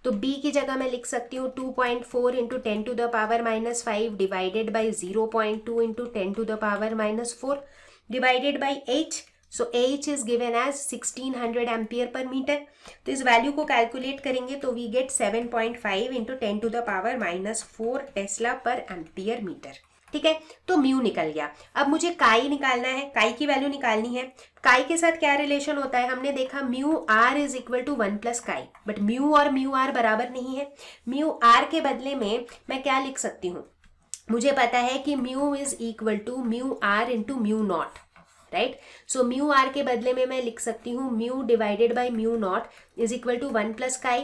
तो बी की जगह मैं लिख सकती हूँ 2.4 point four into ten to the power minus five divided by zero point two into ten to the power minus four divided by H so H is given as 1600 hundred ampere per metre तो इस value को calculate करेंगे तो we get 7.5 point five into ten to the power minus four tesla per ampere metre ठीक है तो mu निकल गया अब मुझे काई निकालना है काई की वैल्यू निकालनी है काई के साथ क्या रिलेशन होता है हमने देखा mu are is equal to one plus chi but mu और म्यू आर बराबर नहीं है म्यू आर के बदले में मैं क्या लिख सकती हूँ मुझे पता है कि mu is equal to mu R into mu naught right so mu R के बदले में मैं लिख सकती हूँ mu divided by mu naught is equal to one plus chi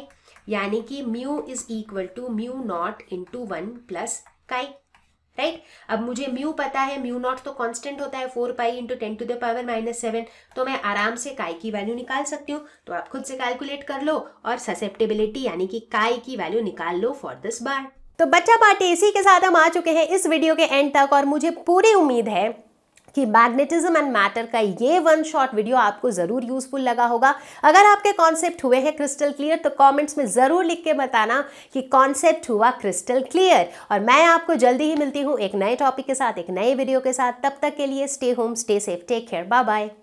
यानी कि mu is equal to mu naught into one plus chi right अब मुझे म्यू पता है म्यू नॉट तो कांस्टेंट होता है four pi into ten to the power minus seven तो मैं आराम से काई की वैल्यू निकाल सकती हूँ तो आप खुद से कैलकुलेट कर लो और ससेप्टेबिलिटी यानी कि काई की वैल्यू निकाल लो फॉर दिस बार तो बच्चा पार्टी इसी के साथ हम आ चुके हैं इस वीडियो के एंड तक और मुझे पूरी उम्मीद है कि मैग्नेटिज्म एंड मैटर का ये वन शॉट वीडियो आपको ज़रूर यूज़फुल लगा होगा अगर आपके कॉन्सेप्ट हुए हैं क्रिस्टल क्लियर तो कमेंट्स में ज़रूर लिख के बताना कि कॉन्सेप्ट हुआ क्रिस्टल क्लियर और मैं आपको जल्दी ही मिलती हूँ एक नए टॉपिक के साथ एक नए वीडियो के साथ तब तक के लिए stay home stay safe take care bye bye